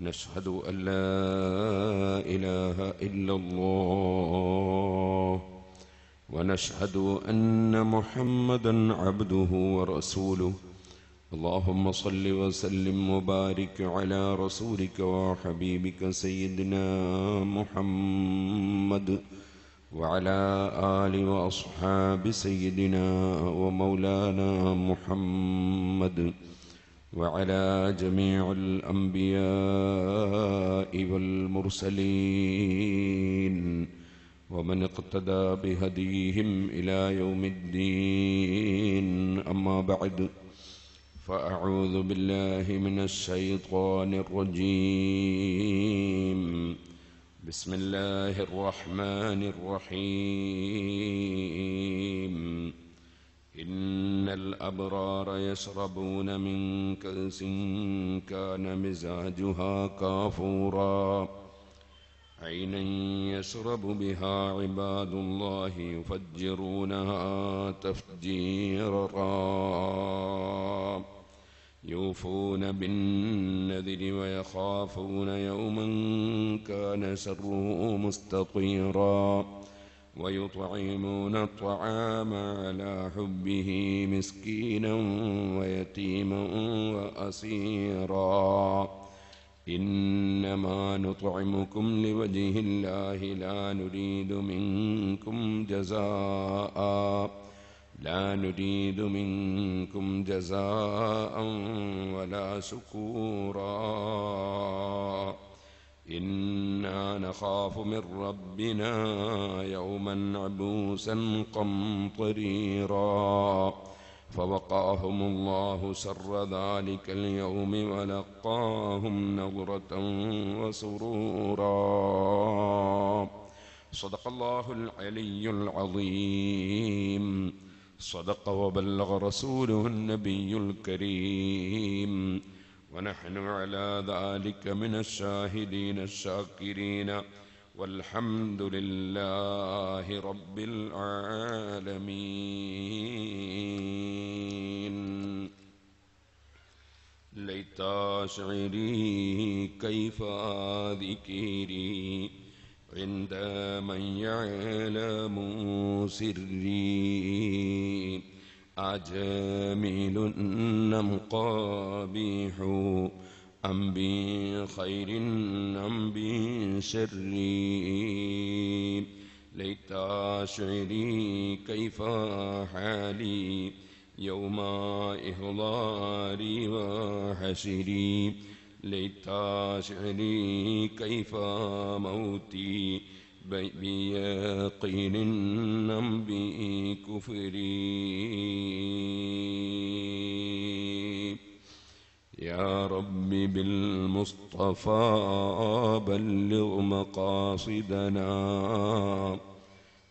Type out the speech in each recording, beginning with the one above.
نشهد أن لا إله إلا الله ونشهد أن محمدا عبده ورسوله اللهم صل وسلم وبارك على رسولك وحبيبك سيدنا محمد وعلى آل وأصحاب سيدنا ومولانا محمد وعلى جميع الأنبياء والمرسلين ومن اقتدى بهديهم إلى يوم الدين أما بعد فأعوذ بالله من الشيطان الرجيم بسم الله الرحمن الرحيم إن الأبرار يشربون من كأس كان مزاجها كافورا عينا يشرب بها عباد الله يفجرونها تفجيرا يوفون بالنذر ويخافون يوما كان شره مستطيرا ويطعمون الطعام على حبه مسكينا ويتيما وأسيرا إنما نطعمكم لوجه الله لا نريد منكم جزاء لا نريد منكم جزاء ولا شكورا إنا نخاف من ربنا يوما عبوسا قمطريرا فوقاهم الله سر ذلك اليوم ولقاهم نظرة وسرورا صدق الله العلي العظيم صدق وبلغ رسوله النبي الكريم ونحن على ذلك من الشاهدين الشاكرين والحمد لله رب العالمين ليت شعري كيف ذكري عند من يعلم سري أجميل قبيح أم بخير أم بشر ليت شعري كيف حالي يوم إهضاري وحشري ليت شعري كيف موتي بيقين النم بكفري يا رب بالمصطفى بلغ مقاصدنا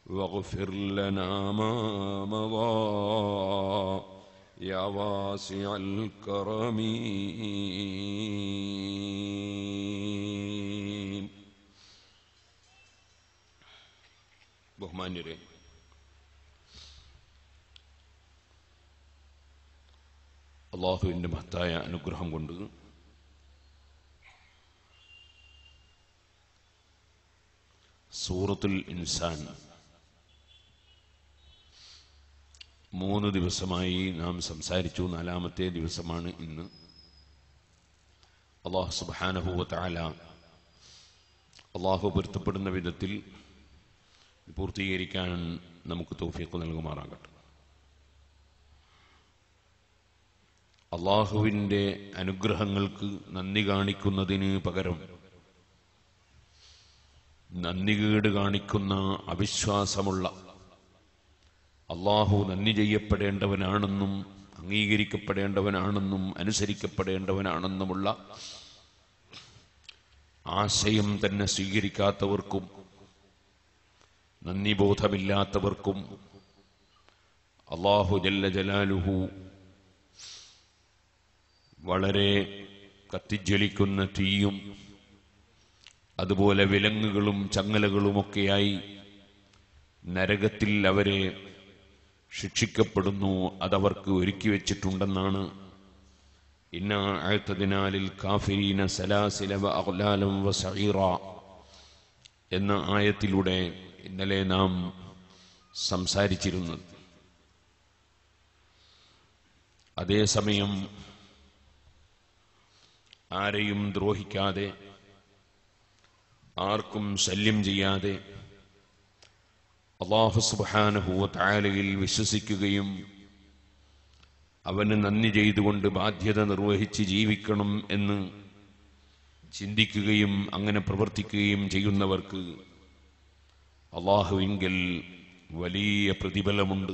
واغفر لنا ما مضى يا واسع الكرم ബഹുമാന്യരെ അള്ളാഹുവിൻ്റെ മഹത്തായ അനുഗ്രഹം കൊണ്ട് സൂറത്തുൽ ഇൻസാൻ മൂന്ന് ദിവസമായി നാം സംസാരിച്ചു നാലാമത്തെ ദിവസമാണ് ഇന്ന് അള്ളാഹു സുബാനഹുവ താല അള്ളാഹു പൊരുത്തപ്പെടുന്ന വിധത്തിൽ പൂർത്തീകരിക്കാൻ നമുക്ക് തോഫിക്ക് നൽകുമാറാകട്ടെ അള്ളാഹുവിൻ്റെ അനുഗ്രഹങ്ങൾക്ക് നന്ദി കാണിക്കുന്നതിന് പകരം നന്ദികേട് കാണിക്കുന്ന അവിശ്വാസമുള്ള അള്ളാഹു നന്ദി ചെയ്യപ്പെടേണ്ടവനാണെന്നും അംഗീകരിക്കപ്പെടേണ്ടവനാണെന്നും അനുസരിക്കപ്പെടേണ്ടവനാണെന്നുമുള്ള ആശയം തന്നെ സ്വീകരിക്കാത്തവർക്കും നന്ദിബോധമില്ലാത്തവർക്കും അള്ളാഹു ജല്ല ജലാലുഹു വളരെ കത്തിജ്വലിക്കുന്ന തീയും അതുപോലെ വിലങ്ങുകളും ചങ്ങലകളുമൊക്കെയായി നരകത്തിൽ അവരെ ശിക്ഷിക്കപ്പെടുന്നു അതവർക്ക് ഒരുക്കി വെച്ചിട്ടുണ്ടെന്നാണ് ഇന്ന ആഴ്ത്തതിനാലിൽ കാഫിരീന സലാസിലവ അഹ്ലാലം വ സഹീറ എന്ന ആയത്തിലൂടെ ഇന്നലെ നാം സംസാരിച്ചിരുന്നത് അതേസമയം ആരെയും ദ്രോഹിക്കാതെ ആർക്കും ശല്യം ചെയ്യാതെ അള്ളാഹു സുബാനഹുവ താലയിൽ വിശ്വസിക്കുകയും അവന് നന്ദി ചെയ്തുകൊണ്ട് ബാധ്യത നിർവഹിച്ച് ജീവിക്കണം എന്ന് ചിന്തിക്കുകയും അങ്ങനെ പ്രവർത്തിക്കുകയും ചെയ്യുന്നവർക്ക് അള്ളാഹുവിൽ വലിയ പ്രതിഫലമുണ്ട്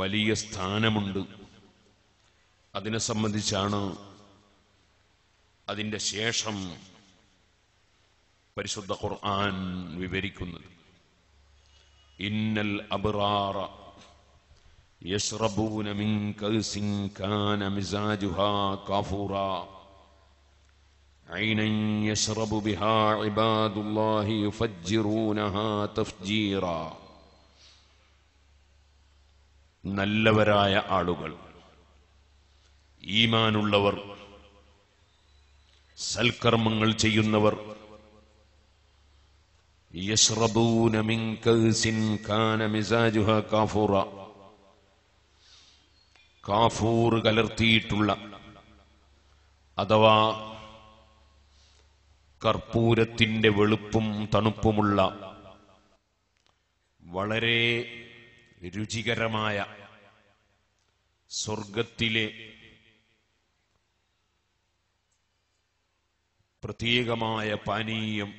വലിയ സ്ഥാനമുണ്ട് അതിനെ സംബന്ധിച്ചാണ് അതിൻ്റെ ശേഷം പരിശുദ്ധ ഖുർആൻ വിവരിക്കുന്നത് ഇന്നൽ അബ്റാറ യഷ്റബൂന മിൻ കൗസിൻ കാന മിസാജുഹാ കാഫൂറ عينا يشرب بها عباد الله يفجرونها تفجيرا നല്ലവരായ ആളുകൾ ഈമാനുള്ളവർ സൽക്കർമ്മങ്ങൾ ചെയ്യുന്നവർ മിൻ കാന കാഫൂറ കാഫൂർ കലർത്തിയിട്ടുള്ള അഥവാ കർപ്പൂരത്തിന്റെ വെളുപ്പും തണുപ്പുമുള്ള വളരെ രുചികരമായ സ്വർഗത്തിലെ പ്രത്യേകമായ പാനീയം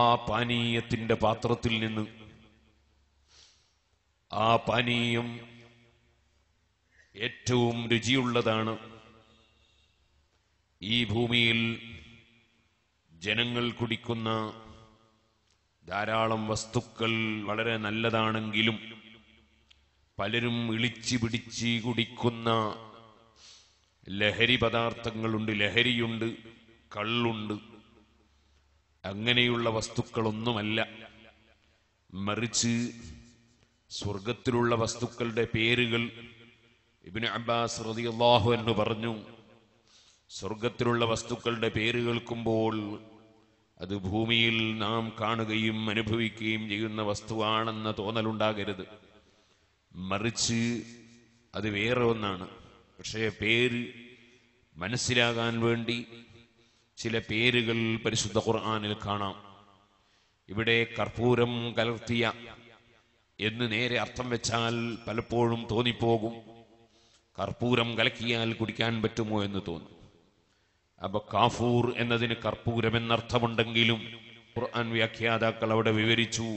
ആ പാനീയത്തിന്റെ പാത്രത്തിൽ നിന്ന് ആ പാനീയം ഏറ്റവും രുചിയുള്ളതാണ് ഈ ഭൂമിയിൽ ജനങ്ങൾ കുടിക്കുന്ന ധാരാളം വസ്തുക്കൾ വളരെ നല്ലതാണെങ്കിലും പലരും ഇളിച്ചു പിടിച്ച് കുടിക്കുന്ന ലഹരി പദാർത്ഥങ്ങളുണ്ട് ലഹരിയുണ്ട് കള്ളുണ്ട് അങ്ങനെയുള്ള വസ്തുക്കളൊന്നുമല്ല മറിച്ച് സ്വർഗത്തിലുള്ള വസ്തുക്കളുടെ പേരുകൾ ഇബിന് അബ്ബാസ് റതിയല്ലാഹു എന്ന് പറഞ്ഞു സ്വർഗത്തിലുള്ള വസ്തുക്കളുടെ പേര് കേൾക്കുമ്പോൾ അത് ഭൂമിയിൽ നാം കാണുകയും അനുഭവിക്കുകയും ചെയ്യുന്ന വസ്തുവാണെന്ന തോന്നലുണ്ടാകരുത് മറിച്ച് അത് വേറെ ഒന്നാണ് പക്ഷേ പേര് മനസ്സിലാകാൻ വേണ്ടി ചില പേരുകൾ പരിശുദ്ധ ഖുർആാനിൽ കാണാം ഇവിടെ കർപ്പൂരം കലർത്തിയ എന്ന് നേരെ അർത്ഥം വെച്ചാൽ പലപ്പോഴും തോന്നിപ്പോകും കർപ്പൂരം കലക്കിയാൽ കുടിക്കാൻ പറ്റുമോ എന്ന് തോന്നും അപ്പൊ കാഫൂർ എന്നതിന് കർപ്പൂരം എന്നർത്ഥമുണ്ടെങ്കിലും ഖുർആൻ വ്യാഖ്യാതാക്കൾ അവിടെ വിവരിച്ചു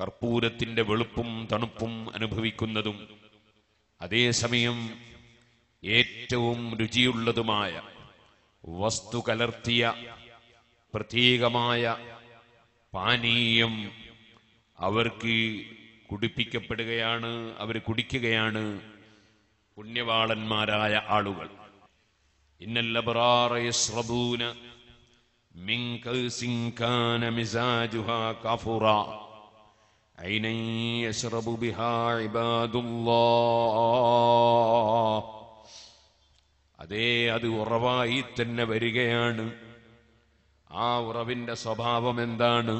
കർപ്പൂരത്തിന്റെ വെളുപ്പും തണുപ്പും അനുഭവിക്കുന്നതും അതേസമയം ഏറ്റവും രുചിയുള്ളതുമായ വസ്തു കലർത്തിയ പ്രത്യേകമായ പാനീയം അവർക്ക് കുടിപ്പിക്കപ്പെടുകയാണ് അവർ കുടിക്കുകയാണ് പുണ്യവാളന്മാരായ ആളുകൾ ഇന്നൽ الأبرار يشربون من كأس كان مزاجها كفرا عينا يشرب بها عباد الله അതേ അത് ഉറവായി തന്നെ വരികയാണ് ആ ഉറവിൻ്റെ സ്വഭാവം എന്താണ്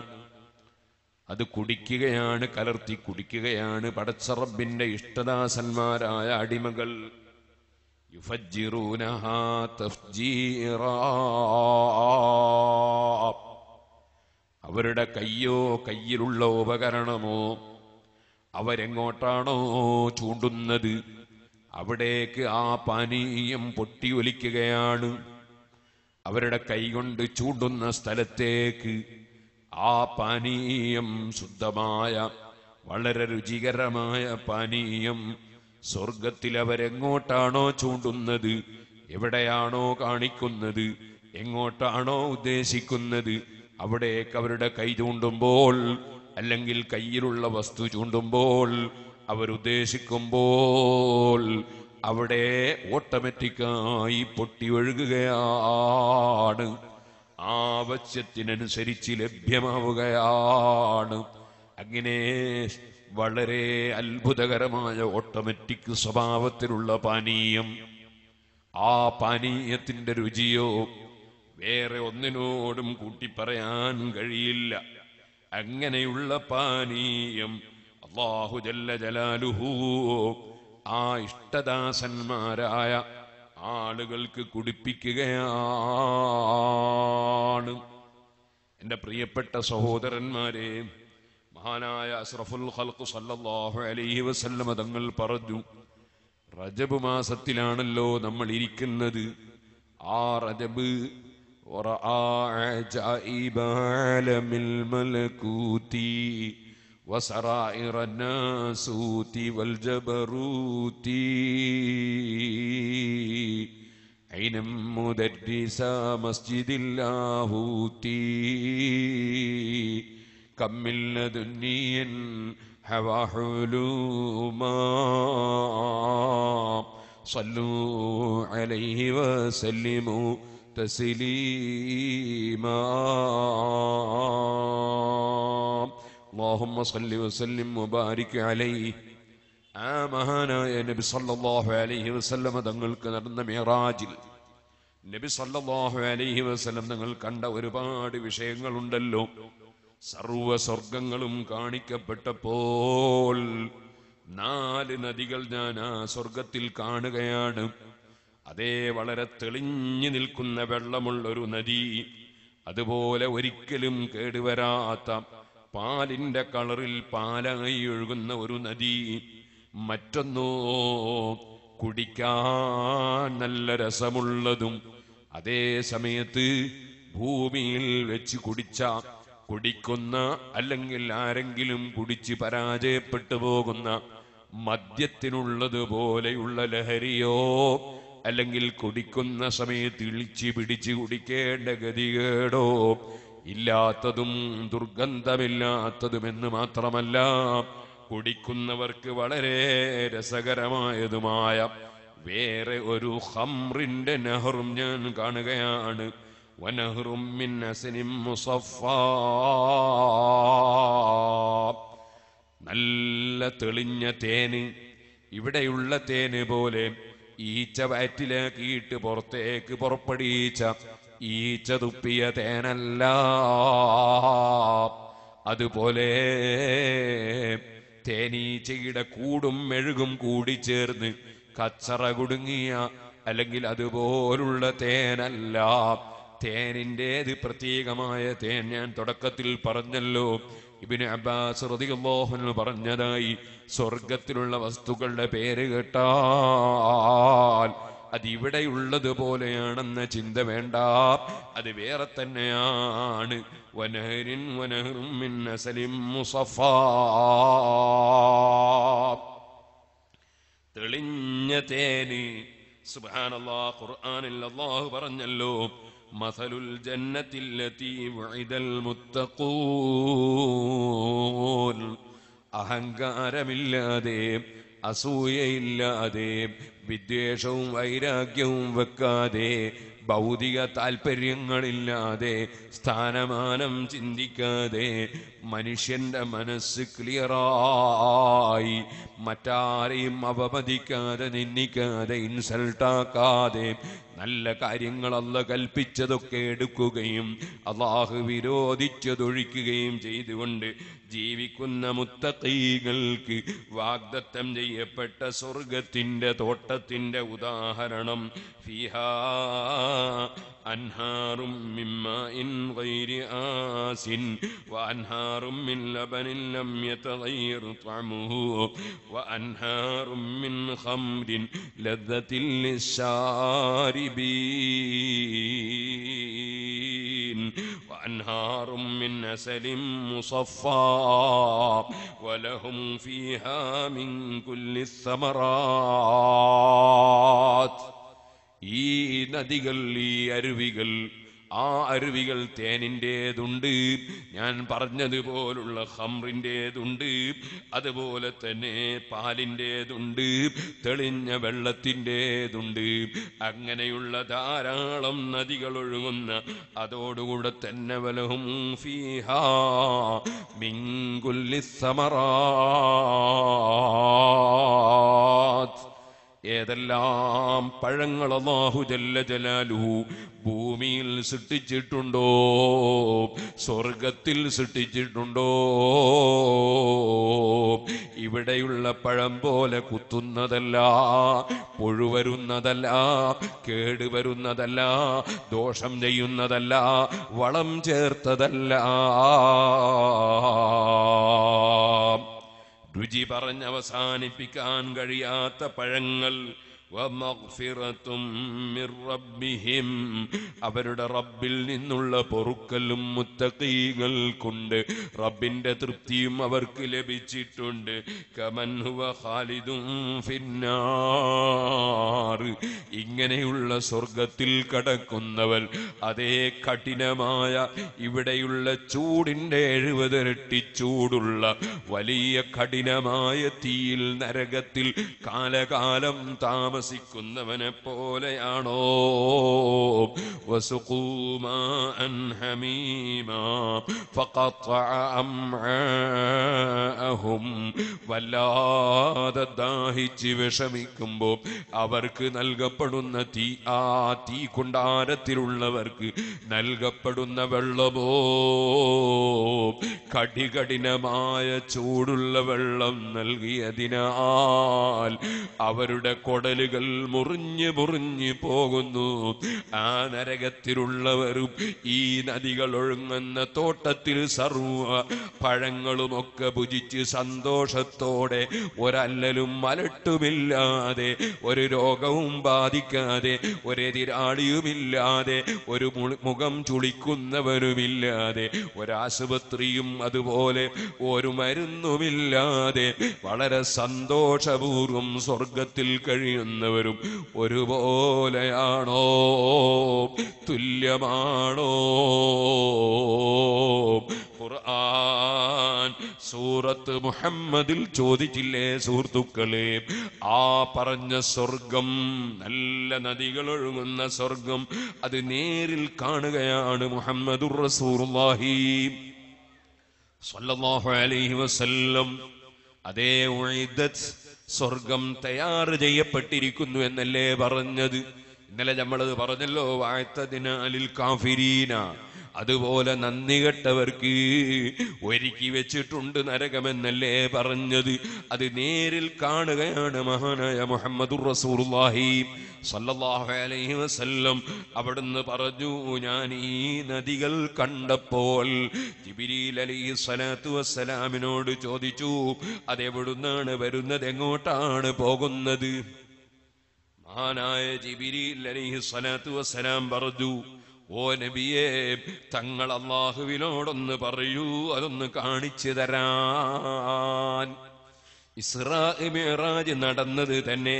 അത് കുടിക്കുകയാണ് കലർത്തി കുടിക്കുകയാണ് പടച്ചറബിൻ്റെ ഇഷ്ടദാസന്മാരായ അടിമകൾ يفجرونها تفجيرا അവരുടെ കയ്യോ കയ്യിലുള്ള ഉപകരണമോ അവരെങ്ങോട്ടാണോ ചൂണ്ടുന്നത് അവിടേക്ക് ആ പാനീയം പൊട്ടിയൊലിക്കുകയാണ് അവരുടെ കൈകൊണ്ട് ചൂണ്ടുന്ന സ്ഥലത്തേക്ക് ആ പാനീയം ശുദ്ധമായ വളരെ രുചികരമായ പാനീയം സ്വർഗത്തിൽ അവരെങ്ങോട്ടാണോ ചൂണ്ടുന്നത് എവിടെയാണോ കാണിക്കുന്നത് എങ്ങോട്ടാണോ ഉദ്ദേശിക്കുന്നത് അവിടേക്ക് അവരുടെ കൈ ചൂണ്ടുമ്പോൾ അല്ലെങ്കിൽ കയ്യിലുള്ള വസ്തു ചൂണ്ടുമ്പോൾ അവരുദ്ദേശിക്കുമ്പോൾ അവിടെ ഓട്ടോമാറ്റിക്കായി പൊട്ടി ഒഴുകുകയാണ് ആവശ്യത്തിനനുസരിച്ച് ലഭ്യമാവുകയാണ് അങ്ങനെ വളരെ അത്ഭുതകരമായ ഓട്ടോമാറ്റിക് സ്വഭാവത്തിലുള്ള പാനീയം ആ പാനീയത്തിന്റെ രുചിയോ വേറെ ഒന്നിനോടും കൂട്ടി പറയാൻ കഴിയില്ല അങ്ങനെയുള്ള പാനീയം അള്ളാഹു ജല്ല ജലാലുഹു ആ ഇഷ്ടദാസന്മാരായ ആളുകൾക്ക് കുടിപ്പിക്കുകയാണ് എൻ്റെ പ്രിയപ്പെട്ട സഹോദരന്മാരെയും മഹാനായ അസ്രഫുൽ ഖൽഖ് സല്ലല്ലാഹു അലൈഹി വസല്ലം തങ്ങൾ പറഞ്ഞു റജബ് മാസത്തിലാണല്ലോ നമ്മൾ ഇരിക്കുന്നത് ആ റജബ് മസ്ജിദില്ലാഹൂത്തി കമ്മിൽ من لدني هوى حلوما صلوا عليه وسلموا تسليما اللهم صل وسلم وبارك عليه ആ മഹാനായ നബി സല്ലാഹു അലൈഹി വസ്ലമ തങ്ങൾക്ക് നടന്ന മിറാജിൽ നബി സല്ലാഹു അലൈഹി വസ്ലം തങ്ങൾ കണ്ട ഒരുപാട് വിഷയങ്ങളുണ്ടല്ലോ സർവ സ്വർഗങ്ങളും കാണിക്കപ്പെട്ടപ്പോൾ നാല് നദികൾ ഞാൻ ആ സ്വർഗത്തിൽ കാണുകയാണ് അതേ വളരെ തെളിഞ്ഞു നിൽക്കുന്ന വെള്ളമുള്ളൊരു നദി അതുപോലെ ഒരിക്കലും കേടുവരാത്ത പാലിന്റെ കളറിൽ പാലായി ഒഴുകുന്ന ഒരു നദി മറ്റൊന്നോ കുടിക്കാൻ നല്ല രസമുള്ളതും അതേ സമയത്ത് ഭൂമിയിൽ വെച്ച് കുടിച്ച കുടിക്കുന്ന അല്ലെങ്കിൽ ആരെങ്കിലും കുടിച്ച് പരാജയപ്പെട്ടു പോകുന്ന മദ്യത്തിനുള്ളതുപോലെയുള്ള ലഹരിയോ അല്ലെങ്കിൽ കുടിക്കുന്ന സമയത്ത് ഇളിച്ച് പിടിച്ച് കുടിക്കേണ്ട ഗതികേടോ ഇല്ലാത്തതും ദുർഗന്ധമില്ലാത്തതുമെന്ന് മാത്രമല്ല കുടിക്കുന്നവർക്ക് വളരെ രസകരമായതുമായ വേറെ ഒരു ഹംറിന്റെ നെഹറും ഞാൻ കാണുകയാണ് ونهر من نسل مصفى നല്ല തെളിഞ്ഞ തേന് ഇവിടെയുള്ള തേന് പോലെ ഈച്ച വയറ്റിലാക്കിയിട്ട് പുറത്തേക്ക് പുറപ്പെടീച്ച ഈച്ച തുപ്പിയ തേനല്ല അതുപോലെ തേനീച്ചയുടെ കൂടും മെഴുകും ചേർന്ന് കച്ചറ കുടുങ്ങിയ അല്ലെങ്കിൽ അതുപോലുള്ള തേനല്ല തേനിന്റേത് പ്രത്യേകമായ തേൻ ഞാൻ തുടക്കത്തിൽ പറഞ്ഞല്ലോ ഇബിന് അബ്ബാസ് റതിയല്ലോഹൻ പറഞ്ഞതായി സ്വർഗത്തിലുള്ള വസ്തുക്കളുടെ പേര് കേട്ടാൽ അതിവിടെയുള്ളത് പോലെയാണെന്ന ചിന്ത വേണ്ട അത് വേറെ തന്നെയാണ് വനഹരിൻ വനഹറും തെളിഞ്ഞ തേന് സുബാനല്ലാ ഖുർആാനിൽ അള്ളാഹു പറഞ്ഞല്ലോ مثل الجنة التي وعد المتقون അഹങ്കാരമില്ലാതെ അസൂയയില്ലാതെ വിദ്വേഷവും വൈരാഗ്യവും വെക്കാതെ ഭൗതിക താല്പര്യങ്ങളില്ലാതെ സ്ഥാനമാനം ചിന്തിക്കാതെ മനുഷ്യന്റെ മനസ്സ് ക്ലിയറായി മറ്റാരെയും അപമതിക്കാതെ നിന്ദിക്കാതെ ഇൻസൾട്ടാക്കാതെ നല്ല കാര്യങ്ങൾ കൽപ്പിച്ചതൊക്കെ എടുക്കുകയും അള്ളാഹു വിരോധിച്ചതൊഴിക്കുകയും ചെയ്തുകൊണ്ട് ജീവിക്കുന്ന മുത്തക്കൈകൾക്ക് വാഗ്ദത്തം ചെയ്യപ്പെട്ട സ്വർഗത്തിൻ്റെ തോട്ടത്തിൻ്റെ ഉദാഹരണം ഫിഹാ أنهار من ماء غير آس وأنهار من لبن لم يتغير طعمه وأنهار من خمر لذة للشاربين وأنهار من عسل مصفى ولهم فيها من كل الثمرات ഈ നദികൾ ഈ അരുവികൾ ആ അരുവികൾ തേനിൻ്റേതുണ്ട് ഞാൻ പറഞ്ഞതുപോലുള്ള ഹമ്രിൻ്റേതുണ്ട് അതുപോലെ തന്നെ പാലിൻ്റേതുണ്ട് തെളിഞ്ഞ വെള്ളത്തിൻ്റേതുണ്ട് അങ്ങനെയുള്ള ധാരാളം നദികൾ ഒഴുകുന്ന അതോടുകൂടെ തന്നെ വലഹും ഫീഹാ മിങ്കുല്ലി ഏതെല്ലാം പഴങ്ങൾ അള്ളാഹു ജല്ല ജലാലു ഭൂമിയിൽ സൃഷ്ടിച്ചിട്ടുണ്ടോ സ്വർഗത്തിൽ സൃഷ്ടിച്ചിട്ടുണ്ടോ ഇവിടെയുള്ള പഴം പോലെ കുത്തുന്നതല്ല പുഴുവരുന്നതല്ല കേടുവരുന്നതല്ല ദോഷം ചെയ്യുന്നതല്ല വളം ചേർത്തതല്ല രുചി പറഞ്ഞവസാനിപ്പിക്കാൻ കഴിയാത്ത പഴങ്ങൾ അവരുടെ റബ്ബിൽ നിന്നുള്ള പൊറുക്കലും കൊണ്ട് റബ്ബിന്റെ തൃപ്തിയും അവർക്ക് ലഭിച്ചിട്ടുണ്ട് ഇങ്ങനെയുള്ള സ്വർഗത്തിൽ കടക്കുന്നവൻ അതേ കഠിനമായ ഇവിടെയുള്ള ചൂടിന്റെ എഴുപത് ഇരട്ടി ചൂടുള്ള വലിയ കഠിനമായ തീയിൽ നരകത്തിൽ കാലകാലം താമസം വസിക്കുന്നവനെ പോലെയാണോ വല്ലാതെ ദാഹിച്ച് വിഷമിക്കുമ്പോൾ അവർക്ക് നൽകപ്പെടുന്ന തീ ആ തീ കുണ്ടാരത്തിലുള്ളവർക്ക് നൽകപ്പെടുന്ന വെള്ളമോ കടികഠിനമായ ചൂടുള്ള വെള്ളം നൽകിയതിനാൽ അവരുടെ കൊടലുകൾ ആളുകൾ മുറിഞ്ഞു മുറിഞ്ഞു പോകുന്നു ആ നരകത്തിലുള്ളവരും ഈ നദികൾ ഒഴുങ്ങുന്ന തോട്ടത്തിൽ സർവ പഴങ്ങളുമൊക്കെ ഭുജിച്ച് സന്തോഷത്തോടെ ഒരല്ലലും മലട്ടുമില്ലാതെ ഒരു രോഗവും ബാധിക്കാതെ ഒരെതിരാളിയുമില്ലാതെ ഒരു മുഖം ചുളിക്കുന്നവരുമില്ലാതെ ഒരാശുപത്രിയും അതുപോലെ ഒരു മരുന്നുമില്ലാതെ വളരെ സന്തോഷപൂർവം സ്വർഗത്തിൽ കഴിയുന്ന ചെയ്യുന്നവരും ഒരുപോലെയാണോ തുല്യമാണോ ഖുർആൻ സൂറത്ത് മുഹമ്മദിൽ ചോദിച്ചില്ലേ സുഹൃത്തുക്കളെ ആ പറഞ്ഞ സ്വർഗം നല്ല നദികൾ ഒഴുകുന്ന സ്വർഗം അത് നേരിൽ കാണുകയാണ് മുഹമ്മദുർ റസൂർഹി സല്ലല്ലാഹു അലൈഹി വസല്ലം അതേ സ്വർഗം തയ്യാർ ചെയ്യപ്പെട്ടിരിക്കുന്നു എന്നല്ലേ പറഞ്ഞത് ഇന്നലെ നമ്മളത് പറഞ്ഞല്ലോ വാഴ്ത്തതിനാലിൽ കാഫിരീന അതുപോലെ നന്ദി കെട്ടവർക്ക് ഒരുക്കി വെച്ചിട്ടുണ്ട് നരകമെന്നല്ലേ പറഞ്ഞത് അത് നേരിൽ കാണുകയാണ് മഹാനായ മുഹമ്മദ് അലൈഹി വസല്ലം അവിടുന്ന് പറഞ്ഞു ഞാൻ ഈ നദികൾ കണ്ടപ്പോൾ ജിബിരിൽ അലൈഹി സലാത്തു വസ്സലാമിനോട് ചോദിച്ചു അതെവിടുന്നാണ് വരുന്നത് എങ്ങോട്ടാണ് പോകുന്നത് മഹാനായ ജിബിരിൽ അലൈഹി സലാത്തു വസ്സലാം പറഞ്ഞു ഓ നബിയെ തങ്ങൾ അള്ളാഹുവിനോടൊന്ന് പറയൂ അതൊന്ന് കാണിച്ചു തരാൻ ഇസ്രാജ് മിറാജ് നടന്നത് തന്നെ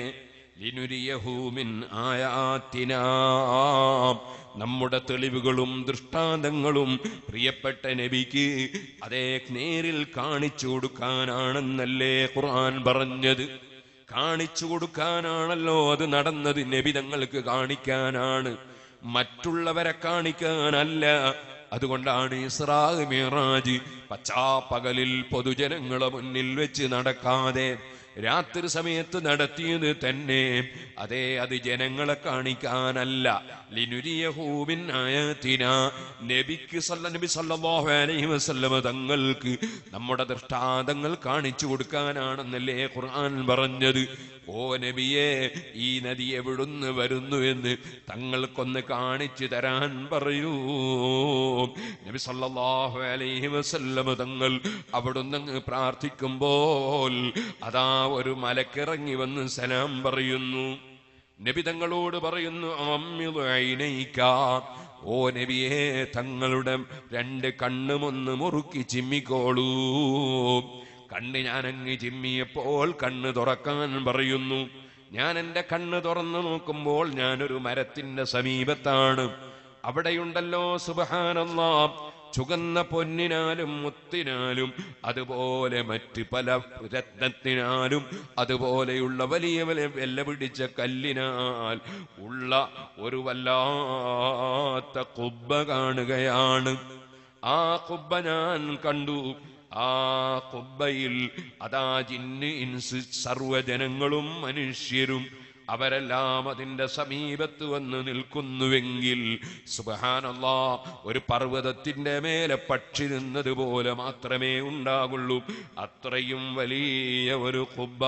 ലിനുരിയഹൂമിൻ ആയാത്തിനാം നമ്മുടെ തെളിവുകളും ദൃഷ്ടാന്തങ്ങളും പ്രിയപ്പെട്ട നബിക്ക് അതേ നേരിൽ കാണിച്ചു കൊടുക്കാനാണെന്നല്ലേ ഖുർആൻ പറഞ്ഞത് കാണിച്ചു കൊടുക്കാനാണല്ലോ അത് നടന്നത് നബി തങ്ങൾക്ക് കാണിക്കാനാണ് മറ്റുള്ളവരെ കാണിക്കാനല്ല അതുകൊണ്ടാണ് ഇസ്രാഹ് മിറാജ് പച്ചാപ്പകലിൽ പൊതുജനങ്ങളെ മുന്നിൽ വെച്ച് നടക്കാതെ രാത്രി സമയത്ത് നടത്തിയത് തന്നെ അതെ അത് ജനങ്ങളെ കാണിക്കാനല്ല ലിനുരിയഹൂബിൻ ആയതിന നബിക്ക് സല്ല നബി സല്ലല്ലാഹു അലൈഹി വസ്ലമ തങ്ങൾക്ക് നമ്മുടെ ദൃഷ്ടാന്തങ്ങൾ കാണിച്ചു കൊടുക്കാനാണെന്നല്ലേ ഖുർആൻ പറഞ്ഞത് ഓ നബിയെ ഈ നദി എവിടുന്ന് വരുന്നു എന്ന് തങ്ങൾക്കൊന്ന് കാണിച്ചു തരാൻ പറയൂ നബി സല്ലല്ലാഹു അലൈഹി വസല്ലമ തങ്ങൾ അവിടുന്ന് പ്രാർത്ഥിക്കുമ്പോൾ അതാ ഒരു മലക്കിറങ്ങി വന്ന് സലാം പറയുന്നു നബി തങ്ങളോട് പറയുന്നു ഓ നബിയെ തങ്ങളുടെ രണ്ട് കണ്ണുമൊന്ന് മുറുക്കി ചിമ്മിക്കോളൂ കണ്ണ് ഞാനങ്ങ് ചിമ്മിയപ്പോൾ കണ്ണ് തുറക്കാൻ പറയുന്നു ഞാൻ എൻ്റെ കണ്ണ് തുറന്നു നോക്കുമ്പോൾ ഞാനൊരു മരത്തിന്റെ സമീപത്താണ് അവിടെയുണ്ടല്ലോ സുബഹാനല്ലാ ചുകന്ന പൊന്നിനാലും മുത്തിനാലും അതുപോലെ മറ്റ് പല രത്നത്തിനാലും അതുപോലെയുള്ള വലിയ വലിയ വെല്ല പിടിച്ച കല്ലിനാൽ ഉള്ള ഒരു വല്ലാത്ത കുബ്ബ കാണുകയാണ് ആ കുബ്ബ ഞാൻ കണ്ടു ആ കുബ്ബയിൽ അതാ ജിന്ന് ഇൻസ് സർവജനങ്ങളും മനുഷ്യരും അവരെല്ലാം അതിന്റെ സമീപത്ത് വന്ന് നിൽക്കുന്നുവെങ്കിൽ സുബഹാനല്ലാ ഒരു പർവ്വതത്തിന്റെ മേലെ പക്ഷി നിന്നത് പോലെ മാത്രമേ ഉണ്ടാകുള്ളൂ അത്രയും വലിയ ഒരു കുബ്ബ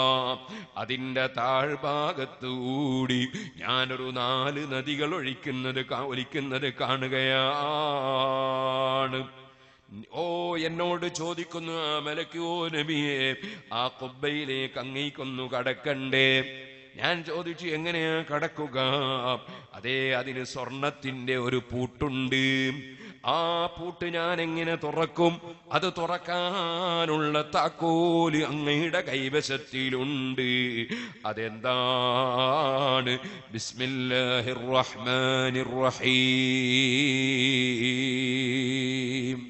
അതിന്റെ താഴ്ഭാഗത്ത് കൂടി ഞാനൊരു നാല് നദികൾ ഒഴിക്കുന്നത് ഒലിക്കുന്നത് കാണുകയാണ് ഓ എന്നോട് ചോദിക്കുന്നു ആ മലക്കോ നബിയെ ആ കൊബ്ബയിലേക്ക് അങ്ങേക്കൊന്നു കടക്കണ്ടേ ഞാൻ ചോദിച്ചു എങ്ങനെയാ കടക്കുക അതേ അതിന് സ്വർണത്തിന്റെ ഒരു പൂട്ടുണ്ട് ആ പൂട്ട് ഞാൻ എങ്ങനെ തുറക്കും അത് തുറക്കാനുള്ള താക്കോല് അങ്ങയുടെ കൈവശത്തിലുണ്ട് അതെന്താണ് ബിസ്മില്ലാഹിർ റഹ്മാനിർ റഹീം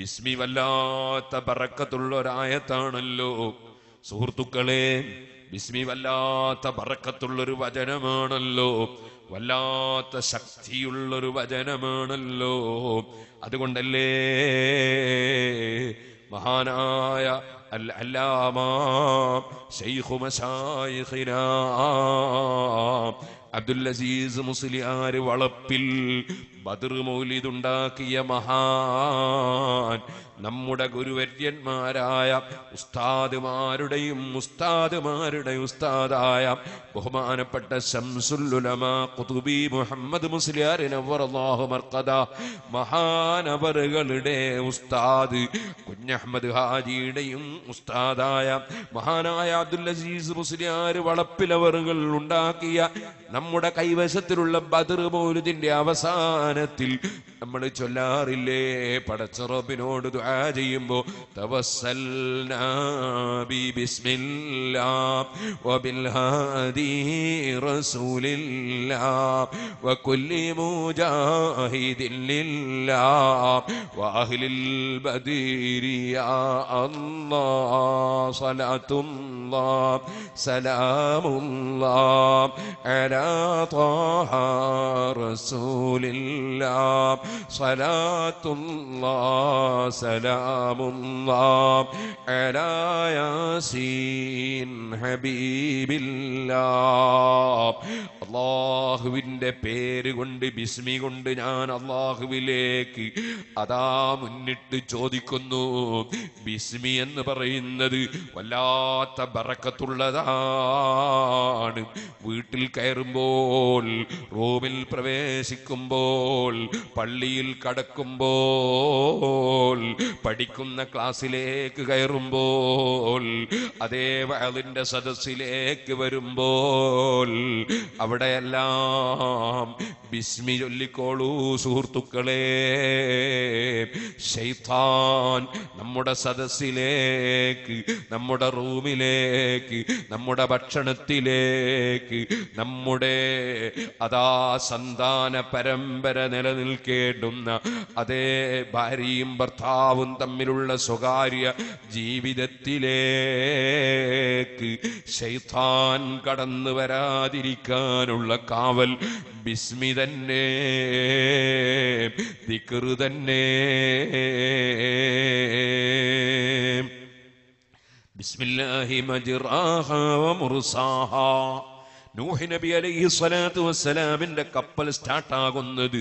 ബിസ്മി വല്ലാത്ത പറക്കത്തുള്ള ഒരായത്താണല്ലോ സുഹൃത്തുക്കളെ ബിസ്മി വല്ലാത്ത പറക്കത്തുള്ളൊരു വചനമാണല്ലോ വല്ലാത്ത ശക്തിയുള്ളൊരു വചനമാണല്ലോ അതുകൊണ്ടല്ലേ മഹാനായ അല്ലാമാ അബ്ദുൽ അസീസ് മുസ്ലിയാർ വളപ്പിൽ ബദർ മഹാൻ നമ്മുടെ ഗുരുവര്യന്മാരായ ഉസ്താദുമാരുടെയും ഉസ്താദുമാരുടെ ഉസ്താദായ ബഹുമാനപ്പെട്ട ശംസുല്ലുലമാ കുതുബി മുഹമ്മദ് മുസ്ലിയാറിനവറാഹുമർക്കഥ മഹാനവറുകളുടെ ഉസ്താദ് കുഞ്ഞഹമ്മദ് ഹാജിയുടെയും ഉസ്താദായ മഹാനായ അബ്ദുൽ അസീസ് മുസ്ലിയാർ വളപ്പിലവറുകൾ ഉണ്ടാക്കിയ നമ്മുടെ കൈവശത്തിലുള്ള ബദർ മൗലിദിന്റെ അവസാന ബഹുമാനത്തിൽ നമ്മൾ ചൊല്ലാറില്ലേ പടച്ചറബിനോട് ദുആ ചെയ്യുമ്പോൾ തവസ്സൽനാ ബി ബിസ്മില്ലാ വബിൽ ഹാദി റസൂലില്ലാ വകുല്ലി മുജാഹിദിൻ ലില്ലാ വാഹ്ലിൽ ബദീരിയാ സ്വലാത്തുല്ലാ സലാമുല്ലാ അലാ ത്വാഹ റസൂലില്ലാ എല്ലാം സലാത്തുള്ള സലാമുള്ള അലായാസീൻ ഹബീബില്ല അള്ളാഹുവിൻ്റെ പേര് കൊണ്ട് ബിസ്മി കൊണ്ട് ഞാൻ അള്ളാഹുവിലേക്ക് അതാ മുന്നിട്ട് ചോദിക്കുന്നു ബിസ്മി എന്ന് പറയുന്നത് വല്ലാത്ത ബറക്കത്തുള്ളതാണ് വീട്ടിൽ കയറുമ്പോൾ റൂമിൽ പ്രവേശിക്കുമ്പോൾ പള്ളിയിൽ കടക്കുമ്പോൾ പഠിക്കുന്ന ക്ലാസ്സിലേക്ക് കയറുമ്പോൾ അതേ വയലിന്റെ സദസ്സിലേക്ക് വരുമ്പോൾ അവിടെയെല്ലാം ബിസ്മി ചൊല്ലിക്കോളൂ സുഹൃത്തുക്കളെ ശൈത്താൻ നമ്മുടെ സദസ്സിലേക്ക് നമ്മുടെ റൂമിലേക്ക് നമ്മുടെ ഭക്ഷണത്തിലേക്ക് നമ്മുടെ അതാ സന്താന പരമ്പര വരെ നിലനിൽക്കേണ്ടുന്ന അതേ ഭാര്യയും ഭർത്താവും തമ്മിലുള്ള സ്വകാര്യ ജീവിതത്തിലേക്ക് ശൈത്താൻ കടന്നു വരാതിരിക്കാനുള്ള കാവൽ ബിസ്മി തന്നെ തിക്കറു തന്നെ ബിസ്മില്ലാഹി മജിറാഹ മുറുസാഹ നൂഹ് നബി അലൈഹി സ്വലാത്തു വസ്സലാമിന്റെ കപ്പൽ സ്റ്റാർട്ട് ആകുന്നത്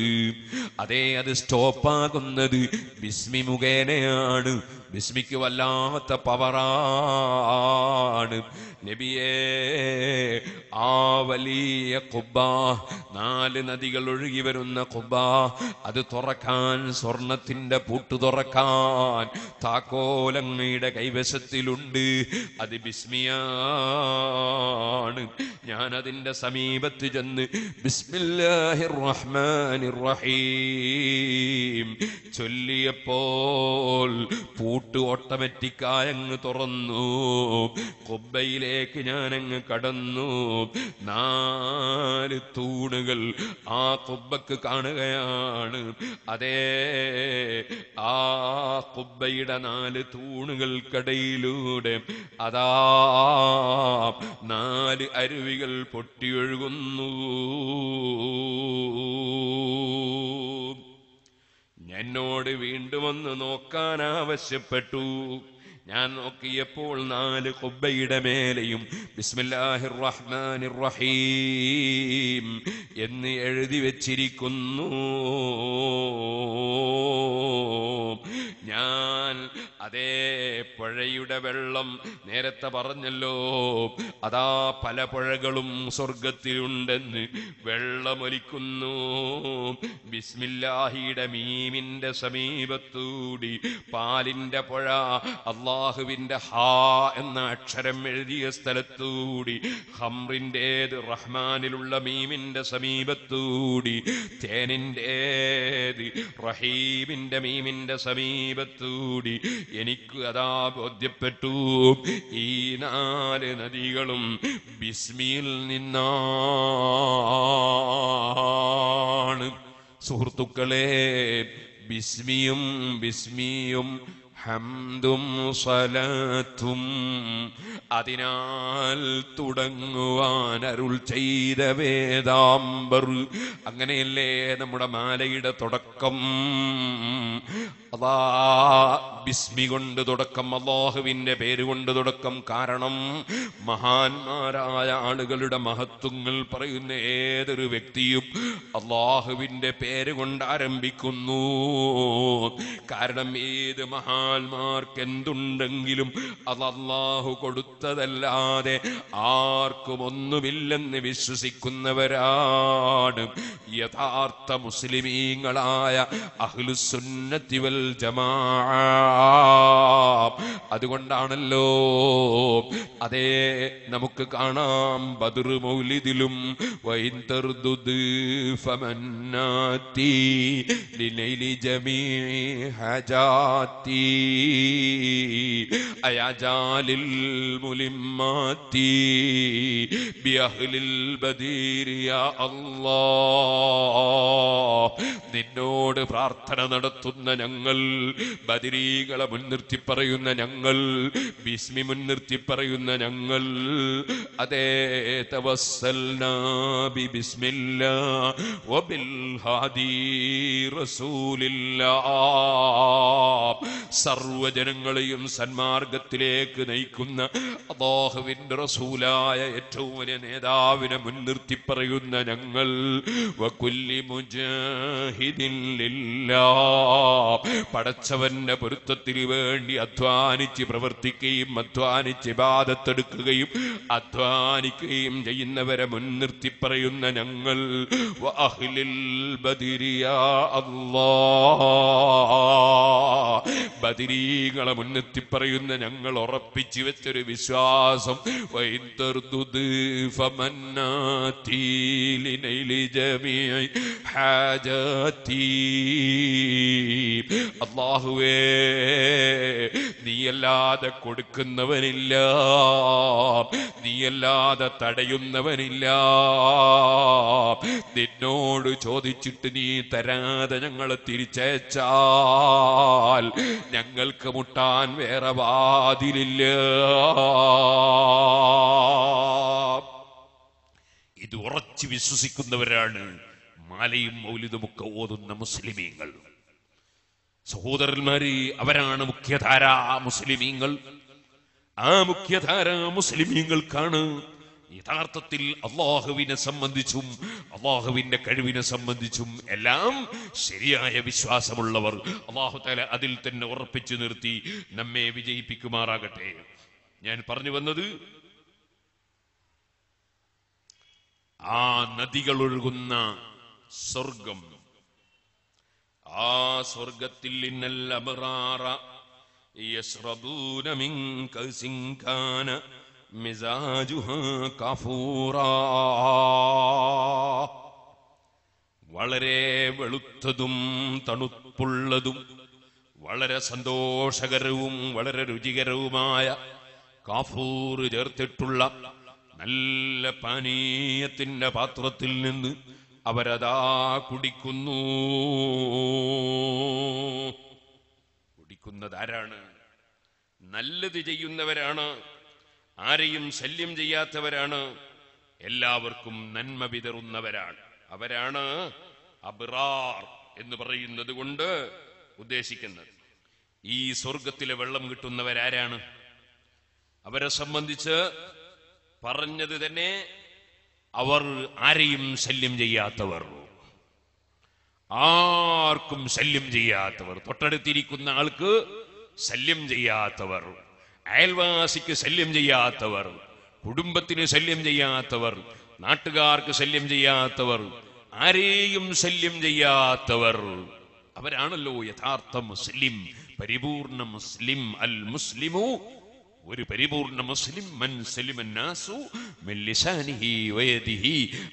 അതേ അത് സ്റ്റോപ്പ് ആകുന്നത് ബിസ്മി മുഖേനയാണ് ബിസ്മിക്ക് വല്ലാത്ത പവറാണ് നബിയേ ആ വലിയ കുബ നാല് നദികൾ ഒഴുകി വരുന്ന കുബ അത് തുറക്കാൻ സ്വർണത്തിന്റെ പൂട്ട് തുറക്കാൻ താക്കോലങ്ങയുടെ കൈവശത്തിലുണ്ട് അത് ബിസ്മിയാണ് ഞാനത് അതിന്റെ സമീപത്ത് ചെന്ന് ബിസ്മില്ലാഹിർ റഹ്മാനിർ റഹീം ചൊല്ലിയപ്പോൾ പൂട്ട് ഓട്ടോമാറ്റിക്കായങ്ങ് തുറന്നു കൊബയിലേക്ക് ഞാനങ്ങ് കടന്നു നാല് തൂണുകൾ ആ കൊബക്ക് കാണുകയാണ് അതേ ആ കൊബയുടെ നാല് തൂണുകൾക്കിടയിലൂടെ അതാ നാല് അരുവികൾ പൊട്ടിയൊഴുകുന്നു എന്നോട് വീണ്ടും ഒന്ന് നോക്കാൻ ആവശ്യപ്പെട്ടു ഞാൻ നോക്കിയപ്പോൾ നാല് കുബ്ബയുടെ മേലെയും ബിസ്മില്ലാഹിർ റഹ്മാനിർ റഹീം എന്ന് എഴുതി വെച്ചിരിക്കുന്നു ഞാൻ അതേ പുഴയുടെ വെള്ളം നേരത്തെ പറഞ്ഞല്ലോ അതാ പല പുഴകളും സ്വർഗത്തിലുണ്ടെന്ന് വെള്ളമൊലിക്കുന്നു ബിസ്മില്ലാഹിയുടെ മീമിന്റെ സമീപത്തൂടി പാലിന്റെ പുഴ അള്ളാ അള്ളാഹുവിന്റെ ഹാ എന്ന അക്ഷരം എഴുതിയ സ്ഥലത്തൂടി ഹംറിൻ്റേത് റഹ്മാനിലുള്ള മീമിന്റെ സമീപത്തൂടി തേനിൻ്റേത് റഹീമിന്റെ മീമിന്റെ സമീപത്തൂടി എനിക്ക് അതാ ബോധ്യപ്പെട്ടു ഈ നാല് നദികളും ബിസ്മിയിൽ നിന്നാണ് സുഹൃത്തുക്കളെ ബിസ്മിയും ബിസ്മിയും ഹംദും സലത്തും അതിനാൽ തുടങ്ങുവാൻ അരുൾ ചെയ്ത വേദാംബർ അങ്ങനെയല്ലേ നമ്മുടെ മാലയുടെ തുടക്കം അതാ ബിസ്മി കൊണ്ട് തുടക്കം അള്ളാഹുവിന്റെ പേരുകൊണ്ട് തുടക്കം കാരണം മഹാന്മാരായ ആളുകളുടെ മഹത്വങ്ങൾ പറയുന്ന ഏതൊരു വ്യക്തിയും അള്ളാഹുവിന്റെ പേര് കൊണ്ട് ആരംഭിക്കുന്നു കാരണം ഏത് മഹാന്മാർക്ക് എന്തുണ്ടെങ്കിലും അത് അള്ളാഹു കൊടുത്തതല്ലാതെ ആർക്കും ഒന്നുമില്ലെന്ന് വിശ്വസിക്കുന്നവരാണ് യഥാർത്ഥ മുസ്ലിമീങ്ങളായ അഹ്ലുസുന്നത്തിവൽ അതുകൊണ്ടാണല്ലോ അതേ നമുക്ക് കാണാം ബദറു മൗലിദിലും നിന്നോട് പ്രാർത്ഥന നടത്തുന്ന ഞങ്ങൾ ഞങ്ങൾ ബദിരീകളെ മുൻനിർത്തി പറയുന്ന ഞങ്ങൾ ബിസ്മി മുൻനിർത്തി പറയുന്ന ഞങ്ങൾ അതേ തവസൽ സർവജനങ്ങളെയും സന്മാർഗത്തിലേക്ക് നയിക്കുന്ന അദോഹവിന്റെ റസൂലായ ഏറ്റവും വലിയ നേതാവിനെ മുൻനിർത്തി പറയുന്ന ഞങ്ങൾ വകുല്ലി മുജാഹിദിൻ പടച്ചവന്റെ പൊരുത്തത്തിന് വേണ്ടി അധ്വാനിച്ച് പ്രവർത്തിക്കുകയും അധ്വാനിച്ച് ബാധത്തെടുക്കുകയും അധ്വാനിക്കുകയും ചെയ്യുന്നവരെ മുൻനിർത്തി പറയുന്ന ഞങ്ങൾ ബദിരീകളെ മുൻനിർത്തി പറയുന്ന ഞങ്ങൾ ഉറപ്പിച്ചു വെച്ചൊരു വിശ്വാസം ജമീ അള്ളാഹുവേ നീയല്ലാതെ കൊടുക്കുന്നവനില്ല നീയല്ലാതെ തടയുന്നവനില്ല നിന്നോട് ചോദിച്ചിട്ട് നീ തരാതെ ഞങ്ങൾ തിരിച്ചയച്ചാൽ ഞങ്ങൾക്ക് മുട്ടാൻ വേറെ വാതിലില്ല ഇത് ഉറച്ചു വിശ്വസിക്കുന്നവരാണ് മാലയും മൗലിതുമൊക്കെ ഓതുന്ന മുസ്ലിമീങ്ങൾ സഹോദരന്മാര് അവരാണ് മുഖ്യധാര മുസ്ലിമീങ്ങൾ ആ മുഖ്യധാര മുസ്ലിമീങ്ങൾക്കാണ് യഥാർത്ഥത്തിൽ അള്ളാഹുവിനെ സംബന്ധിച്ചും അള്ളാഹുവിന്റെ കഴിവിനെ സംബന്ധിച്ചും എല്ലാം ശരിയായ വിശ്വാസമുള്ളവർ അള്ളാഹു തല അതിൽ തന്നെ ഉറപ്പിച്ചു നിർത്തി നമ്മെ വിജയിപ്പിക്കുമാറാകട്ടെ ഞാൻ പറഞ്ഞു വന്നത് ആ നദികൾ ഒഴുകുന്ന സ്വർഗം ആ സ്വർഗത്തിൽ ഇന്നൽ അബറാറ യശ്റബൂന മിൻ കസിങ്കാന മിസാജുഹ വളരെ വെളുത്തതും തണുപ്പുള്ളതും വളരെ സന്തോഷകരവും വളരെ രുചികരവുമായ കാഫൂർ ചേർത്തിട്ടുള്ള നല്ല പാനീയത്തിന്റെ പാത്രത്തിൽ നിന്ന് അവരതാ കുടിക്കുന്നു കുടിക്കുന്നത് ആരാണ് നല്ലത് ചെയ്യുന്നവരാണ് ആരെയും ശല്യം ചെയ്യാത്തവരാണ് എല്ലാവർക്കും നന്മ വിതറുന്നവരാണ് അവരാണ് അബ്രാർ എന്ന് പറയുന്നത് കൊണ്ട് ഉദ്ദേശിക്കുന്നത് ഈ സ്വർഗത്തിലെ വെള്ളം കിട്ടുന്നവരാരാണ് അവരെ സംബന്ധിച്ച് പറഞ്ഞത് തന്നെ അവർ ആരെയും ശല്യം ചെയ്യാത്തവർ ആർക്കും ശല്യം ചെയ്യാത്തവർ തൊട്ടടുത്തിരിക്കുന്ന ആൾക്ക് ശല്യം ചെയ്യാത്തവർ അയൽവാസിക്ക് ശല്യം ചെയ്യാത്തവർ കുടുംബത്തിന് ശല്യം ചെയ്യാത്തവർ നാട്ടുകാർക്ക് ശല്യം ചെയ്യാത്തവർ ആരെയും ശല്യം ചെയ്യാത്തവർ അവരാണല്ലോ യഥാർത്ഥ മുസ്ലിം പരിപൂർണ മുസ്ലിം അൽ മുസ്ലിമു ഒരു പരിപൂർണ മുസ്ലിം മൻ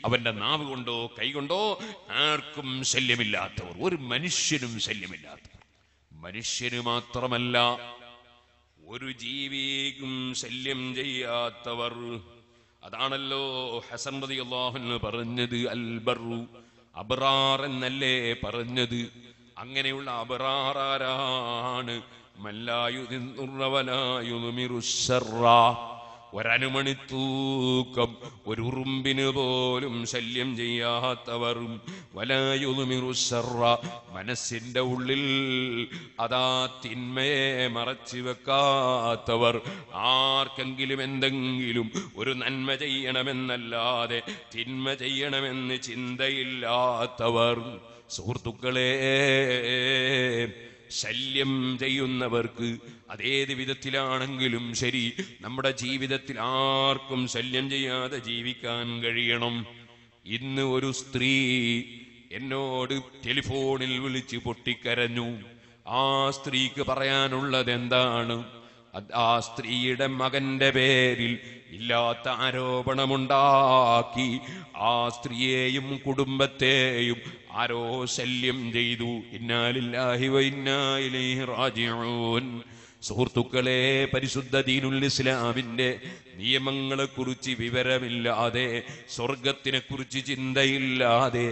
അവന്റെ നാവ് കൊണ്ടോ കൈകൊണ്ടോ ആർക്കും ശല്യമില്ലാത്തവർ ഒരു മനുഷ്യനും ശല്യമില്ലാത്തവർ മനുഷ്യന് മാത്രമല്ല ഒരു ജീവിക്കും ശല്യം ചെയ്യാത്തവർ അതാണല്ലോ ഹസൻ റതി അള്ളാഹുന്ന് പറഞ്ഞത് അൽബറു അബറാർ എന്നല്ലേ പറഞ്ഞത് അങ്ങനെയുള്ള അബറാറാരാണ് ഒരനുമണിത്തൂക്കം ഒരുറുമ്പിന് പോലും ശല്യം ചെയ്യാത്തവറും വലയുതുമിറുസറ മനസ്സിന്റെ ഉള്ളിൽ അതാ തിന്മയെ മറച്ചു വെക്കാത്തവർ ആർക്കെങ്കിലും എന്തെങ്കിലും ഒരു നന്മ ചെയ്യണമെന്നല്ലാതെ തിന്മ ചെയ്യണമെന്ന് ചിന്തയില്ലാത്തവർ സുഹൃത്തുക്കളേ ശല്യം ചെയ്യുന്നവർക്ക് അതേത് വിധത്തിലാണെങ്കിലും ശരി നമ്മുടെ ജീവിതത്തിൽ ആർക്കും ശല്യം ചെയ്യാതെ ജീവിക്കാൻ കഴിയണം ഇന്ന് ഒരു സ്ത്രീ എന്നോട് ടെലിഫോണിൽ വിളിച്ച് പൊട്ടിക്കരഞ്ഞു ആ സ്ത്രീക്ക് പറയാനുള്ളത് എന്താണ് ആ സ്ത്രീയുടെ മകന്റെ പേരിൽ ഇല്ലാത്ത ആരോപണമുണ്ടാക്കി ആ സ്ത്രീയെയും കുടുംബത്തെയും ആരോ ശല്യം ചെയ്തു ഇന്നാലില്ലാഹി ഇന്നാലില്ലാഹിറാജിഊൻ സുഹൃത്തുക്കളെ പരിശുദ്ധ ദീനുൽ ഇസ്ലാമിന്റെ നിയമങ്ങളെക്കുറിച്ച് വിവരമില്ലാതെ കുറിച്ച് ചിന്തയില്ലാതെ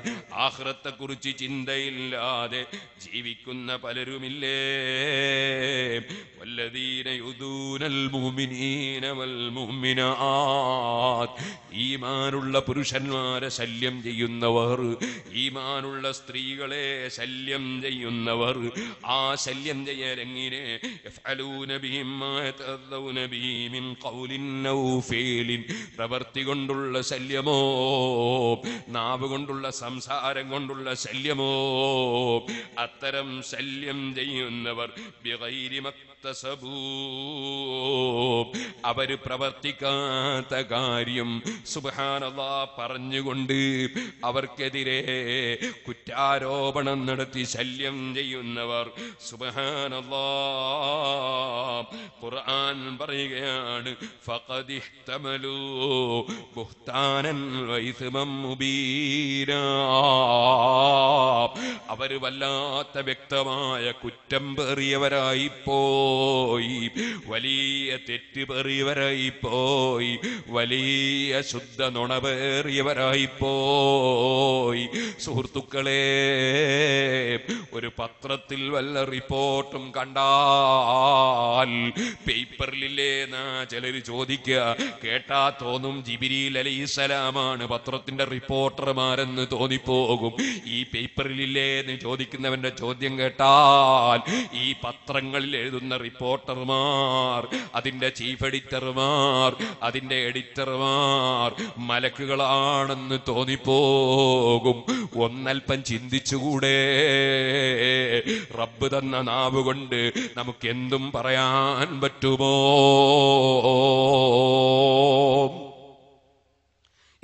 കുറിച്ച് ചിന്തയില്ലാതെ ജീവിക്കുന്ന പലരുമില്ലേ യുദൂനൽ വൽ ഈമാനുള്ള പുരുഷന്മാരെ ശല്യം ചെയ്യുന്നവർ ഈമാനുള്ള സ്ത്രീകളെ ശല്യം ചെയ്യുന്നവർ ആ ശല്യം ചെയ്യാൻ എങ്ങനെ പ്രവർത്തി കൊണ്ടുള്ള ശല്യമോ നാവ് കൊണ്ടുള്ള സംസാരം കൊണ്ടുള്ള ശല്യമോ അത്തരം ശല്യം ചെയ്യുന്നവർ ബിഗൈരിമക്ക അവര് പ്രവർത്തിക്കാത്ത കാര്യം സുബാനല്ലാ പറഞ്ഞുകൊണ്ട് അവർക്കെതിരെ കുറ്റാരോപണം നടത്തി ശല്യം ചെയ്യുന്നവർ സുബാനല്ലാ ഖുർആൻ പറയുകയാണ് ബുഹ്താനൻ അവര് വല്ലാത്ത വ്യക്തമായ കുറ്റം പേറിയവരായിപ്പോ പോയി വലിയ തെറ്റുപെറിയവരായി പോയി വലിയ ശുദ്ധ നുണപേറിയവരായി പോയി സുഹൃത്തുക്കളെ ഒരു പത്രത്തിൽ വല്ല റിപ്പോർട്ടും കണ്ടാൽ പേപ്പറിലില്ലേ എന്നാ ചിലർ ചോദിക്കുക കേട്ടാ തോന്നും ജിബിരി അലൈസലാമാണ് പത്രത്തിന്റെ റിപ്പോർട്ടർമാരെന്ന് തോന്നിപ്പോകും ഈ പേപ്പറിലില്ലേ എന്ന് ചോദിക്കുന്നവന്റെ ചോദ്യം കേട്ടാൽ ഈ പത്രങ്ങളിൽ എഴുതുന്ന റിപ്പോർട്ടർമാർ അതിന്റെ ചീഫ് എഡിറ്റർമാർ അതിന്റെ എഡിറ്റർമാർ മലക്കുകളാണെന്ന് തോന്നിപ്പോകും ഒന്നൽപ്പം ചിന്തിച്ചുകൂടെ റബ്ബ് തന്ന നാവ് കൊണ്ട് നമുക്ക് എന്തും പറയാൻ പറ്റുമോ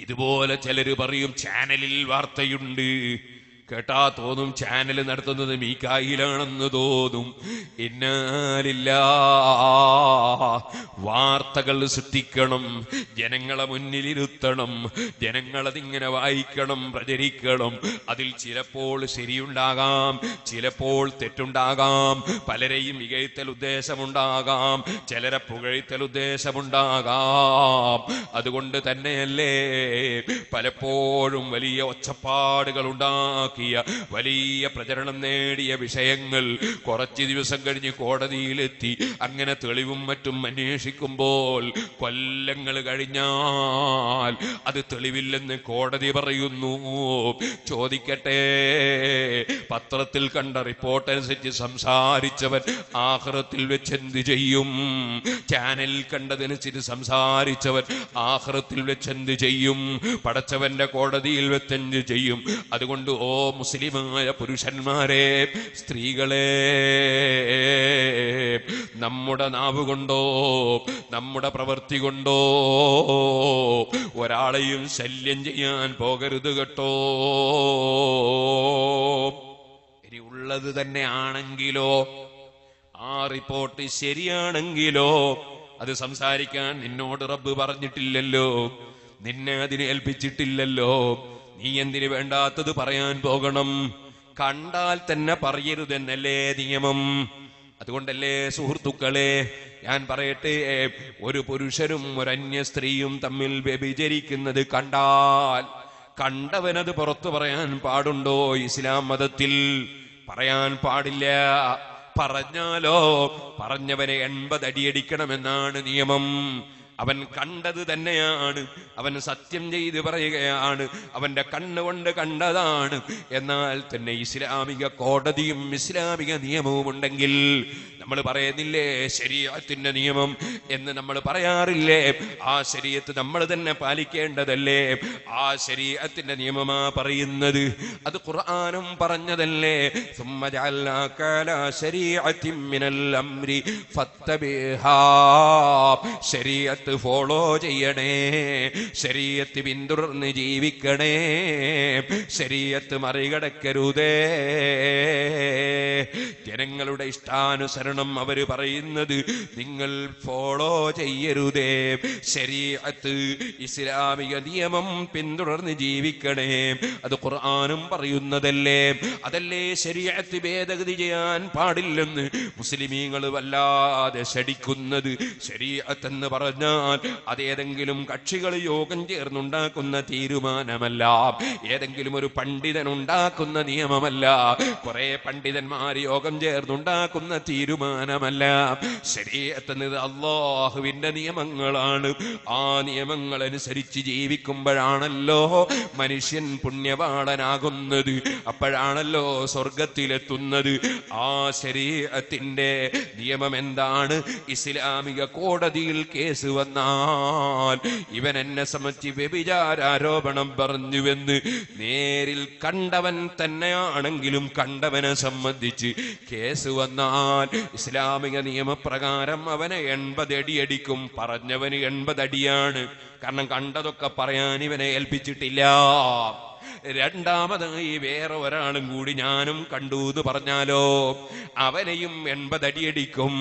ഇതുപോലെ ചിലര് പറയും ചാനലിൽ വാർത്തയുണ്ട് കേട്ടാ തോന്നും ചാനൽ നടത്തുന്നത് മീക്കായിലാണെന്ന് തോന്നും എന്നാലില്ല വാർത്തകൾ സൃഷ്ടിക്കണം ജനങ്ങളെ മുന്നിലിരുത്തണം ജനങ്ങളതിങ്ങനെ വായിക്കണം പ്രചരിക്കണം അതിൽ ചിലപ്പോൾ ശരിയുണ്ടാകാം ചിലപ്പോൾ തെറ്റുണ്ടാകാം പലരെയും വികഴ്ത്തൽ ഉദ്ദേശമുണ്ടാകാം ചിലരെ പുകഴ്ത്തൽ ഉദ്ദേശമുണ്ടാകാം അതുകൊണ്ട് തന്നെയല്ലേ പലപ്പോഴും വലിയ ഒച്ചപ്പാടുകൾ ഉണ്ടാകും ഉണ്ടാക്കിയ വലിയ പ്രചരണം നേടിയ വിഷയങ്ങൾ കുറച്ച് ദിവസം കഴിഞ്ഞ് കോടതിയിലെത്തി അങ്ങനെ തെളിവും മറ്റും അന്വേഷിക്കുമ്പോൾ കൊല്ലങ്ങൾ കഴിഞ്ഞാൽ അത് തെളിവില്ലെന്ന് കോടതി പറയുന്നു ചോദിക്കട്ടെ പത്രത്തിൽ കണ്ട റിപ്പോർട്ട് അനുസരിച്ച് സംസാരിച്ചവൻ ആഹ്റത്തിൽ വെച്ച് എന്ത് ചെയ്യും ചാനലിൽ കണ്ടതനുസരിച്ച് സംസാരിച്ചവൻ ആഹ്റത്തിൽ വെച്ച് എന്ത് ചെയ്യും പടച്ചവന്റെ കോടതിയിൽ വെച്ച് എന്ത് ചെയ്യും അതുകൊണ്ട് ഓ മുസ്ലിമായ പുരുഷന്മാരെ സ്ത്രീകളെ നമ്മുടെ നാവ് കൊണ്ടോ നമ്മുടെ പ്രവൃത്തി കൊണ്ടോ ഒരാളെയും ശല്യം ചെയ്യാൻ പോകരുത് കേട്ടോ ഇനി ഉള്ളത് തന്നെ ആണെങ്കിലോ ആ റിപ്പോർട്ട് ശരിയാണെങ്കിലോ അത് സംസാരിക്കാൻ നിന്നോട് റബ്ബ് പറഞ്ഞിട്ടില്ലല്ലോ നിന്നെ അതിനെ ഏൽപ്പിച്ചിട്ടില്ലല്ലോ നീ എന്തിനു വേണ്ടാത്തത് പറയാൻ പോകണം കണ്ടാൽ തന്നെ പറയരുതെന്നല്ലേ നിയമം അതുകൊണ്ടല്ലേ സുഹൃത്തുക്കളെ ഞാൻ പറയട്ടെ ഒരു പുരുഷനും ഒരന്യ സ്ത്രീയും തമ്മിൽ വ്യഭിചരിക്കുന്നത് കണ്ടാൽ കണ്ടവനത് പുറത്തു പറയാൻ പാടുണ്ടോ ഇസ്ലാം മതത്തിൽ പറയാൻ പാടില്ല പറഞ്ഞാലോ പറഞ്ഞവനെ എൺപത് അടിയടിക്കണമെന്നാണ് നിയമം അവൻ കണ്ടത് തന്നെയാണ് അവൻ സത്യം ചെയ്ത് പറയുകയാണ് അവന്റെ കണ്ണുകൊണ്ട് കണ്ടതാണ് എന്നാൽ തന്നെ ഇസ്ലാമിക കോടതിയും ഇസ്ലാമിക നിയമവും ഉണ്ടെങ്കിൽ നമ്മൾ പറയുന്നില്ലേ ശരീരത്തിന്റെ നിയമം എന്ന് നമ്മൾ പറയാറില്ലേ ആ ശരീരത്ത് നമ്മൾ തന്നെ പാലിക്കേണ്ടതല്ലേ ആ ശരീരത്തിന്റെ നിയമമാ പറയുന്നത് അത് ഖുർആാനും പറഞ്ഞതല്ലേ ശരീരത്ത് ഫോളോ ചെയ്യണേ ശരീരത്ത് പിന്തുടർന്ന് ജീവിക്കണേ ശരീരത്ത് മറികടക്കരുതേ ജനങ്ങളുടെ ഇഷ്ടാനുസരണം കാരണം അവര് പറയുന്നത് നിങ്ങൾ ഫോളോ ചെയ്യരുതേ ശരീഅത്ത് ഇസ്ലാമിക നിയമം പിന്തുടർന്ന് ജീവിക്കണേ അത് ഖുർആാനും പറയുന്നതല്ലേ അതല്ലേ ശരീഅത്ത് ഭേദഗതി ചെയ്യാൻ പാടില്ലെന്ന് മുസ്ലിമീങ്ങൾ വല്ലാതെ ശടിക്കുന്നത് ശരീഅത്ത് എന്ന് പറഞ്ഞാൽ അതേതെങ്കിലും കക്ഷികൾ യോഗം ചേർന്നുണ്ടാക്കുന്ന തീരുമാനമല്ല ഏതെങ്കിലും ഒരു പണ്ഡിതൻ ഉണ്ടാക്കുന്ന നിയമമല്ല കുറെ പണ്ഡിതന്മാർ യോഗം ചേർന്നുണ്ടാക്കുന്ന തീരുമാനം തീരുമാനമല്ല ശരീരത്തുന്നത് അള്ളാഹുവിന്റെ നിയമങ്ങളാണ് ആ നിയമങ്ങൾ അനുസരിച്ച് ജീവിക്കുമ്പോഴാണല്ലോ മനുഷ്യൻ പുണ്യവാളനാകുന്നത് അപ്പോഴാണല്ലോ സ്വർഗത്തിലെത്തുന്നത് ആ ശരീരത്തിന്റെ നിയമം എന്താണ് ഇസ്ലാമിക കോടതിയിൽ കേസ് വന്നാൽ ഇവൻ എന്നെ സംബന്ധിച്ച് വ്യഭിചാരോപണം പറഞ്ഞുവെന്ന് നേരിൽ കണ്ടവൻ തന്നെയാണെങ്കിലും കണ്ടവനെ സംബന്ധിച്ച് കേസ് വന്നാൽ ഇസ്ലാമിക നിയമപ്രകാരം അവനെ എൺപത് അടിക്കും പറഞ്ഞവന് എൺപത് അടിയാണ് കാരണം കണ്ടതൊക്കെ പറയാൻ ഇവനെ ഏൽപ്പിച്ചിട്ടില്ല രണ്ടാമതായി വേറെ ഒരാളും കൂടി ഞാനും കണ്ടു എന്ന് പറഞ്ഞാലോ അവനെയും എൺപതടിയടിക്കും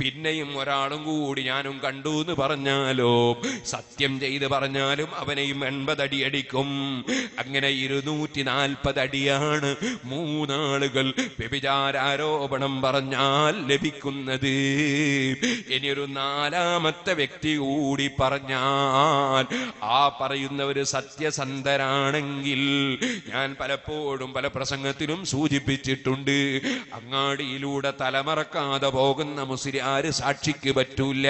പിന്നെയും ഒരാളും കൂടി ഞാനും കണ്ടു എന്ന് പറഞ്ഞാലോ സത്യം ചെയ്ത് പറഞ്ഞാലും അവനെയും എൺപതടി അടിക്കും അങ്ങനെ ഇരുന്നൂറ്റി നാൽപ്പതടിയാണ് മൂന്നാളുകൾ വ്യഭിചാരോപണം പറഞ്ഞാൽ ലഭിക്കുന്നത് ഇനിയൊരു നാലാമത്തെ വ്യക്തി കൂടി പറഞ്ഞാൽ ആ ഒരു സത്യസന്ധരാണെങ്കിൽ ഞാൻ പലപ്പോഴും പല പ്രസംഗത്തിനും സൂചിപ്പിച്ചിട്ടുണ്ട് അങ്ങാടിയിലൂടെ തലമറക്കാതെ പോകുന്ന ആര് സാക്ഷിക്ക് പറ്റൂല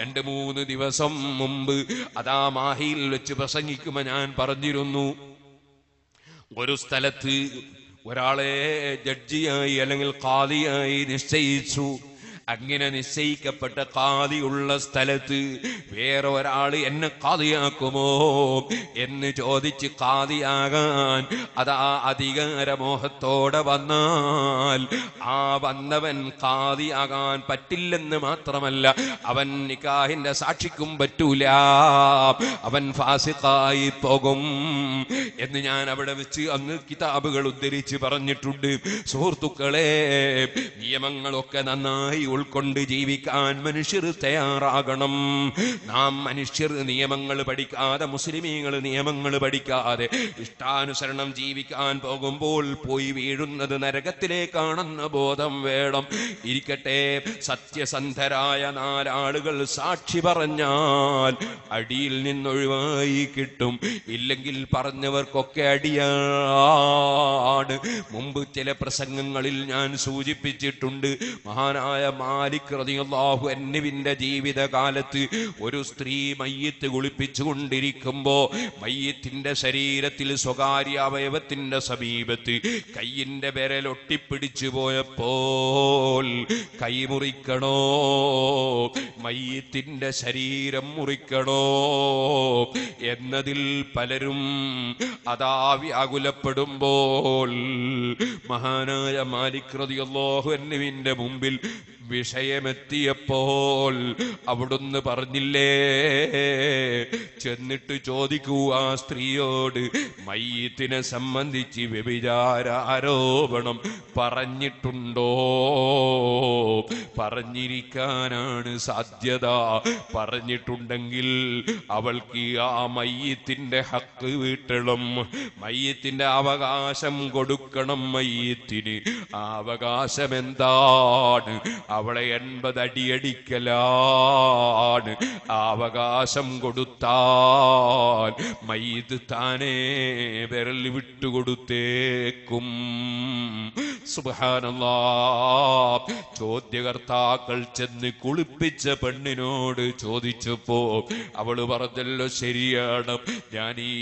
രണ്ട് മൂന്ന് ദിവസം മുമ്പ് അതാ മാഹിയിൽ വെച്ച് പ്രസംഗിക്കുമ്പോൾ ഞാൻ പറഞ്ഞിരുന്നു ഒരു സ്ഥലത്ത് ഒരാളെ ജഡ്ജിയായി അല്ലെങ്കിൽ കാലിയായി നിശ്ചയിച്ചു അങ്ങനെ നിശ്ചയിക്കപ്പെട്ട കാതിയുള്ള സ്ഥലത്ത് വേറെ ഒരാൾ എന്നെ കാതിയാക്കുമോ എന്ന് ചോദിച്ച് കാതിയാകാൻ അതാ അധികാരമോഹത്തോടെ വന്നാൽ ആ വന്നവൻ കാതിയാകാൻ പറ്റില്ലെന്ന് മാത്രമല്ല അവൻ നിക്കാഹിന്റെ സാക്ഷിക്കും പറ്റൂല അവൻ ഫാസിക്കായി പോകും എന്ന് ഞാൻ അവിടെ വെച്ച് അന്ന് കിതാബുകൾ ഉദ്ധരിച്ച് പറഞ്ഞിട്ടുണ്ട് സുഹൃത്തുക്കളെ നിയമങ്ങളൊക്കെ നന്നായി ഉള്ള ഉൾക്കൊണ്ട് ജീവിക്കാൻ മനുഷ്യർ തയ്യാറാകണം നാം മനുഷ്യർ നിയമങ്ങൾ പഠിക്കാതെ മുസ്ലിമീങ്ങൾ നിയമങ്ങൾ പഠിക്കാതെ ഇഷ്ടാനുസരണം ജീവിക്കാൻ പോകുമ്പോൾ പോയി വീഴുന്നത് നരകത്തിലേക്കാണെന്ന ബോധം വേണം ഇരിക്കട്ടെ സത്യസന്ധരായ നാലാളുകൾ സാക്ഷി പറഞ്ഞാൽ അടിയിൽ നിന്നൊഴിവായി കിട്ടും ഇല്ലെങ്കിൽ പറഞ്ഞവർക്കൊക്കെ അടിയാണ് മുമ്പ് ചില പ്രസംഗങ്ങളിൽ ഞാൻ സൂചിപ്പിച്ചിട്ടുണ്ട് മഹാനായ മാലിക് റളിയല്ലാഹു എന്നിവിന്റെ ജീവിതകാലത്ത് ഒരു സ്ത്രീ മയ്യത്ത് കുളിപ്പിച്ചു കൊണ്ടിരിക്കുമ്പോ മയ്യത്തിന്റെ ശരീരത്തിൽ സ്വകാര്യ അവയവത്തിന്റെ സമീപത്ത് കയ്യിന്റെ വിരലൊട്ടിപ്പിടിച്ചു പോയപ്പോൾ കൈമുറിക്കണോ മയ്യത്തിന്റെ ശരീരം മുറിക്കണോ എന്നതിൽ പലരും അതാ വ്യാകുലപ്പെടുമ്പോൾ മഹാനായ മാലിക് റതിയല്ലാഹു എന്നിവിന്റെ മുമ്പിൽ വിഷയമെത്തിയപ്പോൾ അവിടുന്ന് പറഞ്ഞില്ലേ ചെന്നിട്ട് ചോദിക്കൂ ആ സ്ത്രീയോട് മയ്യത്തിനെ സംബന്ധിച്ച് വ്യഭിചാര ആരോപണം പറഞ്ഞിട്ടുണ്ടോ പറഞ്ഞിരിക്കാനാണ് സാധ്യത പറഞ്ഞിട്ടുണ്ടെങ്കിൽ അവൾക്ക് ആ മയ്യത്തിന്റെ ഹക്ക് വീട്ടണം മയ്യത്തിന്റെ അവകാശം കൊടുക്കണം മയ്യത്തിന് ആ അവകാശം എന്താണ് അവളെ എൺപത് അടിയടിക്കലാണ് അവകാശം കൊടുത്താൽ മയ്ത് താനേ വിരൽ വിട്ടുകൊടുത്തേക്കും ചോദ്യകർത്താക്കൾ ചെന്ന് കുളിപ്പിച്ച പെണ്ണിനോട് ചോദിച്ചപ്പോ അവള് പറഞ്ഞല്ലോ ശരിയാണ് ഞാൻ ഈ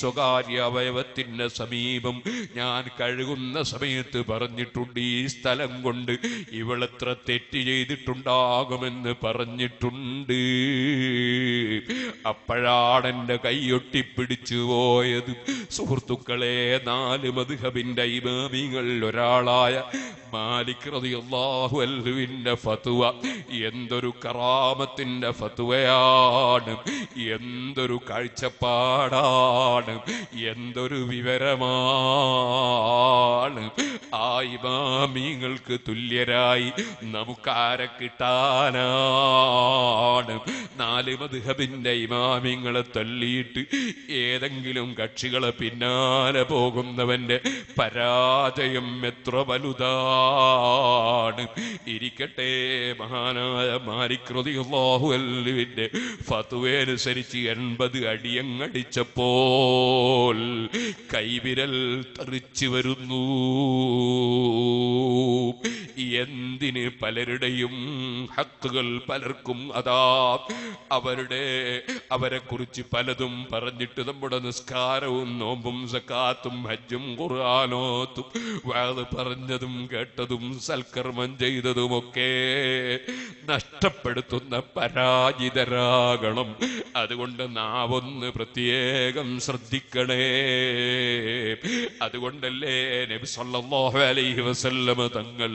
സ്വകാര്യ അവയവത്തിന്റെ സമീപം ഞാൻ കഴുകുന്ന സമയത്ത് പറഞ്ഞിട്ടുണ്ട് ഈ സ്ഥലം കൊണ്ട് ഇവളെത്ര തെറ്റ് ചെയ്തിട്ടുണ്ടാകുമെന്ന് പറഞ്ഞിട്ടുണ്ട് അപ്പോഴാണ് കൈയൊട്ടി കൈയൊട്ടിപ്പിടിച്ചു പോയത് സുഹൃത്തുക്കളെ നാല് മധുഹബിന്റെ ഇമാമികളിൽ ഒരാൾ ഒരാളായ മാലിക് ഫതുവ എന്തൊരു കറാമത്തിന്റെ ഫതുവയാണ് എന്തൊരു കാഴ്ചപ്പാടാണ് എന്തൊരു വിവരമാണ് ആ ഇമാമിങ്ങൾക്ക് തുല്യരായി നമുക്കാരെ കിട്ടാനാണ് നാല് മധുഹബിന്റെ ഇമാമിങ്ങളെ തള്ളിയിട്ട് ഏതെങ്കിലും കക്ഷികളെ പിന്നാലെ പോകുന്നവന്റെ പരാജയം എത്ര വലുതാണ് ഇരിക്കട്ടെ മഹാനായ മാരിക്രതി ബാഹുവല്ലുവിന്റെ ഫതുവനുസരിച്ച് എൺപത് അടിയങ്ങടിച്ചപ്പോൾ കൈവിരൽ തെറിച്ചു വരുന്നു എന്തിന് പലരുടെയും ഹത്തുകൾ പലർക്കും അതാ അവരുടെ അവരെ കുറിച്ച് പലതും പറഞ്ഞിട്ട് നമ്മുടെ നിസ്കാരവും നോമ്പും സക്കാത്തും ഹജ്ജും ഖുർആാനോത്തും പറഞ്ഞതും കേട്ടതും സൽക്കർമ്മം ചെയ്തതുമൊക്കെ നഷ്ടപ്പെടുത്തുന്ന പരാജിതരാകണം അതുകൊണ്ട് നാവൊന്ന് പ്രത്യേകം ശ്രദ്ധിക്കണേ അതുകൊണ്ടല്ലേ നബി സല്ലല്ലാഹു അലൈഹി വസല്ലമ തങ്ങൾ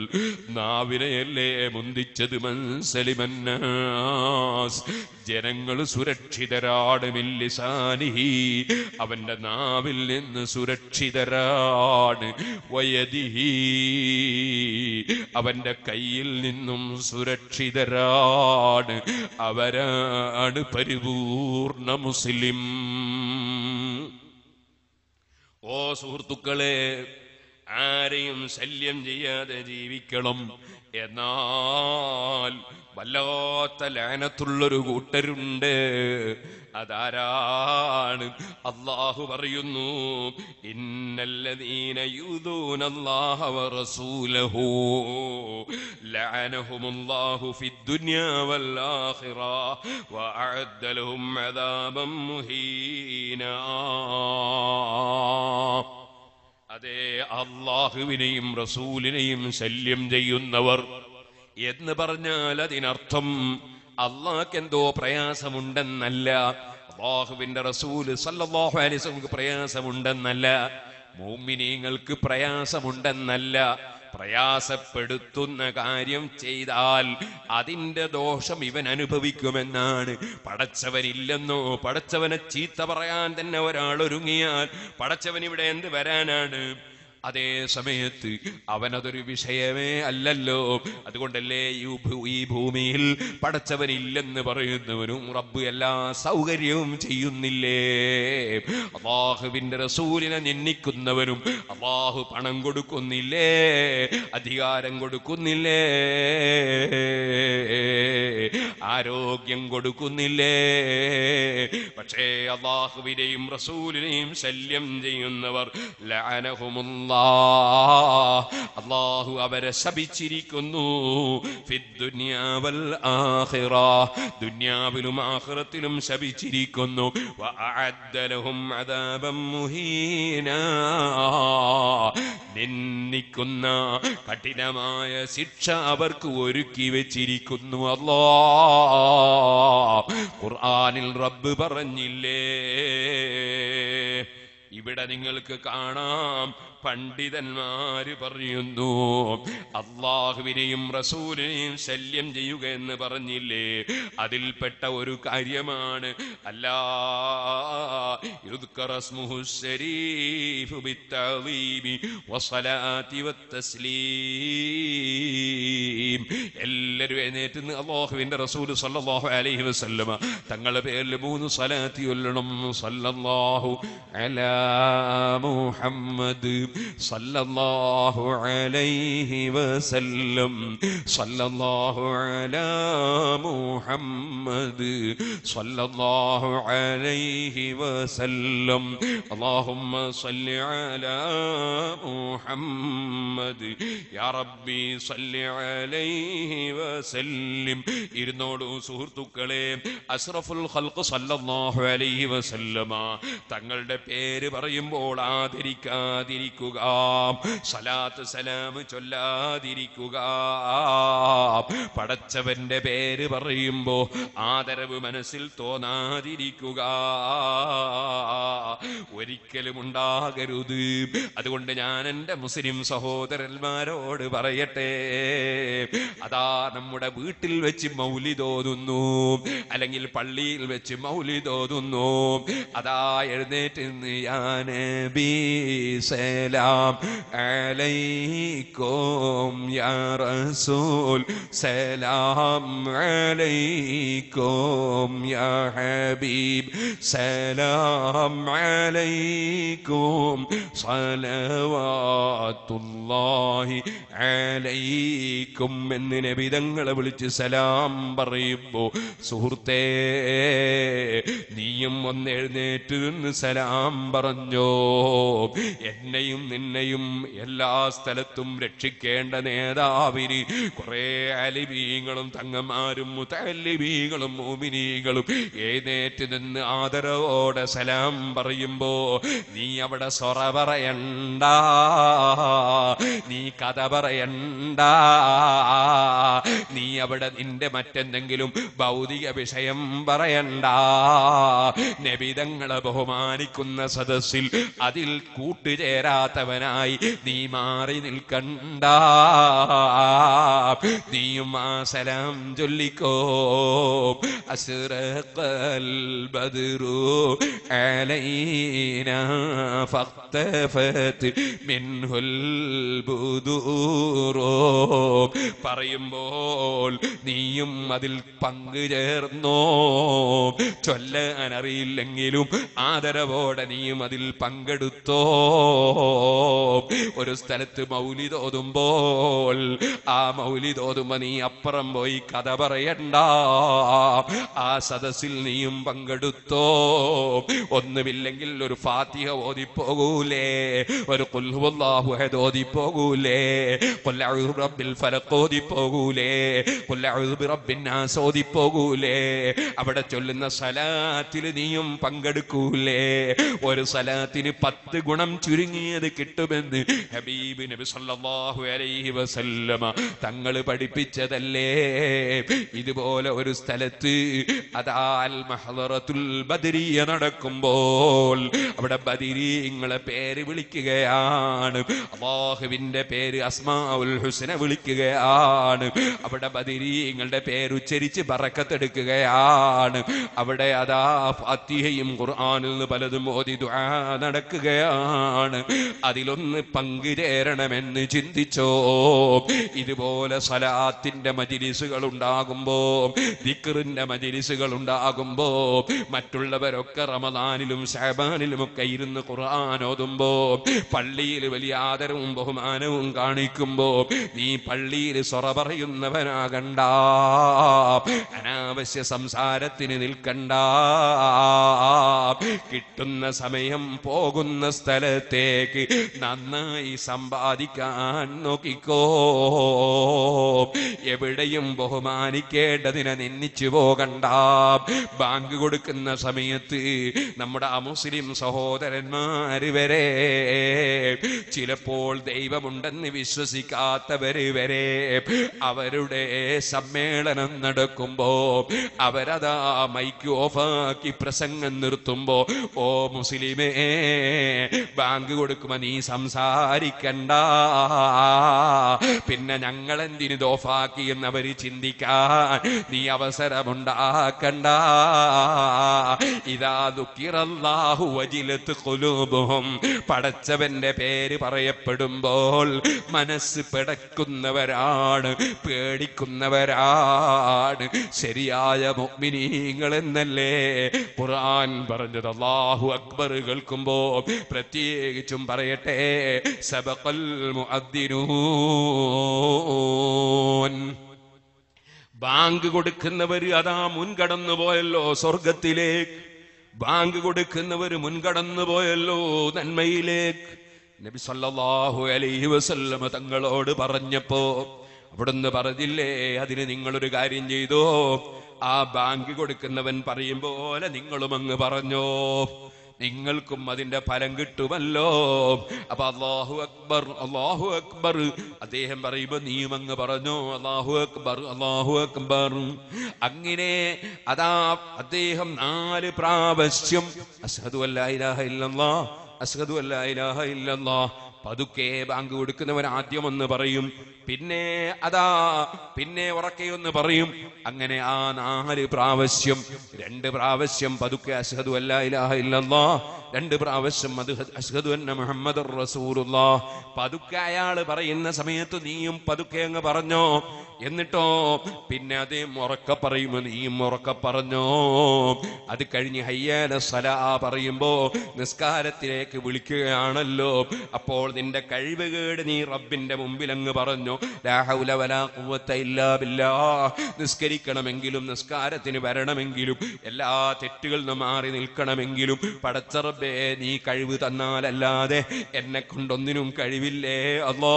നാവിനെയല്ലേ മുന്തിച്ചത് മൻസലിമന്നാസ് ജനങ്ങൾ സുരക്ഷിതരാണ് മില്ലിസാനിഹി അവന്റെ നാവിൽ നിന്ന് സുരക്ഷിതരാണ് വയതിഹി അവന്റെ കയ്യിൽ നിന്നും സുരക്ഷിതരാണ് അവരാണ് പരിപൂർണ മുസ്ലിം ഓ സുഹൃത്തുക്കളെ ആരെയും ശല്യം ചെയ്യാതെ ജീവിക്കണം എന്നാൽ വല്ലാത്ത ലാനത്തുള്ളൊരു കൂട്ടരുണ്ട് അതാരാണ് അള്ളാഹു പറയുന്നു ഇന്നല്ലദീന യൂദൂനല്ലാഹ വറസൂലഹു ലഅനഹുമുല്ലാഹു ഫിദ്ദുനിയാ വല്ലാഖിറ വഅഅദ്ദ അദാബൻ മുഹീനാ അതെ അള്ളാഹുവിനെയും റസൂലിനെയും ശല്യം ചെയ്യുന്നവർ എന്ന് പറഞ്ഞാൽ അതിനർത്ഥം അള്ളാഹ് എന്തോ പ്രയാസമുണ്ടെന്നല്ല അള്ളാഹുവിന്റെ റസൂല് സല്ലാഹു അലിസ്ലമിക്ക് പ്രയാസമുണ്ടെന്നല്ല മോമിനീങ്ങൾക്ക് പ്രയാസമുണ്ടെന്നല്ല പ്രയാസപ്പെടുത്തുന്ന കാര്യം ചെയ്താൽ അതിന്റെ ദോഷം ഇവൻ അനുഭവിക്കുമെന്നാണ് പടച്ചവനില്ലെന്നോ പടച്ചവനെ ചീത്ത പറയാൻ തന്നെ ഒരാൾ ഒരുങ്ങിയാൽ പടച്ചവൻ ഇവിടെ എന്ത് വരാനാണ് അതേ സമയത്ത് അവനതൊരു വിഷയമേ അല്ലല്ലോ അതുകൊണ്ടല്ലേ ഈ ഭൂമിയിൽ പടച്ചവനില്ലെന്ന് പറയുന്നവനും റബ്ബ് എല്ലാ സൗകര്യവും ചെയ്യുന്നില്ലേ അബാഹുവിന്റെ റസൂലിനെ നിന്നിക്കുന്നവനും അബാഹു പണം കൊടുക്കുന്നില്ലേ അധികാരം കൊടുക്കുന്നില്ലേ ആരോഗ്യം കൊടുക്കുന്നില്ലേ പക്ഷേ അബാഹുവിനെയും റസൂലിനെയും ശല്യം ചെയ്യുന്നവർ ലഅനഹുമുള്ള അള്ളാഹു അവരെ ശപിച്ചിരിക്കുന്നു ദുന്യാവിലും ആഹ്റത്തിലും ശപിച്ചിരിക്കുന്നു നിന്ദിക്കുന്ന കഠിനമായ ശിക്ഷ അവർക്ക് ഒരുക്കി വെച്ചിരിക്കുന്നു അല്ലോ ഖുർആാനിൽ റബ്ബ് പറഞ്ഞില്ലേ ഇവിടെ നിങ്ങൾക്ക് കാണാം പണ്ഡിതന്മാര് പറയുന്നു അള്ളാഹുവിനെയും റസൂലിനെയും ശല്യം ചെയ്യുക എന്ന് പറഞ്ഞില്ലേ അതിൽപ്പെട്ട ഒരു കാര്യമാണ് അല്ലാ എല്ലാരും എഴുന്നേറ്റ് അള്ളാഹുവിന്റെ റസൂൽ സല്ലാഹു അലൈഹി വസ്ല്ലമ തങ്ങളുടെ പേരിൽ മൂന്ന് സലാത്തി ഒല്ലണം സല്ലല്ലാഹു അലാ മുഹമ്മദ് സല്ലല്ലാഹു അലൈഹി വസല്ലം സല്ലല്ലാഹു അലാ മുഹമ്മദ് സല്ലല്ലാഹു അലൈഹി വസല്ലം അല്ലാഹുമ്മ സല്ലി അലാ മുഹമ്മദ് യാ റബ്ബി സല്ലി അലൈഹി വസല്ലം ഇരുന്നോടു സുഹൃത്തുക്കളെ അഷ്റഫുൽ ഖൽഖ് സല്ലല്ലാഹു അലൈഹി വസല്ലമ തങ്ങളുടെ പേര് പറയുമ്പോൾ ആദരിക്കാതിരിക്കും ചൊല്ലാതിരിക്കുക സലാത്ത് സലാം ചൊല്ലാതിരിക്കുക പടച്ചവന്റെ പേര് പറയുമ്പോ ആദരവ് മനസ്സിൽ തോന്നാതിരിക്കുക ഒരിക്കലും ഉണ്ടാകരുത് അതുകൊണ്ട് ഞാൻ എൻ്റെ മുസ്ലിം സഹോദരന്മാരോട് പറയട്ടെ അതാ നമ്മുടെ വീട്ടിൽ വെച്ച് മൗലി തോന്നുന്നു അല്ലെങ്കിൽ പള്ളിയിൽ വെച്ച് മൗലി തോന്നുന്നു അതാ എഴുന്നേറ്റ് ഞാൻ ബീസേ സലാം അലൈക്കും യാ റസൂൽ സലാം അലൈക്കും യാ ഹബീബ് സലാം അലൈക്കും സലവാത്തുല്ലാഹി അലൈക്കും എന്ന് നബിതങ്ങളെ വിളിച്ച് സലാം പറയുമ്പോ സുഹൃത്തേ നീയും വന്നെഴുന്നേറ്റ് നിന്ന് സലാം പറഞ്ഞോ എന്നെയും എന്നെയും നിന്നെയും എല്ലാ സ്ഥലത്തും രക്ഷിക്കേണ്ട നേതാവിന് കുറെ അലിബീകളും തങ്ങന്മാരും മുത്തലിബീകളും മോമിനീകളും ഏതേറ്റ് നിന്ന് ആദരവോടെ സലാം പറയുമ്പോ നീ അവിടെ സൊറ പറയണ്ട നീ കഥ പറയണ്ട നീ അവിടെ നിന്റെ മറ്റെന്തെങ്കിലും ഭൗതിക വിഷയം പറയണ്ട നബിതങ്ങളെ ബഹുമാനിക്കുന്ന സദസ്സിൽ അതിൽ കൂട്ടുചേരാ ഇല്ലാത്തവനായി നീ മാറി നിൽക്കണ്ട നീയും ആ സലാം ചൊല്ലിക്കോ പറയുമ്പോൾ നീയും അതിൽ പങ്കു ചേർന്നോ ചൊല്ലാൻ അറിയില്ലെങ്കിലും ആദരവോടെ നീയും അതിൽ പങ്കെടുത്തോ ഒരു സ്ഥലത്ത് മൗലിദ് ഓതുമ്പോൾ ആ മൗലിദ് ഓതുമ്പോ നീ അപ്പുറം പോയി കഥ പറയണ്ട ആ സദസ്സിൽ നീയും പങ്കെടുത്തോ ഒന്നുമില്ലെങ്കിൽ ഒരു ഫാത്തിഹ ഓതിപ്പോകൂലേ ഒരു കുൽഹുല്ലാഹുഹദ് ഓതിപ്പോകൂലേ കൊല്ലഴുതു റബ്ബിൽ ഫലക്കോതിപ്പോകൂലേ കൊല്ലഴുതു അവിടെ ചൊല്ലുന്ന സലാത്തിൽ നീയും പങ്കെടുക്കൂലേ ഒരു സലാത്തിന് പത്ത് ഗുണം ചുരുങ്ങിയത് കിട്ടുമെന്ന് ഹബീബ് നബി സല്ലല്ലാഹു അലൈഹി വസല്ലമ തങ്ങൾ പഠിപ്പിച്ചതല്ലേ ഇതുപോലെ ഒരു സ്ഥലത്ത് അതാ അൽ മഹദറത്തുൽ ബദരിയ നടക്കുമ്പോൾ അവിടെ നിങ്ങളെ പേര് വിളിക്കുകയാണ് അള്ളാഹുവിന്റെ പേര് അസ്മാഉൽ ഹുസന വിളിക്കുകയാണ് അവിടെ പേര് ഉച്ചരിച്ച് പറക്കത്തെടുക്കുകയാണ് അവിടെ അതാ ഫാത്തിഹയും നിന്ന് പലതും ഓതി ദുആ നടക്കുകയാണ് അതിലൊന്ന് പങ്കുചേരണമെന്ന് ചിന്തിച്ചോ ഇതുപോലെ സലാത്തിന്റെ മജിലിസുകൾ ഉണ്ടാകുമ്പോ ദിക്കറിന്റെ മജിലിസുകൾ ഉണ്ടാകുമ്പോ മറ്റുള്ളവരൊക്കെ റമദാനിലും ഷാബാനിലും ഒക്കെ ഇരുന്ന് ഖുർആൻ പള്ളിയിൽ വലിയ ആദരവും ബഹുമാനവും കാണിക്കുമ്പോ നീ പള്ളിയിൽ സൊറ പറയുന്നവനാകണ്ട അനാവശ്യ സംസാരത്തിന് നിൽക്കണ്ട കിട്ടുന്ന സമയം പോകുന്ന സ്ഥലത്തേക്ക് നന്നായി സമ്പാദിക്കാൻ നോക്കിക്കോ എവിടെയും ബഹുമാനിക്കേണ്ടതിനെ നിന്നിച്ചു പോകണ്ട ബാങ്ക് കൊടുക്കുന്ന സമയത്ത് നമ്മുടെ അമുസ്ലിം സഹോദരന്മാര് വരെ ചിലപ്പോൾ ദൈവമുണ്ടെന്ന് വിശ്വസിക്കാത്തവര് വരെ അവരുടെ സമ്മേളനം നടക്കുമ്പോ അവരതാ മൈക്ക് ഓഫാക്കി പ്രസംഗം നിർത്തുമ്പോ ഓ മുസ്ലിമേ ബാങ്ക് കൊടുക്കും ഉമ്മ നീ സംസാരിക്കണ്ട പിന്നെ ഞങ്ങൾ എന്തിനു ദോഫാക്കി എന്നവര് ചിന്തിക്കാൻ നീ അവസരമുണ്ടാക്കണ്ട ഇതാ ദുഃഖിറല്ലാഹു വജിലത്ത് കൊലൂബും പടച്ചവന്റെ പേര് പറയപ്പെടുമ്പോൾ മനസ്സ് പിടക്കുന്നവരാണ് പേടിക്കുന്നവരാണ് ശരിയായ മുഗ്മിനീങ്ങൾ എന്നല്ലേ ഖുർആൻ പറഞ്ഞത് അള്ളാഹു അക്ബർ കേൾക്കുമ്പോ പ്രത്യേകിച്ചും പറ പറയട്ടെ സബഖൽ മുഅദ്ദിനൂൻ ബാങ്ക് കൊടുക്കുന്നവര് അതാ മുൻകടന്നു പോയല്ലോ സ്വർഗത്തിലേക്ക് ബാങ്ക് കൊടുക്കുന്നവര് മുൻകടന്നു പോയല്ലോ നന്മയിലേക്ക് നബി സല്ലല്ലാഹു അലൈഹി വസല്ലമ തങ്ങളോട് പറഞ്ഞപ്പോ അവിടുന്ന് പറഞ്ഞില്ലേ അതിന് നിങ്ങളൊരു കാര്യം ചെയ്തോ ആ ബാങ്ക് കൊടുക്കുന്നവൻ പറയും പോലെ നിങ്ങളും അങ്ങ് പറഞ്ഞോ നിങ്ങൾക്കും അതിന്റെ ഫലം കിട്ടുമല്ലോ അപ്പൊ അള്ളാഹു അക്ബർ അള്ളാഹു അക്ബർ അദ്ദേഹം പറയുമ്പോ നീമങ്ങ് പറഞ്ഞു അള്ളാഹു അക്ബർ അള്ളാഹു അക്ബർ അങ്ങനെ അതാ അദ്ദേഹം നാല് പ്രാവശ്യം അസ്ഹദു അല്ലാ ഇലാഹ ഇല്ലല്ലാ അസ്ഹദു അല്ലാ ഇലാഹ ഇല്ലല്ലാ പതുക്കെ ബാങ്ക് കൊടുക്കുന്നവൻ ആദ്യം ഒന്ന് പറയും പിന്നെ അതാ പിന്നെ ഉറക്കയൊന്ന് പറയും അങ്ങനെ ആ നാല് പ്രാവശ്യം രണ്ട് പ്രാവശ്യം പതുക്കെ അഷ്ഹദു അല്ലാ ഇലാഹ രണ്ട് പ്രാവശ്യം അഷ്ഹദു അന്ന മുഹമ്മദ് റസൂലുള്ള പതുക്കെ അയാള് പറയുന്ന സമയത്ത് നീയും പതുക്കെ അങ്ങ് പറഞ്ഞോ എന്നിട്ടോ പിന്നെ അത് മുറക്ക പറയുമ്പോൾ നീ മുറക്ക പറഞ്ഞോ അത് കഴിഞ്ഞ് ഹയ്യാന സലാ പറയുമ്പോ നിസ്കാരത്തിലേക്ക് വിളിക്കുകയാണല്ലോ അപ്പോൾ നിന്റെ കഴിവ് കേട് നീ റബ്ബിന്റെ മുമ്പിൽ അങ്ങ് പറഞ്ഞു നിസ്കരിക്കണമെങ്കിലും നിസ്കാരത്തിന് വരണമെങ്കിലും എല്ലാ തെറ്റുകളിൽ നിന്ന് മാറി നിൽക്കണമെങ്കിലും പടച്ചറബേ നീ കഴിവ് തന്നാലല്ലാതെ എന്നെ കൊണ്ടൊന്നിനും കഴിവില്ലേ അല്ലോ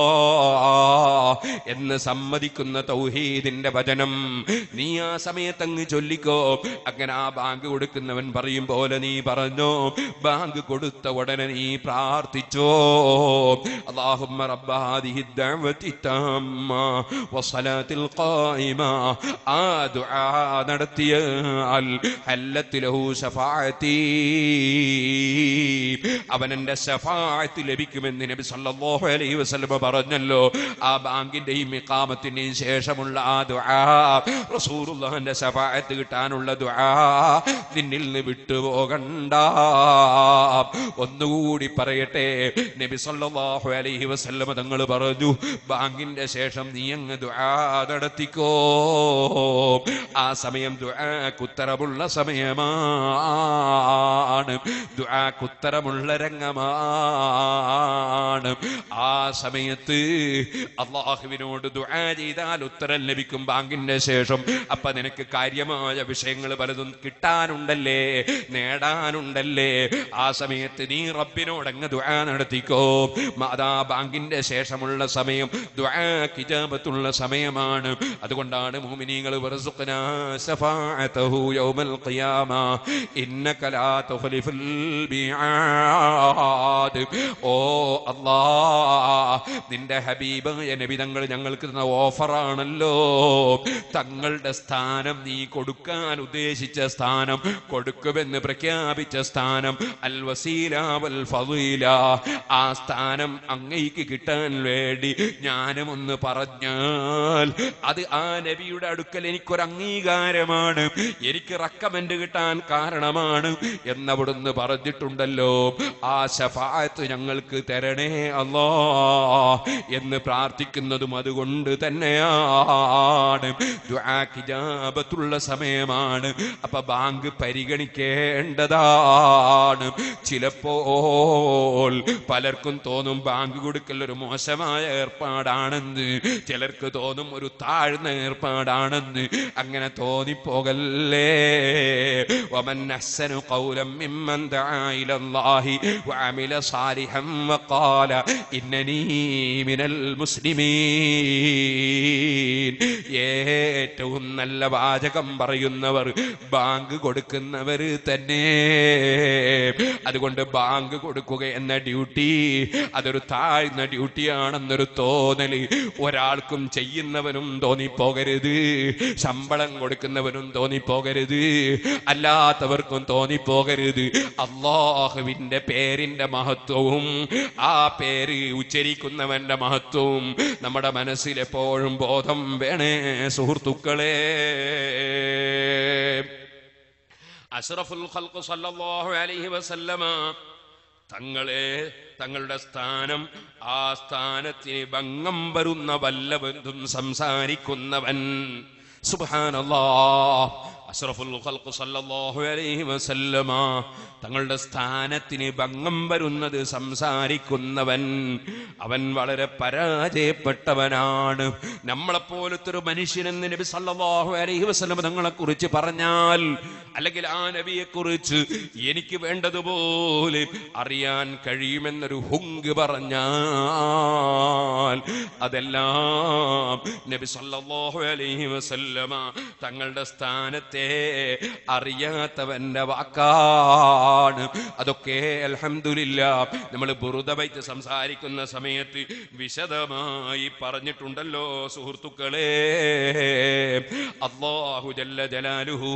എന്ന് സമ്മതിക്കുന്ന തൗഹീദിന്റെ വചനം നീ ആ സമയത്തങ്ങ് ചൊല്ലിക്കോ അങ്ങനെ ആ ബാങ്ക് കൊടുക്കുന്നവൻ പറയും പോലെ നീ പറഞ്ഞോ ബാങ്ക് കൊടുത്ത ഉടനെ നീ പ്രാർത്ഥിച്ചോ അള്ളാഹുമ്മ റബ്ബ ഹാദിഹി ദഅവതി തമ്മ വസ്സലാത്തിൽ ഖായിമ ആ ദുആ നടത്തിയാൽ ഹല്ലത്ത് ലഹു ശഫാഅതി അവൻ എൻ്റെ ശഫാഅത്ത് ലഭിക്കുമെന്ന് നബി സല്ലല്ലാഹു അലൈഹി വസല്ലം പറഞ്ഞല്ലോ ആ ബാങ്കിന്റെയും ഇഖാമത്തിന്റെയും ശേഷം ശേഷമുള്ള ആ ദുആ റസൂലുള്ളാഹിന്റെ കിട്ടാനുള്ള ദുആ നിന്നിൽ നിന്ന് വിട്ടുപോകണ്ട ഒന്നുകൂടി പറയട്ടെ നബി സല്ലല്ലാഹു അലൈഹി വസല്ലമ തങ്ങൾ പറഞ്ഞു ബാങ്കിന്റെ ശേഷം നീ അങ്ങ് ദുആ നടത്തിക്കോ ആ സമയം കുത്തരമുള്ള സമയമാണ് കുത്തരമുള്ള രംഗമാണ് ആ സമയത്ത് അള്ളാഹുവിനോട് ദുആ ചെയ്താൽ ഉത്തരം ലഭിക്കും ബാങ്കിന്റെ ശേഷം അപ്പൊ നിനക്ക് കാര്യമായ വിഷയങ്ങൾ പലതും കിട്ടാനുണ്ടല്ലേ നേടാനുണ്ടല്ലേ ആ സമയത്ത് നീ റബ്ബിനോട് അങ്ങ് ദ്വാ നടത്തിക്കോ മാതാ ബാങ്കിന്റെ ശേഷമുള്ള സമയം ദ്വാ കിജാബത്തുള്ള സമയമാണ് അതുകൊണ്ടാണ് മോമിനികൾ ഓ നിന്റെ ഹബീബ് നബി തങ്ങൾ ഞങ്ങൾക്ക് തന്ന ഓഫറാണ് ആണല്ലോ തങ്ങളുടെ സ്ഥാനം നീ കൊടുക്കാൻ ഉദ്ദേശിച്ച സ്ഥാനം കൊടുക്കുമെന്ന് പ്രഖ്യാപിച്ച സ്ഥാനം അൽ വസീല വൽ ആ സ്ഥാനം അങ്ങേക്ക് കിട്ടാൻ വേണ്ടി ഞാനും ഒന്ന് പറഞ്ഞാൽ അത് ആ നബിയുടെ അടുക്കൽ എനിക്കൊരു അംഗീകാരമാണ് എനിക്ക് റക്കമെന്റ് കിട്ടാൻ കാരണമാണ് എന്നവിടുന്ന് പറഞ്ഞിട്ടുണ്ടല്ലോ ആ ശഫായത്ത് ഞങ്ങൾക്ക് തരണേ അല്ലോ എന്ന് പ്രാർത്ഥിക്കുന്നതും അതുകൊണ്ട് തന്നെയാ സമയമാണ് ദുആഖിജാബത്തുള്ള സമയമാണ് അപ്പൊ ബാങ്ക് പരിഗണിക്കേണ്ടതാണ് ചിലപ്പോൾ പലർക്കും തോന്നും ബാങ്ക് കൊടുക്കൽ ഒരു മോശമായ ഏർപ്പാടാണെന്ന് ചിലർക്ക് തോന്നും ഒരു താഴ്ന്ന ഏർപ്പാടാണെന്ന് അങ്ങനെ തോന്നിപ്പോകല്ലേ ومن أحسن قولا ممن دعا إلى ഏറ്റവും നല്ല വാചകം പറയുന്നവർ ബാങ്ക് കൊടുക്കുന്നവർ തന്നെ അതുകൊണ്ട് ബാങ്ക് കൊടുക്കുക എന്ന ഡ്യൂട്ടി അതൊരു താഴ്ന്ന ഡ്യൂട്ടിയാണെന്നൊരു തോന്നല് ഒരാൾക്കും ചെയ്യുന്നവനും തോന്നിപ്പോകരുത് ശമ്പളം കൊടുക്കുന്നവനും തോന്നിപ്പോകരുത് അല്ലാത്തവർക്കും തോന്നിപ്പോകരുത് അള്ളാഹുവിൻ്റെ പേരിൻ്റെ മഹത്വവും ആ പേര് ഉച്ചരിക്കുന്നവൻ്റെ മഹത്വവും നമ്മുടെ മനസ്സിലെപ്പോഴും ബോധം ബോധം വേണേ സുഹൃത്തുക്കളെ അഷ്റഫുൽ ഖൽഖ് സല്ലല്ലാഹു അലൈഹി വസല്ലമ തങ്ങളെ തങ്ങളുടെ സ്ഥാനം ആ സ്ഥാനത്തിന് ഭംഗം വരുന്ന ബന്ധും സംസാരിക്കുന്നവൻ സുബാനല്ലാഹ് അഷ്റഫുൽ സല്ലല്ലാഹു അലൈഹി വസല്ലമ തങ്ങളുടെ സ്ഥാനത്തിന് ഭംഗം വരുന്നത് സംസാരിക്കുന്നവൻ അവൻ വളരെ പരാജയപ്പെട്ടവനാണ് നമ്മളെപ്പോലത്തെ ഒരു മനുഷ്യനെന്ന് നബി സല്ലല്ലാഹു അലൈഹി വസല്ലമ തങ്ങളെ കുറിച്ച് പറഞ്ഞാൽ അല്ലെങ്കിൽ ആ നബിയെ കുറിച്ച് എനിക്ക് വേണ്ടതുപോലെ അറിയാൻ കഴിയുമെന്നൊരു ഹുങ്ക് പറഞ്ഞാൽ അതെല്ലാം നബി സല്ലല്ലാഹു അലൈഹി വസല്ലമ തങ്ങളുടെ സ്ഥാനത്തെ അറിയാത്തവന്റെ വാക്കാണ് അതൊക്കെ അലഹമില്ല നമ്മൾ ബുറുദവൈറ്റ് സംസാരിക്കുന്ന സമയത്ത് വിശദമായി പറഞ്ഞിട്ടുണ്ടല്ലോ സുഹൃത്തുക്കളെ അള്ളാഹു ജല്ല ജലാലുഹൂ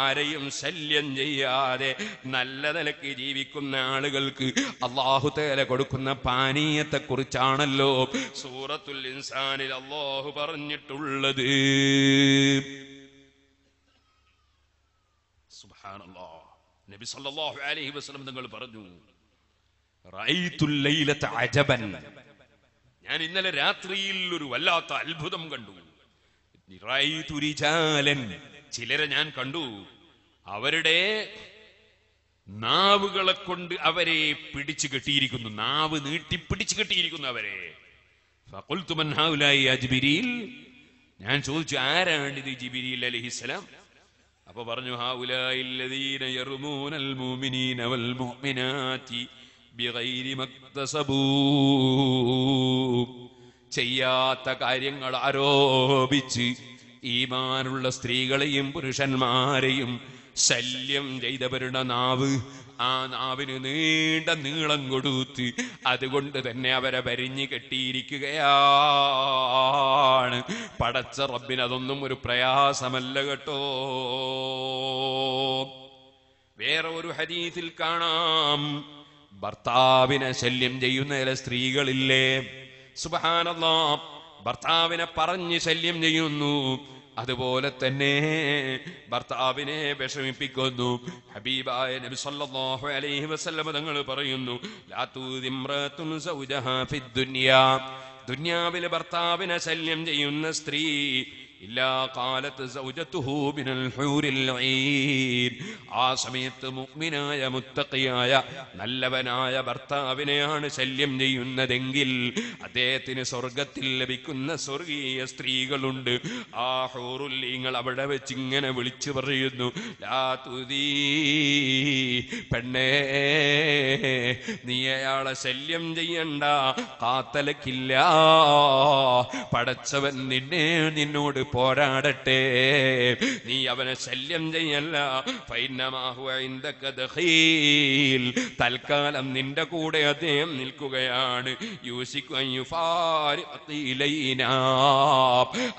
ആരെയും ശല്യം ചെയ്യാതെ നല്ല നിലക്ക് ജീവിക്കുന്ന ആളുകൾക്ക് അള്ളാഹു തേല കൊടുക്കുന്ന പാനീയത്തെ കുറിച്ചാണല്ലോ സൂറത്തുൽ ഇൻസാനിൽ അള്ളാഹു പറഞ്ഞിട്ടുള്ളത് നബി സല്ലല്ലാഹു അലൈഹി വസല്ലം നിങ്ങൾ പറഞ്ഞു ലൈലത അജബൻ ഞാൻ ഇന്നലെ രാത്രിയിൽ ഒരു വല്ലാത്ത അത്ഭുതം കണ്ടു ചിലരെ ഞാൻ കണ്ടു അവരുടെ നാവുകളെ കൊണ്ട് അവരെ പിടിച്ചു കെട്ടിയിരിക്കുന്നു നാവ് നീട്ടി പിടിച്ചു കെട്ടിയിരിക്കുന്നു അവരെ ഫഖുൽതു മൻ ഞാൻ ചോദിച്ചു ആരാണ് ഇത് ജിബിരി അലഹിസ്സലാം അപ്പൊ പറഞ്ഞു ചെയ്യാത്ത കാര്യങ്ങൾ ആരോപിച്ച് ഈമാനുള്ള സ്ത്രീകളെയും പുരുഷന്മാരെയും ശല്യം ചെയ്തവരുടെ നാവ് ആ നാവിന് നീണ്ട നീളം കൊടുത്തി അതുകൊണ്ട് തന്നെ അവരെ വരിഞ്ഞു കെട്ടിയിരിക്കുകയാണ് പടച്ച റബ്ബിനതൊന്നും ഒരു പ്രയാസമല്ല കേട്ടോ വേറെ ഒരു ഹരീതിൽ കാണാം ഭർത്താവിനെ ശല്യം ചെയ്യുന്ന ചില സ്ത്രീകളില്ലേ സുബാനല്ല ഭർത്താവിനെ പറഞ്ഞ് ശല്യം ചെയ്യുന്നു അതുപോലെ തന്നെ ഭർത്താവിനെ വിഷമിപ്പിക്കുന്നു ഹബീബായ നബി സല്ലല്ലാഹു അലൈഹി വസല്ലം തങ്ങൾ പറയുന്നു സൗജഹാ ഫിദ് ദുനിയാവിലെ ഭർത്താവിനെ ശല്യം ചെയ്യുന്ന സ്ത്രീ ഇല്ലാ കാലത്ത് ആ സമയത്ത് മുഗ്മിനായ മുത്തക്കിയായ നല്ലവനായ ഭർത്താവിനെയാണ് ശല്യം ചെയ്യുന്നതെങ്കിൽ അദ്ദേഹത്തിന് സ്വർഗത്തിൽ ലഭിക്കുന്ന സ്വർഗീയ സ്ത്രീകളുണ്ട് ആ നിങ്ങൾ അവിടെ വെച്ച് ഇങ്ങനെ വിളിച്ചു പറയുന്നു പെണ്ണേ നീ അയാളെ ശല്യം ചെയ്യണ്ട കാത്തലക്കില്ല പടച്ചവൻ നിന്നെ നിന്നോട് പോരാടട്ടെ നീ അവനെ ശല്യം ചെയ്യല്ല തൽക്കാലം നിന്റെ കൂടെ അദ്ദേഹം നിൽക്കുകയാണ്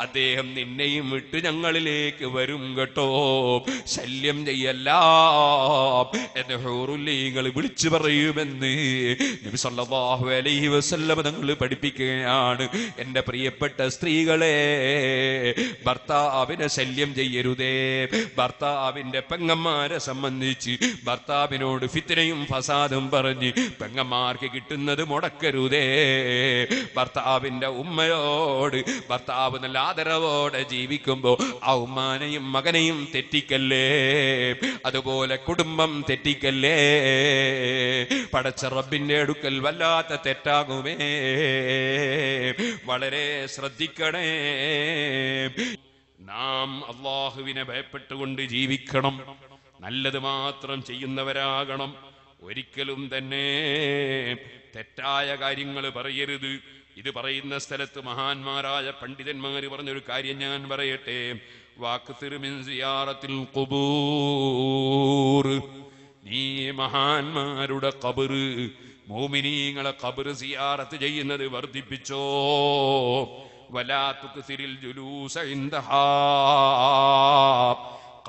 അദ്ദേഹം നിന്നെയും വിട്ട് ഞങ്ങളിലേക്ക് വരും കേട്ടോ ശല്യം ചെയ്യല്ല എന്നെ ഹോറുല്ലീങ്ങൾ വിളിച്ചു പറയുമെന്ന് അലൈഹി വസല്ലം തങ്ങൾ പഠിപ്പിക്കുകയാണ് എൻ്റെ പ്രിയപ്പെട്ട സ്ത്രീകളെ ഭർത്താവിനെ ശല്യം ചെയ്യരുതേ ഭർത്താവിന്റെ പെങ്ങന്മാരെ സംബന്ധിച്ച് ഭർത്താവിനോട് ഫിത്തിനയും ഫസാദും പറഞ്ഞ് പെങ്ങന്മാർക്ക് കിട്ടുന്നത് മുടക്കരുതേ ഭർത്താവിന്റെ ഉമ്മയോട് ഭർത്താവ് നല്ല ആദരവോടെ ജീവിക്കുമ്പോൾ ആ ഉമ്മാനെയും മകനെയും തെറ്റിക്കല്ലേ അതുപോലെ കുടുംബം തെറ്റിക്കല്ലേ പടച്ച റബ്ബിന്റെ അടുക്കൽ വല്ലാത്ത തെറ്റാകുമേ വളരെ ശ്രദ്ധിക്കണേ നാം അള്ളാഹുവിനെ ഭയപ്പെട്ടുകൊണ്ട് ജീവിക്കണം നല്ലത് മാത്രം ചെയ്യുന്നവരാകണം ഒരിക്കലും തന്നെ തെറ്റായ കാര്യങ്ങൾ പറയരുത് ഇത് പറയുന്ന സ്ഥലത്ത് മഹാന്മാരായ പണ്ഡിതന്മാർ പറഞ്ഞൊരു കാര്യം ഞാൻ പറയട്ടെ തിരുമിൻസിയാറത്തിൽ കുബൂർ നീ മഹാന്മാരുടെ കബറ് മോമിനീങ്ങളെ കബറ് സിയാറത്ത് ചെയ്യുന്നത് വർദ്ധിപ്പിച്ചോ വലാത്തുക്സിരിൽ ജുലൂസ ഇന്തഹാ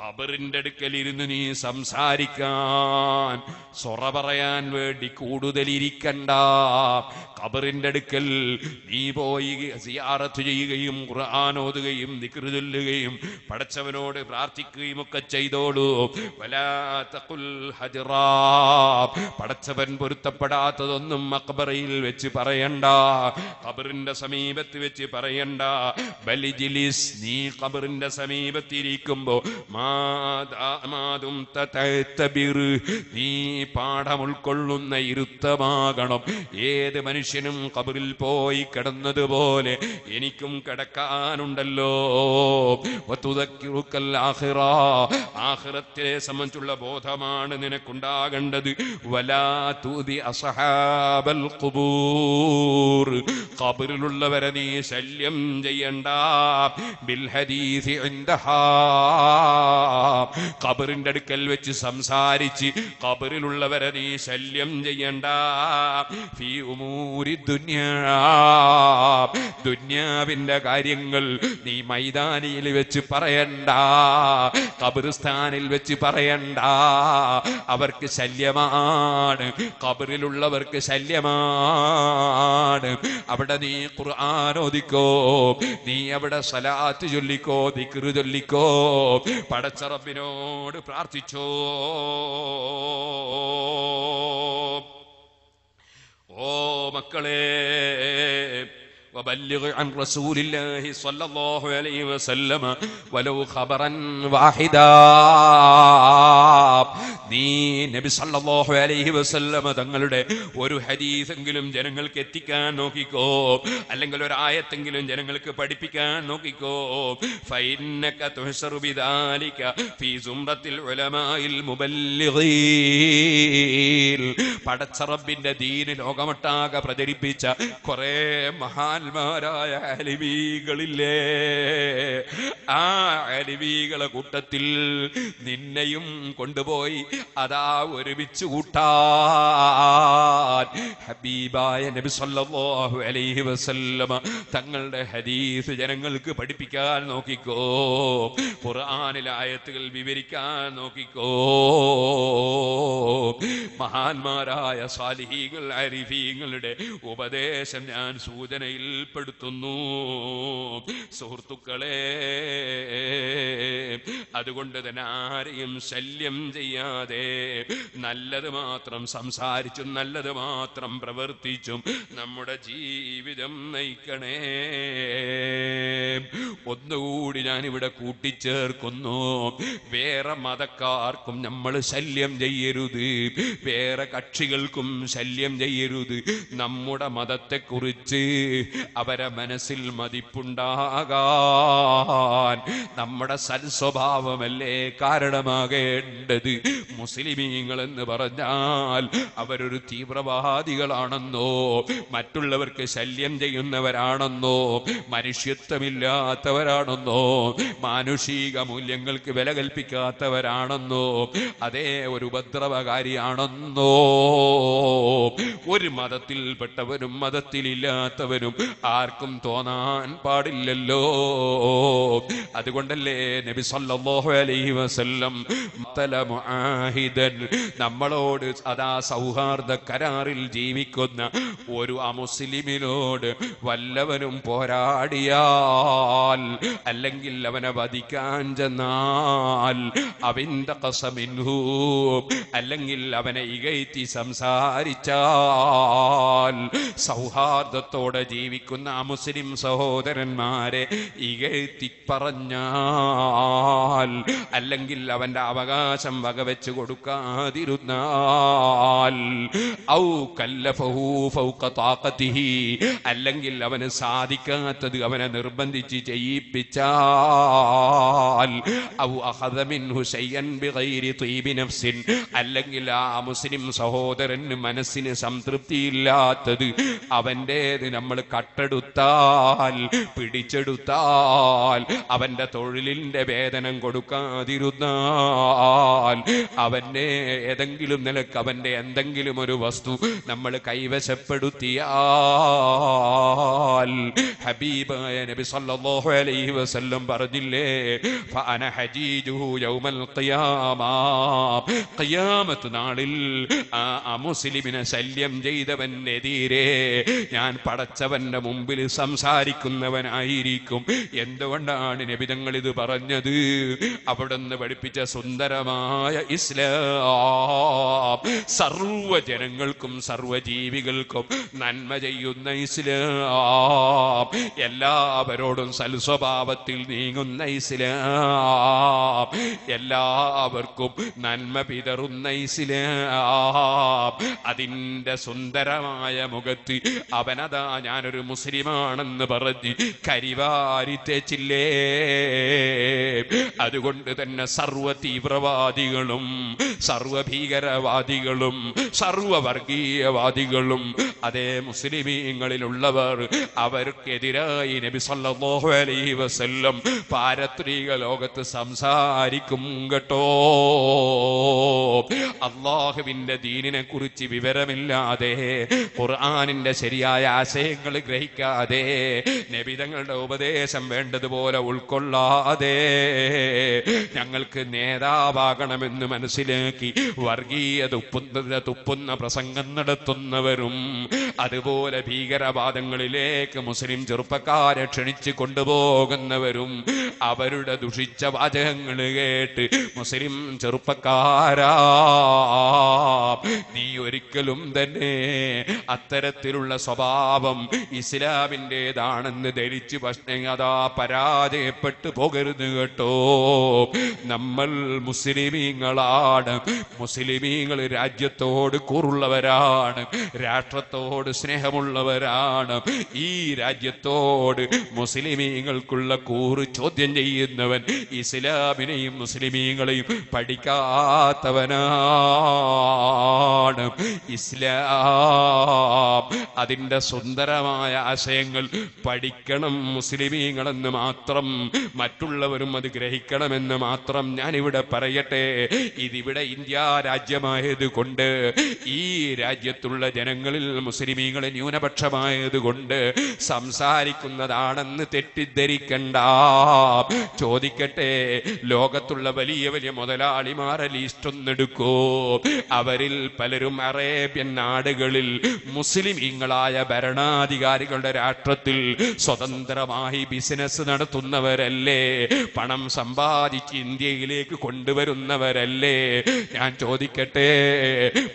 ഖബറിന്റെ അടുക്കലിരുന്ന് നീ സംസാരിക്കാൻ സൊറ പറയാൻ വേണ്ടി കൂടുതലിരിക്കണ്ട ഇരിക്കണ്ട ഖബറിന്റെ അടുക്കൽ നീ പോയി സിയാറത്ത് ചെയ്യുകയും ഖുർആൻ ഓതുകയും പടച്ചവനോട് പ്രാർത്ഥിക്കുകയും ഒക്കെ ചെയ്തോളൂ പടച്ചവൻ പൊരുത്തപ്പെടാത്തതൊന്നും അക്ബറയിൽ വെച്ച് പറയണ്ട കബറിന്റെ സമീപത്ത് വെച്ച് പറയണ്ട ബലിജിലിസ് നീ കബറിന്റെ സമീപത്തിരിക്കുമ്പോ നീ പാഠം ഉൾക്കൊള്ളുന്ന ഇരുത്തമാകണം ഏത് മനുഷ്യനും കബറിൽ പോയി കിടന്നതുപോലെ എനിക്കും കിടക്കാനുണ്ടല്ലോ ആഹിറത്തിനെ സംബന്ധിച്ചുള്ള ബോധമാണ് നിനക്കുണ്ടാകേണ്ടത് വല ഖബറിലുള്ളവരെ നീ ശല്യം ചെയ്യണ്ട ബിൽഹദീസി കബറിന്റെ അടുക്കൽ വെച്ച് സംസാരിച്ച് ഖബറിലുള്ളവരെ നീ ശല്യം ചെയ്യണ്ട ഫീ ഉമൂരി ദുന്യാ ദുന്യാവിന്റെ കാര്യങ്ങൾ നീ മൈതാനിയിൽ വെച്ച് പറയണ്ട കബറിസ്ഥാനിൽ വെച്ച് പറയണ്ട അവർക്ക് ശല്യമാ ശല്യമാണ് കബറിലുള്ളവർക്ക് ശല്യമാണ് അവിടെ നീ ഖുർആാനോദിക്കോ നീ അവിടെ സലാത്ത് ചൊല്ലിക്കോ ദിക്റ് ചൊല്ലിക്കോ പടച്ചറബിനോട് പ്രാർത്ഥിച്ചോ ഓ മക്കളേ وبلغ عن رسول الله صلى الله عليه وسلم ولو خبرا واحدا നീ നബി സല്ലല്ലാഹു അലൈഹി വസല്ലമ തങ്ങളുടെ ഒരു ഹദീസെങ്കിലും ജനങ്ങൾക്ക് എത്തിക്കാൻ നോക്കിക്കോ അല്ലെങ്കിൽ ഒരു ആയത്തെങ്കിലും ജനങ്ങൾക്ക് പഠിപ്പിക്കാൻ നോക്കിക്കോ ഫൈന്നക തുഹ്സറു ബിദാലിക ഫീ സുംറത്തിൽ ഉലമായിൽ മുബല്ലിഗീൻ പടച്ച റബ്ബിന്റെ ദീൻ ലോകമൊട്ടാകെ പ്രചരിപ്പിച്ച കുറേ മഹാൻ മഹാന്മാരായ അലിവീകളില്ലേ ആ അലിവീകളെ കൂട്ടത്തിൽ നിന്നെയും കൊണ്ടുപോയി അതാ ഒരുമിച്ച് കൂട്ടാൻ ഹബീബായ നബി സല്ലല്ലാഹു അലൈഹി വസല്ലമ തങ്ങളുടെ ഹദീസ് ജനങ്ങൾക്ക് പഠിപ്പിക്കാൻ നോക്കിക്കോ ഖുർആനിലെ ആയത്തുകൾ വിവരിക്കാൻ നോക്കിക്കോ മഹാന്മാരായ സാലിഹീകൾ അരിഫീങ്ങളുടെ ഉപദേശം ഞാൻ സൂചനയിൽ പെടുത്തുന്നു സുഹൃത്തുക്കളെ അതുകൊണ്ട് തന്നെ ആരെയും ശല്യം ചെയ്യാതെ നല്ലത് മാത്രം സംസാരിച്ചും നല്ലത് മാത്രം പ്രവർത്തിച്ചും നമ്മുടെ ജീവിതം നയിക്കണേ ഒന്നുകൂടി ഞാനിവിടെ കൂട്ടിച്ചേർക്കുന്നു വേറെ മതക്കാർക്കും നമ്മൾ ശല്യം ചെയ്യരുത് വേറെ കക്ഷികൾക്കും ശല്യം ചെയ്യരുത് നമ്മുടെ മതത്തെക്കുറിച്ച് അവരെ മനസ്സിൽ മതിപ്പുണ്ടാകാൻ നമ്മുടെ സൽസ്വഭാവമല്ലേ കാരണമാകേണ്ടത് മുസ്ലിമീങ്ങൾ എന്ന് പറഞ്ഞാൽ അവരൊരു തീവ്രവാദികളാണെന്നോ മറ്റുള്ളവർക്ക് ശല്യം ചെയ്യുന്നവരാണെന്നോ മനുഷ്യത്വമില്ലാത്തവരാണെന്നോ മാനുഷിക മൂല്യങ്ങൾക്ക് വില കൽപ്പിക്കാത്തവരാണെന്നോ അതേ ഒരു ഉപദ്രവകാരിയാണെന്നോ ഒരു മതത്തിൽപ്പെട്ടവനും മതത്തിലില്ലാത്തവനും ആർക്കും തോന്നാൻ പാടില്ലല്ലോ അതുകൊണ്ടല്ലേ നബി സല്ലല്ലാഹു അലൈഹി വസല്ലം മുആഹിദൻ നമ്മളോട് അതാ സൗഹാർദ്ദ കരാറിൽ ജീവിക്കുന്ന ഒരു അമുസ്ലിമിനോട് വല്ലവനും പോരാടിയാൽ അല്ലെങ്കിൽ അവനെ വധിക്കാൻ ചെന്നാൽ അവൻ്റെ കസമിൻഹു അല്ലെങ്കിൽ അവനെ ഇകയറ്റി സംസാരിച്ചാൽ സൗഹാർദ്ദത്തോടെ ജീവി ജീവിക്കുന്ന മുസ്ലിം സഹോദരന്മാരെ ഇകഴ്ത്തി പറഞ്ഞാൽ അല്ലെങ്കിൽ അവന്റെ അവകാശം വകവെച്ച് കൊടുക്കാതിരുന്നാൽ ഔ അല്ലെങ്കിൽ അവന് സാധിക്കാത്തത് അവനെ നിർബന്ധിച്ച് ചെയ്യിപ്പിച്ചാൽ ഔ അല്ലെങ്കിൽ ആ മുസ്ലിം സഹോദരന് മനസ്സിന് സംതൃപ്തിയില്ലാത്തത് അവൻ്റേത് നമ്മൾ കട്ട നട്ടെടുത്താൽ പിടിച്ചെടുത്താൽ അവന്റെ തൊഴിലിന്റെ വേതനം കൊടുക്കാതിരുന്നാൽ അവന്റെ ഏതെങ്കിലും നിലക്ക് അവന്റെ എന്തെങ്കിലും ഒരു വസ്തു നമ്മൾ കൈവശപ്പെടുത്തിയാൽ ഹബീബായ നബി സല്ലല്ലാഹു അലൈഹി വസല്ലം പറഞ്ഞില്ലേ ഫഅന ഹജീജുഹു യൗമൽ ഖിയാമത്ത് നാളിൽ ആ അമുസ്ലിമിനെ ശല്യം ചെയ്തവനെതിരെ ഞാൻ പടച്ചവന്റെ തങ്ങളുടെ മുമ്പിൽ സംസാരിക്കുന്നവനായിരിക്കും എന്തുകൊണ്ടാണ് നബിതങ്ങൾ ഇത് പറഞ്ഞത് അവിടുന്ന് പഠിപ്പിച്ച സുന്ദരമായ ഇസ്ലാം സർവ ജനങ്ങൾക്കും സർവജീവികൾക്കും നന്മ ചെയ്യുന്ന ഇസ്ലാം എല്ലാവരോടും സൽസ്വഭാവത്തിൽ നീങ്ങുന്ന ഇസ്ലാം എല്ലാവർക്കും നന്മ പിതറുന്ന ഇസ്ലാം അതിൻ്റെ സുന്ദരമായ മുഖത്ത് അവനതാ ഞാനൊരു മുസ്ലിമാണെന്ന് പറഞ്ഞ് കരിവാരി തേച്ചില്ലേ അതുകൊണ്ട് തന്നെ സർവ തീവ്രവാദികളും സർവ ഭീകരവാദികളും സർവവർഗീയവാദികളും അതേ മുസ്ലിമീങ്ങളിലുള്ളവർ അവർക്കെതിരായി നബി സല്ലല്ലാഹു അലൈഹി വസല്ലം പാരത്രിക ലോകത്ത് സംസാരിക്കും കേട്ടോ അള്ളാഹുവിന്റെ ദീനിനെ കുറിച്ച് വിവരമില്ലാതെ ഖുർആാനിന്റെ ശരിയായ ആശയങ്ങൾ ഗ്രഹിക്കും ഗ്രഹിക്കാതെ നബിതങ്ങളുടെ ഉപദേശം വേണ്ടതുപോലെ ഉൾക്കൊള്ളാതെ ഞങ്ങൾക്ക് നേതാവാകണമെന്ന് മനസ്സിലാക്കി വർഗീയ തുപ്പുന്ന തുപ്പുന്ന പ്രസംഗം നടത്തുന്നവരും അതുപോലെ ഭീകരവാദങ്ങളിലേക്ക് മുസ്ലിം ചെറുപ്പക്കാരെ ക്ഷണിച്ചു കൊണ്ടുപോകുന്നവരും അവരുടെ ദുഷിച്ച വാചകങ്ങൾ കേട്ട് മുസ്ലിം ചെറുപ്പക്കാരാ നീ ഒരിക്കലും തന്നെ അത്തരത്തിലുള്ള സ്വഭാവം ഇസ്ലാമിൻ്റെതാണെന്ന് ധരിച്ച് പക്ഷേ അതാ പരാജയപ്പെട്ടു പോകരുത് കേട്ടോ നമ്മൾ മുസ്ലിമീങ്ങളാണ് മുസ്ലിമീങ്ങൾ രാജ്യത്തോട് കൂറുള്ളവരാണ് രാഷ്ട്രത്തോട് സ്നേഹമുള്ളവരാണ് ഈ രാജ്യത്തോട് മുസ്ലിമീങ്ങൾക്കുള്ള കൂറ് ചോദ്യം ചെയ്യുന്നവൻ ഇസ്ലാമിനെയും മുസ്ലിമീങ്ങളെയും പഠിക്കാത്തവനാണ് ഇസ്ലാം അതിൻ്റെ സുന്ദരമായ ശുദ്ധമായ ആശയങ്ങൾ പഠിക്കണം മുസ്ലിമീങ്ങളെന്ന് മാത്രം മറ്റുള്ളവരും അത് ഗ്രഹിക്കണമെന്ന് മാത്രം ഞാനിവിടെ പറയട്ടെ ഇതിവിടെ ഇന്ത്യ രാജ്യമായത് കൊണ്ട് ഈ രാജ്യത്തുള്ള ജനങ്ങളിൽ മുസ്ലിമീങ്ങൾ ന്യൂനപക്ഷമായത് കൊണ്ട് സംസാരിക്കുന്നതാണെന്ന് തെറ്റിദ്ധരിക്കണ്ട ചോദിക്കട്ടെ ലോകത്തുള്ള വലിയ വലിയ മുതലാളിമാരെ ലിസ്റ്റ് ഒന്നെടുക്കോ അവരിൽ പലരും അറേബ്യൻ നാടുകളിൽ മുസ്ലിമീങ്ങളായ ഭരണാധികാരി വ്യാപാരികളുടെ രാഷ്ട്രത്തിൽ സ്വതന്ത്രമായി ബിസിനസ് നടത്തുന്നവരല്ലേ പണം സമ്പാദിച്ച് ഇന്ത്യയിലേക്ക് കൊണ്ടുവരുന്നവരല്ലേ ഞാൻ ചോദിക്കട്ടെ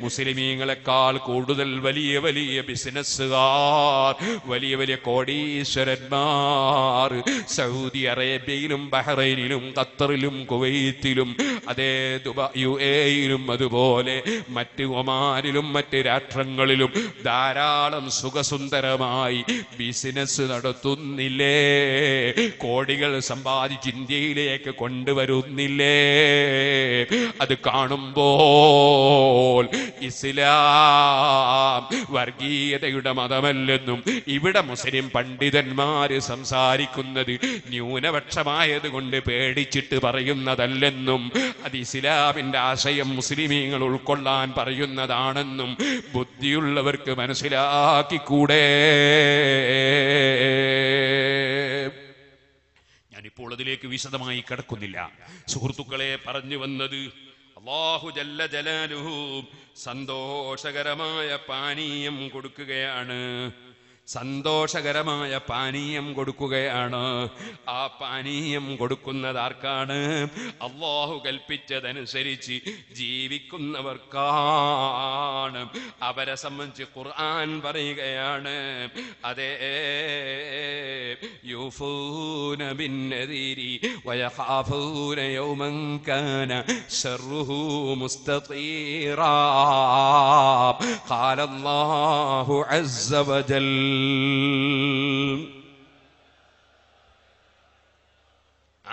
മുസ്ലിമീങ്ങളെക്കാൾ കൂടുതൽ വലിയ വലിയ ബിസിനസ്സുകാർ വലിയ വലിയ കോടീശ്വരന്മാർ സൗദി അറേബ്യയിലും ബഹ്റൈനിലും ഖത്തറിലും കുവൈത്തിലും അതേ ദുബായ് യു എയിലും അതുപോലെ മറ്റ് ഒമാനിലും മറ്റ് രാഷ്ട്രങ്ങളിലും ധാരാളം സുഖസുന്ദരമായി സ്വന്തമായി ബിസിനസ് നടത്തുന്നില്ലേ കോടികൾ സമ്പാദിച്ച് ഇന്ത്യയിലേക്ക് കൊണ്ടുവരുന്നില്ലേ അത് കാണുമ്പോൾ ഇസ്ലാം വർഗീയതയുടെ മതമല്ലെന്നും ഇവിടെ മുസ്ലിം പണ്ഡിതന്മാര് സംസാരിക്കുന്നത് ന്യൂനപക്ഷമായത് കൊണ്ട് പേടിച്ചിട്ട് പറയുന്നതല്ലെന്നും അത് ഇസ്ലാമിന്റെ ആശയം മുസ്ലിമീങ്ങൾ ഉൾക്കൊള്ളാൻ പറയുന്നതാണെന്നും ബുദ്ധിയുള്ളവർക്ക് മനസ്സിലാക്കിക്കൂടേ ഞാനിപ്പോൾ അതിലേക്ക് വിശദമായി കിടക്കുന്നില്ല സുഹൃത്തുക്കളെ പറഞ്ഞു വന്നത് അള്ളാഹു ജല്ല ജലാലുഹു സന്തോഷകരമായ പാനീയം കൊടുക്കുകയാണ് സന്തോഷകരമായ പാനീയം കൊടുക്കുകയാണ് ആ പാനീയം കൊടുക്കുന്നത് ആർക്കാണ് അള്ളാഹു കൽപ്പിച്ചതനുസരിച്ച് ജീവിക്കുന്നവർക്കാണ് അവരെ സംബന്ധിച്ച് ഖുർആൻ പറയുകയാണ് അതേ യൂഫൂന യൗമൻ കാന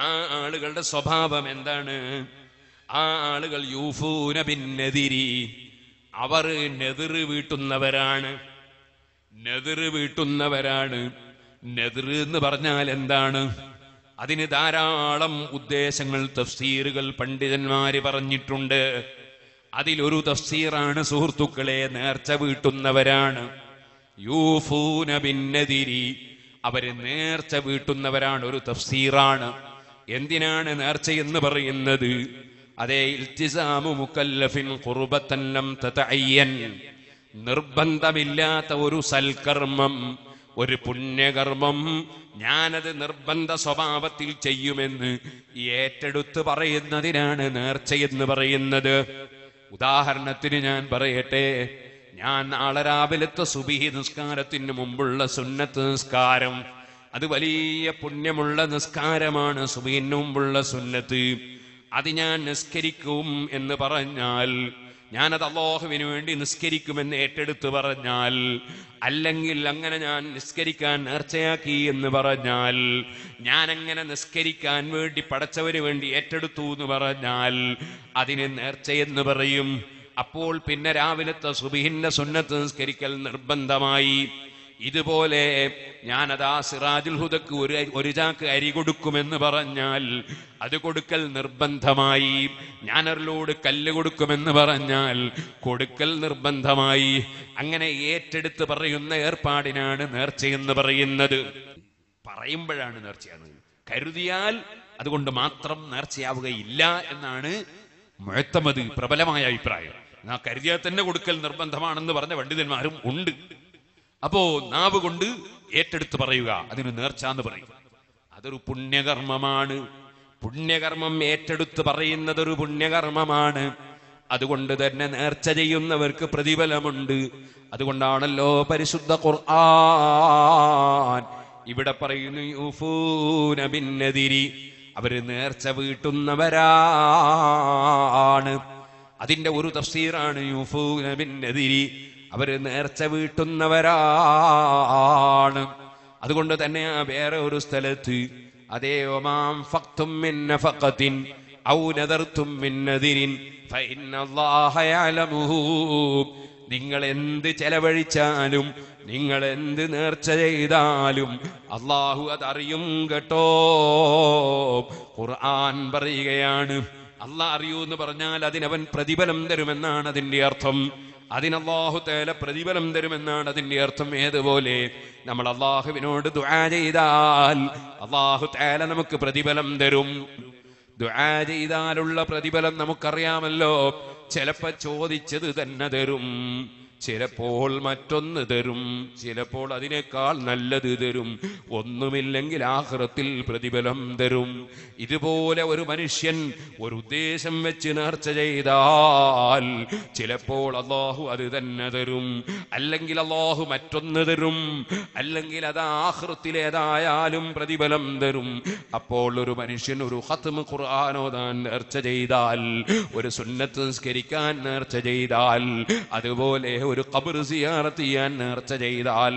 ആ ആളുകളുടെ സ്വഭാവം എന്താണ് ആ ആളുകൾ യൂഫൂന പിന്നെതിരി അവർ നെതിർ വീട്ടുന്നവരാണ് നെതിർ വീട്ടുന്നവരാണ് നെതിർ എന്ന് പറഞ്ഞാൽ എന്താണ് അതിന് ധാരാളം ഉദ്ദേശങ്ങൾ തഫ്സീറുകൾ പണ്ഡിതന്മാര് പറഞ്ഞിട്ടുണ്ട് അതിലൊരു തഫ്സീറാണ് സുഹൃത്തുക്കളെ നേർച്ച വീട്ടുന്നവരാണ് യൂഫൂന ഭിന്നതിരി അവര് നേർച്ച വീട്ടുന്നവരാണ് ഒരു തഫ്സീറാണ് എന്തിനാണ് നേർച്ച എന്ന് പറയുന്നത് അതേ ഇൽത്തിസാമു മുക്കല്ലഫിൻ കുർബത്തല്ലം തതയ്യൻ നിർബന്ധമില്ലാത്ത ഒരു സൽക്കർമ്മം ഒരു പുണ്യകർമ്മം ഞാനത് നിർബന്ധ സ്വഭാവത്തിൽ ചെയ്യുമെന്ന് ഏറ്റെടുത്ത് പറയുന്നതിനാണ് നേർച്ചയെന്ന് പറയുന്നത് ഉദാഹരണത്തിന് ഞാൻ പറയട്ടെ ഞാൻ നാളെ രാവിലത്തെ സുബിഹി നിസ്കാരത്തിന് മുമ്പുള്ള സുന്നത്ത് നിസ്കാരം അത് വലിയ പുണ്യമുള്ള നിസ്കാരമാണ് സുബിഹിന് മുമ്പുള്ള സുന്നത്ത് അത് ഞാൻ നിസ്കരിക്കും എന്ന് പറഞ്ഞാൽ ഞാനത് അള്ളാഹുവിന് വേണ്ടി നിസ്കരിക്കുമെന്ന് ഏറ്റെടുത്ത് പറഞ്ഞാൽ അല്ലെങ്കിൽ അങ്ങനെ ഞാൻ നിസ്കരിക്കാൻ നേർച്ചയാക്കി എന്ന് പറഞ്ഞാൽ ഞാൻ അങ്ങനെ നിസ്കരിക്കാൻ വേണ്ടി പടച്ചവന് വേണ്ടി ഏറ്റെടുത്തു എന്ന് പറഞ്ഞാൽ അതിന് നേർച്ചയെന്ന് പറയും അപ്പോൾ പിന്നെ രാവിലത്തെ സുബിഹിന്റെ സുന്നത്ത് നിസ്കരിക്കൽ നിർബന്ധമായി ഇതുപോലെ ഞാനതാ സിറാജുൽ ഹുദക്ക് ഒരു ഒരു ചാക്ക് അരി കൊടുക്കുമെന്ന് പറഞ്ഞാൽ അത് കൊടുക്കൽ നിർബന്ധമായി ഞാനറിലോട് കല്ല് കൊടുക്കുമെന്ന് പറഞ്ഞാൽ കൊടുക്കൽ നിർബന്ധമായി അങ്ങനെ ഏറ്റെടുത്ത് പറയുന്ന ഏർപ്പാടിനാണ് നേർച്ചയെന്ന് പറയുന്നത് പറയുമ്പോഴാണ് നേർച്ചയാണ് കരുതിയാൽ അതുകൊണ്ട് മാത്രം നേർച്ചയാവുകയില്ല എന്നാണ് മുഴത്തമത് പ്രബലമായ അഭിപ്രായം ആ കരുതിയാൽ തന്നെ കൊടുക്കൽ നിർബന്ധമാണെന്ന് പറഞ്ഞ പണ്ഡിതന്മാരും ഉണ്ട് അപ്പോ നാവ് കൊണ്ട് ഏറ്റെടുത്ത് പറയുക അതിന് നേർച്ച എന്ന് പറയും അതൊരു പുണ്യകർമ്മമാണ് പുണ്യകർമ്മം ഏറ്റെടുത്ത് പറയുന്നത് ഒരു പുണ്യകർമ്മമാണ് അതുകൊണ്ട് തന്നെ നേർച്ച ചെയ്യുന്നവർക്ക് പ്രതിഫലമുണ്ട് അതുകൊണ്ടാണല്ലോ പരിശുദ്ധ ഖുർആൻ ഇവിടെ പറയുന്നു യുഫൂന ഭിന്നതിരി അവര് നേർച്ച വീട്ടുന്നവരാണ് അതിന്റെ ഒരു തഫ്സീറാണ് യൂഫൂനബിന്നെതിരി അവര് നേർച്ച വീട്ടുന്നവരാണ് അതുകൊണ്ട് തന്നെ വേറെ ഒരു സ്ഥലത്ത് അതേ ഒമാം ഫക്തും ഫക്കത്തിൻ ഔ നദർത്തും നിങ്ങൾ എന്ത് ചെലവഴിച്ചാലും നിങ്ങൾ എന്ത് നേർച്ച ചെയ്താലും അള്ളാഹു അതറിയും കേട്ടോ ഖുർആൻ പറയുകയാണ് അല്ല അറിയൂ എന്ന് പറഞ്ഞാൽ അതിനവൻ പ്രതിഫലം തരുമെന്നാണ് അതിന്റെ അർത്ഥം അതിനല്ലാഹു തേല പ്രതിഫലം തരുമെന്നാണ് അതിന്റെ അർത്ഥം ഏതുപോലെ നമ്മൾ അള്ളാഹുവിനോട് ദുആ ചെയ്താൽ അള്ളാഹു തേല നമുക്ക് പ്രതിഫലം തരും ദുആ ചെയ്താലുള്ള പ്രതിഫലം നമുക്കറിയാമല്ലോ ചിലപ്പോ ചോദിച്ചത് തന്നെ തരും ചിലപ്പോൾ മറ്റൊന്ന് തരും ചിലപ്പോൾ അതിനേക്കാൾ നല്ലത് തരും ഒന്നുമില്ലെങ്കിൽ ആഹ്റത്തിൽ പ്രതിഫലം തരും ഇതുപോലെ ഒരു മനുഷ്യൻ ഒരു ഉദ്ദേശം വെച്ച് നേർച്ച ചെയ്താൽ ചിലപ്പോൾ അള്ളാഹു അത് തന്നെ തരും അല്ലെങ്കിൽ അള്ളാഹു മറ്റൊന്ന് തരും അല്ലെങ്കിൽ അത് ആഹൃത്തിലേതായാലും പ്രതിഫലം തരും അപ്പോൾ ഒരു മനുഷ്യൻ ഒരു ഹത്തും ഖുർആാനോ താൻ നേർച്ച ചെയ്താൽ ഒരു സുന്നത്ത് സംസ്കരിക്കാൻ നേർച്ച ചെയ്താൽ അതുപോലെ ഒരു കബർ സിയാറത്ത് ചെയ്യാൻ നേർച്ച ചെയ്താൽ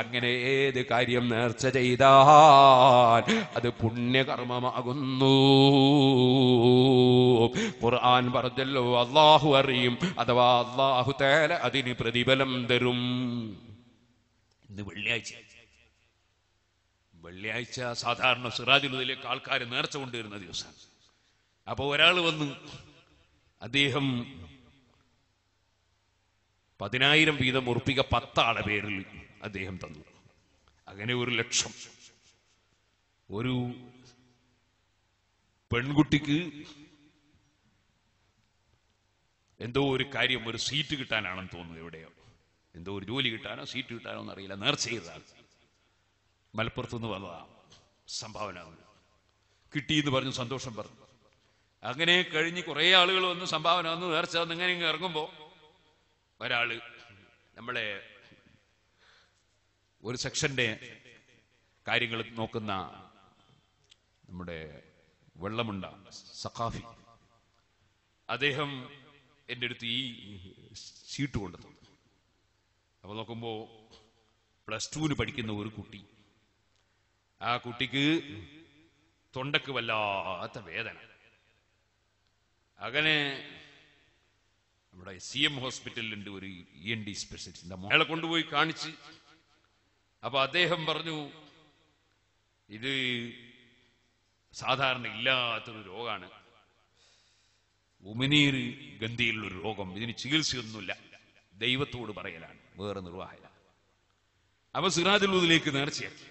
അങ്ങനെ ഏത് കാര്യം നേർച്ച ചെയ്താൽ അത് പുണ്യകർമ്മമാകുന്നു ഖുർആൻ പറഞ്ഞല്ലോ അള്ളാഹു അറിയും അഥവാ അള്ളാഹു തേല അതിന് പ്രതിഫലം തരും ഇന്ന് വെള്ളിയാഴ്ച വെള്ളിയാഴ്ച സാധാരണ സിറാജുലുദിലേക്ക് ആൾക്കാർ നേർച്ച കൊണ്ടുവരുന്ന ദിവസമാണ് അപ്പോൾ ഒരാൾ വന്ന് അദ്ദേഹം പതിനായിരം വീതം ഉറപ്പിക പത്താളെ പേരിൽ അദ്ദേഹം തന്നു അങ്ങനെ ഒരു ലക്ഷം ഒരു പെൺകുട്ടിക്ക് എന്തോ ഒരു കാര്യം ഒരു സീറ്റ് കിട്ടാനാണെന്ന് തോന്നുന്നു എവിടെയോ എന്തോ ഒരു ജോലി കിട്ടാനോ സീറ്റ് കിട്ടാനോ എന്നറിയില്ല നേർച്ച ചെയ്തതാണ് നിന്ന് വന്നതാ സംഭാവന കിട്ടിയെന്ന് പറഞ്ഞ് സന്തോഷം പറഞ്ഞു അങ്ങനെ കഴിഞ്ഞ് കുറേ ആളുകൾ വന്ന് സംഭാവന വന്ന് നേർച്ച വന്ന് ഇങ്ങനെ ഇറങ്ങുമ്പോൾ ഒരാള് നമ്മളെ ഒരു സെക്ഷന്റെ കാര്യങ്ങൾ നോക്കുന്ന നമ്മുടെ വെള്ളമുണ്ട സഖാഫി അദ്ദേഹം എന്റെ അടുത്ത് ഈ ഷീട്ട് കൊണ്ടു തന്നു അപ്പൊ നോക്കുമ്പോ പ്ലസ് ടുവിന് പഠിക്കുന്ന ഒരു കുട്ടി ആ കുട്ടിക്ക് തൊണ്ടക്ക് വല്ലാത്ത വേദന അങ്ങനെ നമ്മുടെ സി എം ഹോസ്പിറ്റലിലുണ്ട് ഒരു ഇ എൻ ഡി സ്പെഷ്യലിസ്റ്റ് അയാളെ കൊണ്ടുപോയി കാണിച്ച് അപ്പൊ അദ്ദേഹം പറഞ്ഞു ഇത് സാധാരണ ഇല്ലാത്തൊരു രോഗമാണ് ഉമിനീർ ഒരു രോഗം ഇതിന് ചികിത്സയൊന്നുമില്ല ദൈവത്തോട് പറയലാണ് വേറെ നിർവാഹക അവ സിറാജുലൂദിലേക്ക് നേർച്ചയാക്കി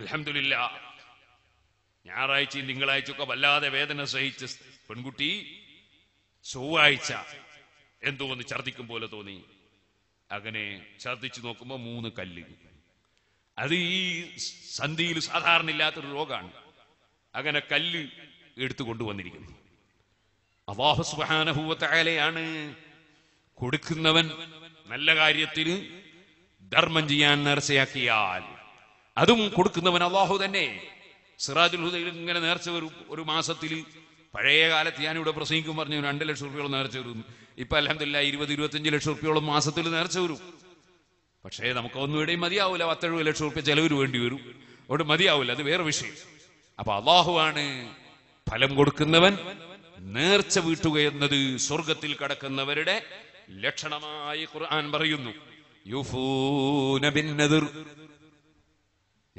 അലഹമില്ല ഞായറാഴ്ചയും തിങ്കളാഴ്ചയൊക്കെ വല്ലാതെ വേദന സഹിച്ച പെൺകുട്ടി ചൊവ്വാഴ്ച എന്തോ ഒന്ന് ഛർദിക്കും പോലെ തോന്നി അങ്ങനെ ഛർദിച്ചു നോക്കുമ്പോൾ മൂന്ന് കല്ല് അത് ഈ സന്ധിയിൽ സാധാരണ ഇല്ലാത്തൊരു രോഗമാണ് അങ്ങനെ കല്ല് എടുത്തു കൊണ്ടുവന്നിരിക്കുന്നു അവാഹസുഹാനഹൂവത്തയാലെയാണ് കൊടുക്കുന്നവൻ നല്ല കാര്യത്തിന് ധർമ്മം ചെയ്യാൻ നേർച്ചയാക്കിയാൽ അതും കൊടുക്കുന്നവൻ അള്ളാഹു തന്നെ സിറാജുൽ ഹുദയിൽ ഇങ്ങനെ നേർച്ച ഒരു ഒരു മാസത്തിൽ പഴയ കാലത്ത് ഞാനിവിടെ പ്രസംഗിക്കും പറഞ്ഞു രണ്ട് ലക്ഷം റുപ്യോളം നേർച്ച വരും ഇപ്പൊ അലഹമില്ല ഇരുപത് ഇരുപത്തിയഞ്ച് ലക്ഷം റുപ്യോളം മാസത്തിൽ നേർച്ച വരും പക്ഷേ നമുക്കൊന്നും ഇവിടെയും മതിയാവില്ല പത്തെഴുപത് ലക്ഷം റുപ്യ ചെലവ് വേണ്ടി വരും അവിടെ മതിയാവില്ല അത് വേറെ വിഷയം അപ്പൊ അള്ളാഹുവാണ് ഫലം കൊടുക്കുന്നവൻ നേർച്ച വീട്ടുക എന്നത് സ്വർഗത്തിൽ കടക്കുന്നവരുടെ ലക്ഷണമായി ഖുർആൻ പറയുന്നു യുഫൂന നദിർ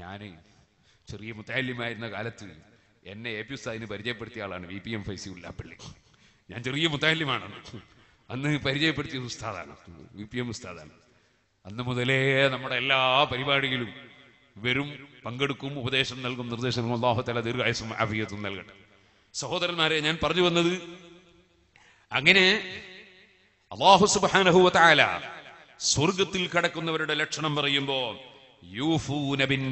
ഞാൻ ചെറിയ മുത്താലിമായിരുന്ന കാലത്ത് എന്നെ എ പി ഉസ്താദിന് പരിചയപ്പെടുത്തിയ ആളാണ് V P M Faizy Ullappally ഞാൻ ചെറിയ മുത്താലിമാണ് അന്ന് പരിചയപ്പെടുത്തിയ ഉസ്താദാണ് വി പി എം ഉസ്താദാണ് അന്ന് മുതലേ നമ്മുടെ എല്ലാ പരിപാടികളും വരും പങ്കെടുക്കും ഉപദേശം നൽകും നിർദ്ദേശം അള്ളാഹുത്തല ദീർഘായുസും അഭിയത്വം നൽകട്ടെ സഹോദരന്മാരെ ഞാൻ പറഞ്ഞു വന്നത് അങ്ങനെ അള്ളാഹു സുബാനഹുല സ്വർഗത്തിൽ കടക്കുന്നവരുടെ ലക്ഷണം പറയുമ്പോ യൂഫൂനബിൻ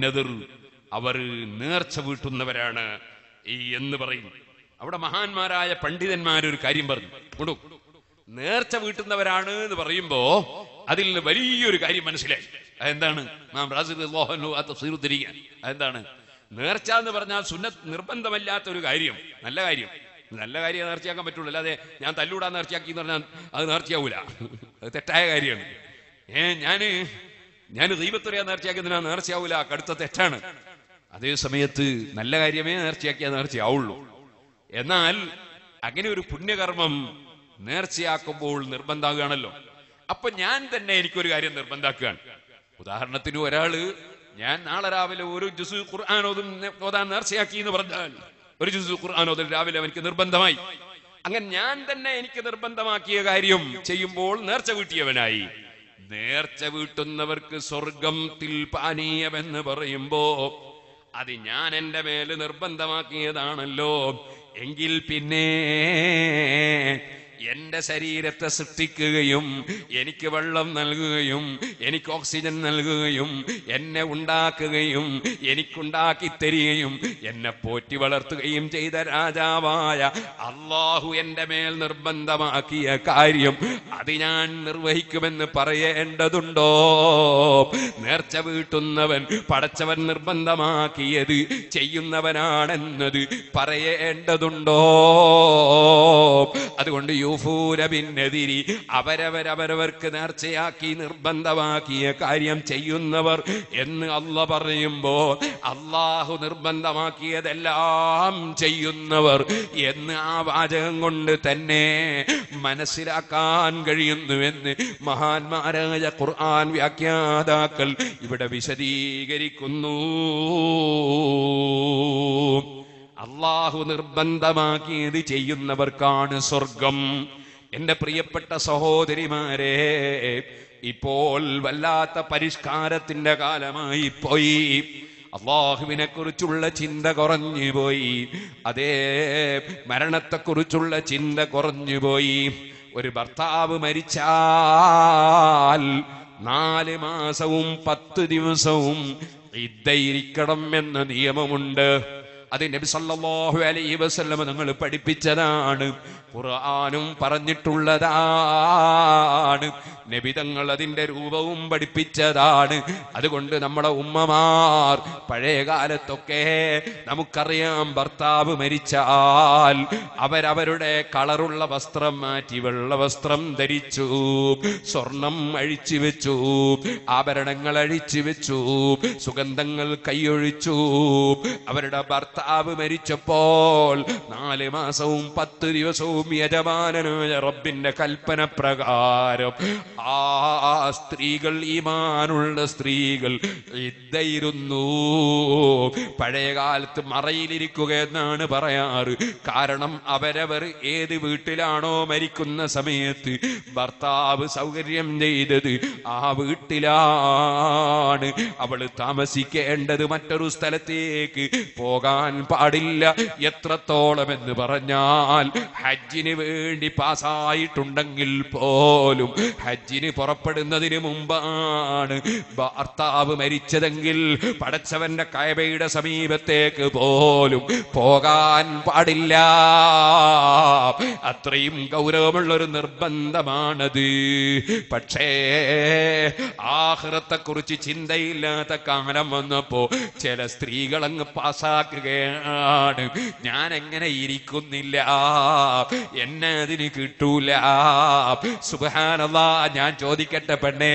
അവർ നേർച്ച വീട്ടുന്നവരാണ് എന്ന് പറയും അവിടെ മഹാന്മാരായ പണ്ഡിതന്മാർ ഒരു കാര്യം പറഞ്ഞു കൊണ്ടു നേർച്ച വീട്ടുന്നവരാണ് എന്ന് പറയുമ്പോ അതിൽ നിന്ന് വലിയൊരു കാര്യം മനസ്സിലായി അതെന്താണ് നാം തിരികാൻ അതെന്താണ് നേർച്ച എന്ന് പറഞ്ഞാൽ സുന്നത്ത് നിർബന്ധമല്ലാത്ത ഒരു കാര്യം നല്ല കാര്യം നല്ല കാര്യം നേർച്ചയാക്കാൻ പറ്റുള്ളൂ അല്ലാതെ ഞാൻ തല്ലൂടാ നേർച്ചയാക്കി എന്ന് പറഞ്ഞാൽ അത് നേർച്ചയാവൂല അത് തെറ്റായ കാര്യമാണ് ഏ ഞാന് ഞാൻ ദൈവത്തുറയാൻ നേർച്ചയാക്കുന്നതിനാ നേർച്ചയാവൂല കടുത്ത തെറ്റാണ് അതേ സമയത്ത് നല്ല കാര്യമേ നേർച്ചയാക്കിയാൽ നേർച്ചയാവുള്ളൂ എന്നാൽ അങ്ങനെ ഒരു പുണ്യകർമ്മം നേർച്ചയാക്കുമ്പോൾ നിർബന്ധമാകുകയാണല്ലോ അപ്പൊ ഞാൻ തന്നെ എനിക്കൊരു കാര്യം നിർബന്ധാക്കുകയാണ് ഉദാഹരണത്തിന് ഒരാള് ഞാൻ നാളെ രാവിലെ ഒരു ജുസു ഖുർആൻ നേർച്ചയാക്കി എന്ന് പറഞ്ഞാൽ ഒരു ജുസു ഖുർആൻ രാവിലെ എനിക്ക് നിർബന്ധമായി അങ്ങനെ ഞാൻ തന്നെ എനിക്ക് നിർബന്ധമാക്കിയ കാര്യം ചെയ്യുമ്പോൾ നേർച്ച വീട്ടിയവനായി നേർച്ച വീട്ടുന്നവർക്ക് സ്വർഗം തിൽ പാനീയമെന്ന് പറയുമ്പോ അത് ഞാൻ എന്റെ മേല് നിർബന്ധമാക്കിയതാണല്ലോ എങ്കിൽ പിന്നെ എന്റെ ശരീരത്തെ സൃഷ്ടിക്കുകയും എനിക്ക് വെള്ളം നൽകുകയും എനിക്ക് ഓക്സിജൻ നൽകുകയും എന്നെ ഉണ്ടാക്കുകയും എനിക്കുണ്ടാക്കി തരികയും എന്നെ പോറ്റി വളർത്തുകയും ചെയ്ത രാജാവായ അള്ളാഹു എന്റെ മേൽ നിർബന്ധമാക്കിയ കാര്യം അത് ഞാൻ നിർവഹിക്കുമെന്ന് പറയേണ്ടതുണ്ടോ നേർച്ച വീട്ടുന്നവൻ പടച്ചവൻ നിർബന്ധമാക്കിയത് ചെയ്യുന്നവനാണെന്നത് പറയേണ്ടതുണ്ടോ അതുകൊണ്ട് യു യൂഫൂരബിന്നെതിരി അവരവരവരവർക്ക് നേർച്ചയാക്കി നിർബന്ധമാക്കിയ കാര്യം ചെയ്യുന്നവർ എന്ന് അല്ല പറയുമ്പോ അള്ളാഹു നിർബന്ധമാക്കിയതെല്ലാം ചെയ്യുന്നവർ എന്ന് ആ വാചകം കൊണ്ട് തന്നെ മനസ്സിലാക്കാൻ കഴിയുന്നുവെന്ന് മഹാന്മാരായ ഖുർആൻ വ്യാഖ്യാതാക്കൾ ഇവിടെ വിശദീകരിക്കുന്നു അള്ളാഹു നിർബന്ധമാക്കിയത് ചെയ്യുന്നവർക്കാണ് സ്വർഗം എന്റെ പ്രിയപ്പെട്ട സഹോദരിമാരെ ഇപ്പോൾ വല്ലാത്ത പരിഷ്കാരത്തിന്റെ കാലമായി പോയി അള്ളാഹുവിനെ കുറിച്ചുള്ള ചിന്ത കുറഞ്ഞു പോയി അതേ മരണത്തെക്കുറിച്ചുള്ള ചിന്ത കുറഞ്ഞു പോയി ഒരു ഭർത്താവ് മരിച്ചാൽ നാല് മാസവും പത്ത് ദിവസവും ഇദ്ദേഹിക്കണം എന്ന നിയമമുണ്ട് അത് നബി സല്ലല്ലാഹു അലൈഹി വസല്ലം നിങ്ങൾ പഠിപ്പിച്ചതാണ് ഖുർആാനും പറഞ്ഞിട്ടുള്ളതാണ് നബിതങ്ങൾ അതിന്റെ രൂപവും പഠിപ്പിച്ചതാണ് അതുകൊണ്ട് നമ്മുടെ ഉമ്മമാർ പഴയ കാലത്തൊക്കെ നമുക്കറിയാം ഭർത്താവ് മരിച്ചാൽ അവരവരുടെ കളറുള്ള വസ്ത്രം മാറ്റി വെള്ള വസ്ത്രം ധരിച്ചു സ്വർണം അഴിച്ചു വെച്ചു ആഭരണങ്ങൾ അഴിച്ചു വെച്ചു സുഗന്ധങ്ങൾ കൈയൊഴിച്ചു അവരുടെ ഭർത്താവ് മരിച്ചപ്പോൾ നാല് മാസവും പത്ത് ദിവസവും യജമാനനായ റബ്ബിന്റെ കൽപ്പന പ്രകാരം ആ സ്ത്രീകൾ ഈമാനുള്ള സ്ത്രീകൾ ഇദ്ദയിരുന്നു പഴയകാലത്ത് മറയിലിരിക്കുക എന്നാണ് പറയാറ് കാരണം അവരവർ ഏത് വീട്ടിലാണോ മരിക്കുന്ന സമയത്ത് ഭർത്താവ് സൗകര്യം ചെയ്തത് ആ വീട്ടിലാണ് അവൾ താമസിക്കേണ്ടത് മറ്റൊരു സ്ഥലത്തേക്ക് പോകാൻ പാടില്ല എത്രത്തോളം എന്ന് പറഞ്ഞാൽ ഹജ്ജിന് വേണ്ടി പാസ്സായിട്ടുണ്ടെങ്കിൽ പോലും ഹജ്ജ് ഹജ്ജിന് പുറപ്പെടുന്നതിന് മുമ്പാണ് ഭർത്താവ് മരിച്ചതെങ്കിൽ പടച്ചവന്റെ കയബയുടെ സമീപത്തേക്ക് പോലും പോകാൻ പാടില്ല അത്രയും ഗൗരവമുള്ളൊരു നിർബന്ധമാണത് പക്ഷേ കുറിച്ച് ചിന്തയില്ലാത്ത കാലം വന്നപ്പോ ചില സ്ത്രീകൾ അങ്ങ് പാസാക്കുകയാണ് ഞാൻ എങ്ങനെ ഇരിക്കുന്നില്ല എന്നെ അതിന് കിട്ടൂല സുബാനല്ല ഞാൻ ചോദിക്കട്ടെ പെണ്ണേ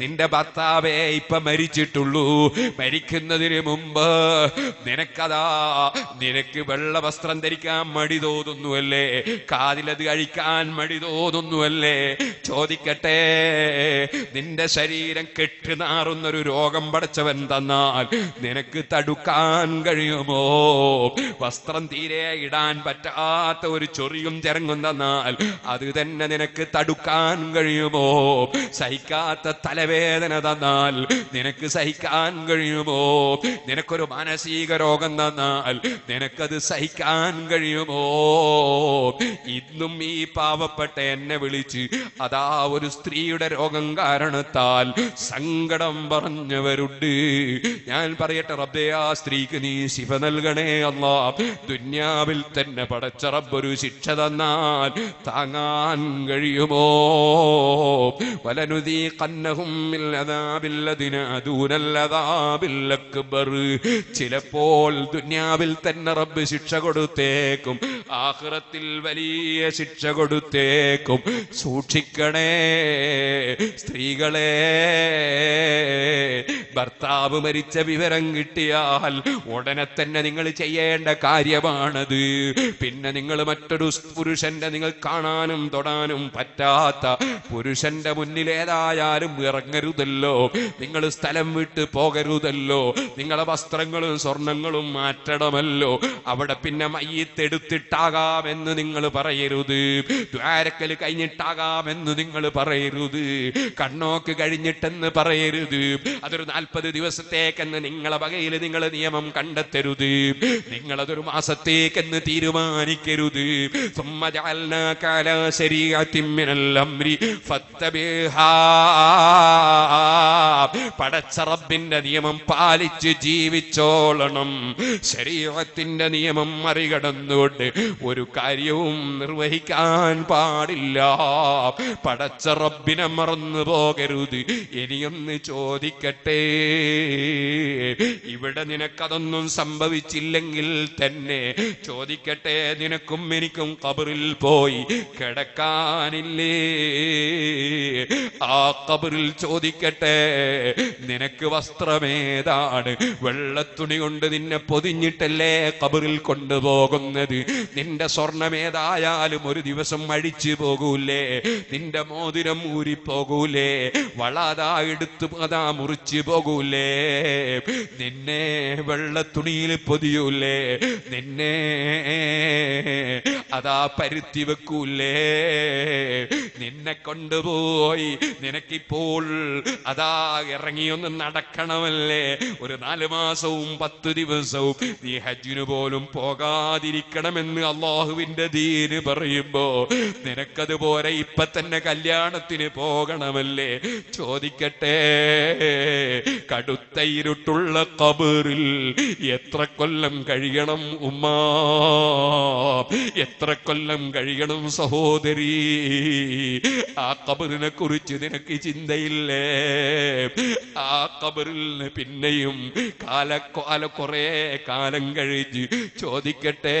നിന്റെ ഭർത്താവേ ഇപ്പൊ മരിച്ചിട്ടുള്ളൂ മരിക്കുന്നതിന് മുമ്പ് നിനക്കതാ നിനക്ക് വെള്ള വസ്ത്രം ധരിക്കാൻ മടി തോന്നുന്നുവല്ലേ കാതിലത് കഴിക്കാൻ മടി തോന്നുന്നുവല്ലേ ചോദിക്കട്ടെ നിന്റെ ശരീരം കെട്ടിനാറുന്നൊരു രോഗം പടച്ചവൻ തന്നാൽ നിനക്ക് തടുക്കാൻ കഴിയുമോ വസ്ത്രം തീരെ ഇടാൻ പറ്റാത്ത ഒരു ചൊറിയും തിരങ്ങും തന്നാൽ അത് തന്നെ നിനക്ക് തടുക്കാൻ കഴിയുമോ സഹിക്കാത്ത തലവേദന തന്നാൽ നിനക്ക് സഹിക്കാൻ കഴിയുമോ നിനക്കൊരു മാനസിക രോഗം തന്നാൽ നിനക്കത് സഹിക്കാൻ കഴിയുമോ ഇന്നും ഈ പാവപ്പെട്ട എന്നെ വിളിച്ച് അതാ ഒരു സ്ത്രീയുടെ രോഗം കാരണത്താൽ സങ്കടം പറഞ്ഞവരുണ്ട് ഞാൻ പറയട്ടെ റബ്ബേ ആ സ്ത്രീക്ക് നീ ശിവ നൽകണേ അല്ല ദുന്യാവിൽ തന്നെ പടച്ച റബ്ബൊരു ശിക്ഷ തന്നാൽ താങ്ങാൻ കഴിയുമോ ചിലപ്പോൾ ദുന്യാവിൽ തന്നെ റബ്ബ് ശിക്ഷ കൊടുത്തേക്കും ആഹ്റത്തിൽ വലിയ ശിക്ഷ കൊടുത്തേക്കും സൂക്ഷിക്കണേ സ്ത്രീകളെ ഭർത്താവ് മരിച്ച വിവരം കിട്ടിയാൽ ഉടനെ തന്നെ നിങ്ങൾ ചെയ്യേണ്ട കാര്യമാണത് പിന്നെ നിങ്ങൾ മറ്റൊരു പുരുഷന്റെ നിങ്ങൾ കാണാനും തൊടാനും പറ്റാത്ത പുരുഷന്റെ മുന്നിൽ ഏതായാലും ഇറങ്ങരുതല്ലോ നിങ്ങൾ സ്ഥലം വിട്ട് പോകരുതല്ലോ നിങ്ങളെ വസ്ത്രങ്ങളും സ്വർണങ്ങളും മാറ്റണമല്ലോ അവിടെ പിന്നെ മയ്യത്തെടുത്തിട്ടാകാമെന്ന് നിങ്ങൾ പറയരുത് ദ്വാരക്കൽ കഴിഞ്ഞിട്ടാകാമെന്ന് നിങ്ങൾ പറയരുത് കണ്ണോക്ക് കഴിഞ്ഞിട്ടെന്ന് പറയരുത് അതൊരു നാൽപ്പത് ദിവസത്തേക്കെന്ന് നിങ്ങളെ വകയിൽ നിങ്ങൾ നിയമം കണ്ടെത്തരുത് നിങ്ങളതൊരു മാസത്തേക്കെന്ന് തീരുമാനിക്കരുത് സുമ്മജാലന കാല ശരീരത്തിമ്മിനല്ലമ്രി പടച്ചറബിന്റെ നിയമം പാലിച്ച് ജീവിച്ചോളണം ശരീരത്തിന്റെ നിയമം മറികടന്നുകൊണ്ട് ഒരു കാര്യവും നിർവഹിക്കാൻ പാടില്ല പടച്ചറബിനെ മറന്നു പോകരുത് ഇനിയൊന്ന് ചോദിക്കട്ടെ ഇവിടെ നിനക്കതൊന്നും സംഭവിച്ചില്ലെങ്കിൽ തന്നെ ചോദിക്കട്ടെ നിനക്കും എനിക്കും കബറിൽ പോയി കിടക്കാനില്ലേ ആ കബറിൽ ചോദിക്കട്ടെ നിനക്ക് വസ്ത്രമേതാണ് വെള്ളത്തുണി കൊണ്ട് നിന്നെ പൊതിഞ്ഞിട്ടല്ലേ കബറിൽ കൊണ്ടുപോകുന്നത് നിന്റെ സ്വർണമേതായാലും ഒരു ദിവസം അഴിച്ചു പോകൂലേ നിന്റെ മോതിരം ഊരിപ്പോകൂലേ വളാതാ എടുത്തു അതാ മുറിച്ചു പോകൂലേ നിന്നെ വെള്ളത്തുണിയിൽ പൊതിയൂലേ നിന്നെ അതാ പരുത്തി വെക്കൂലേ നിന്നെ കൊണ്ടുപോയി നിനക്കിപ്പോൾ അതാ ഇറങ്ങിയൊന്ന് നടക്കണമല്ലേ ഒരു നാല് മാസവും പത്ത് ദിവസവും നീ ഹജ്ജിനു പോലും പോകാതിരിക്കണമെന്ന് അള്ളാഹുവിന്റെ ദീന് പറയുമ്പോ നിനക്കതുപോലെ ഇപ്പൊ തന്നെ കല്യാണത്തിന് പോകണമല്ലേ ചോദിക്കട്ടെ കടുത്ത ഇരുട്ടുള്ള കബറിൽ എത്ര കൊല്ലം കഴിയണം ഉമ്മാ എത്ര കൊല്ലം കഴിയണം സഹോദരി ആ കബറിനെ കുറിച്ച് നിനക്ക് ചിന്തയില്ലേ ആ കബറിൽ നിന്ന് പിന്നെയും കാലക്കാല കുറേ കാലം കഴിഞ്ഞ് ചോദിക്കട്ടെ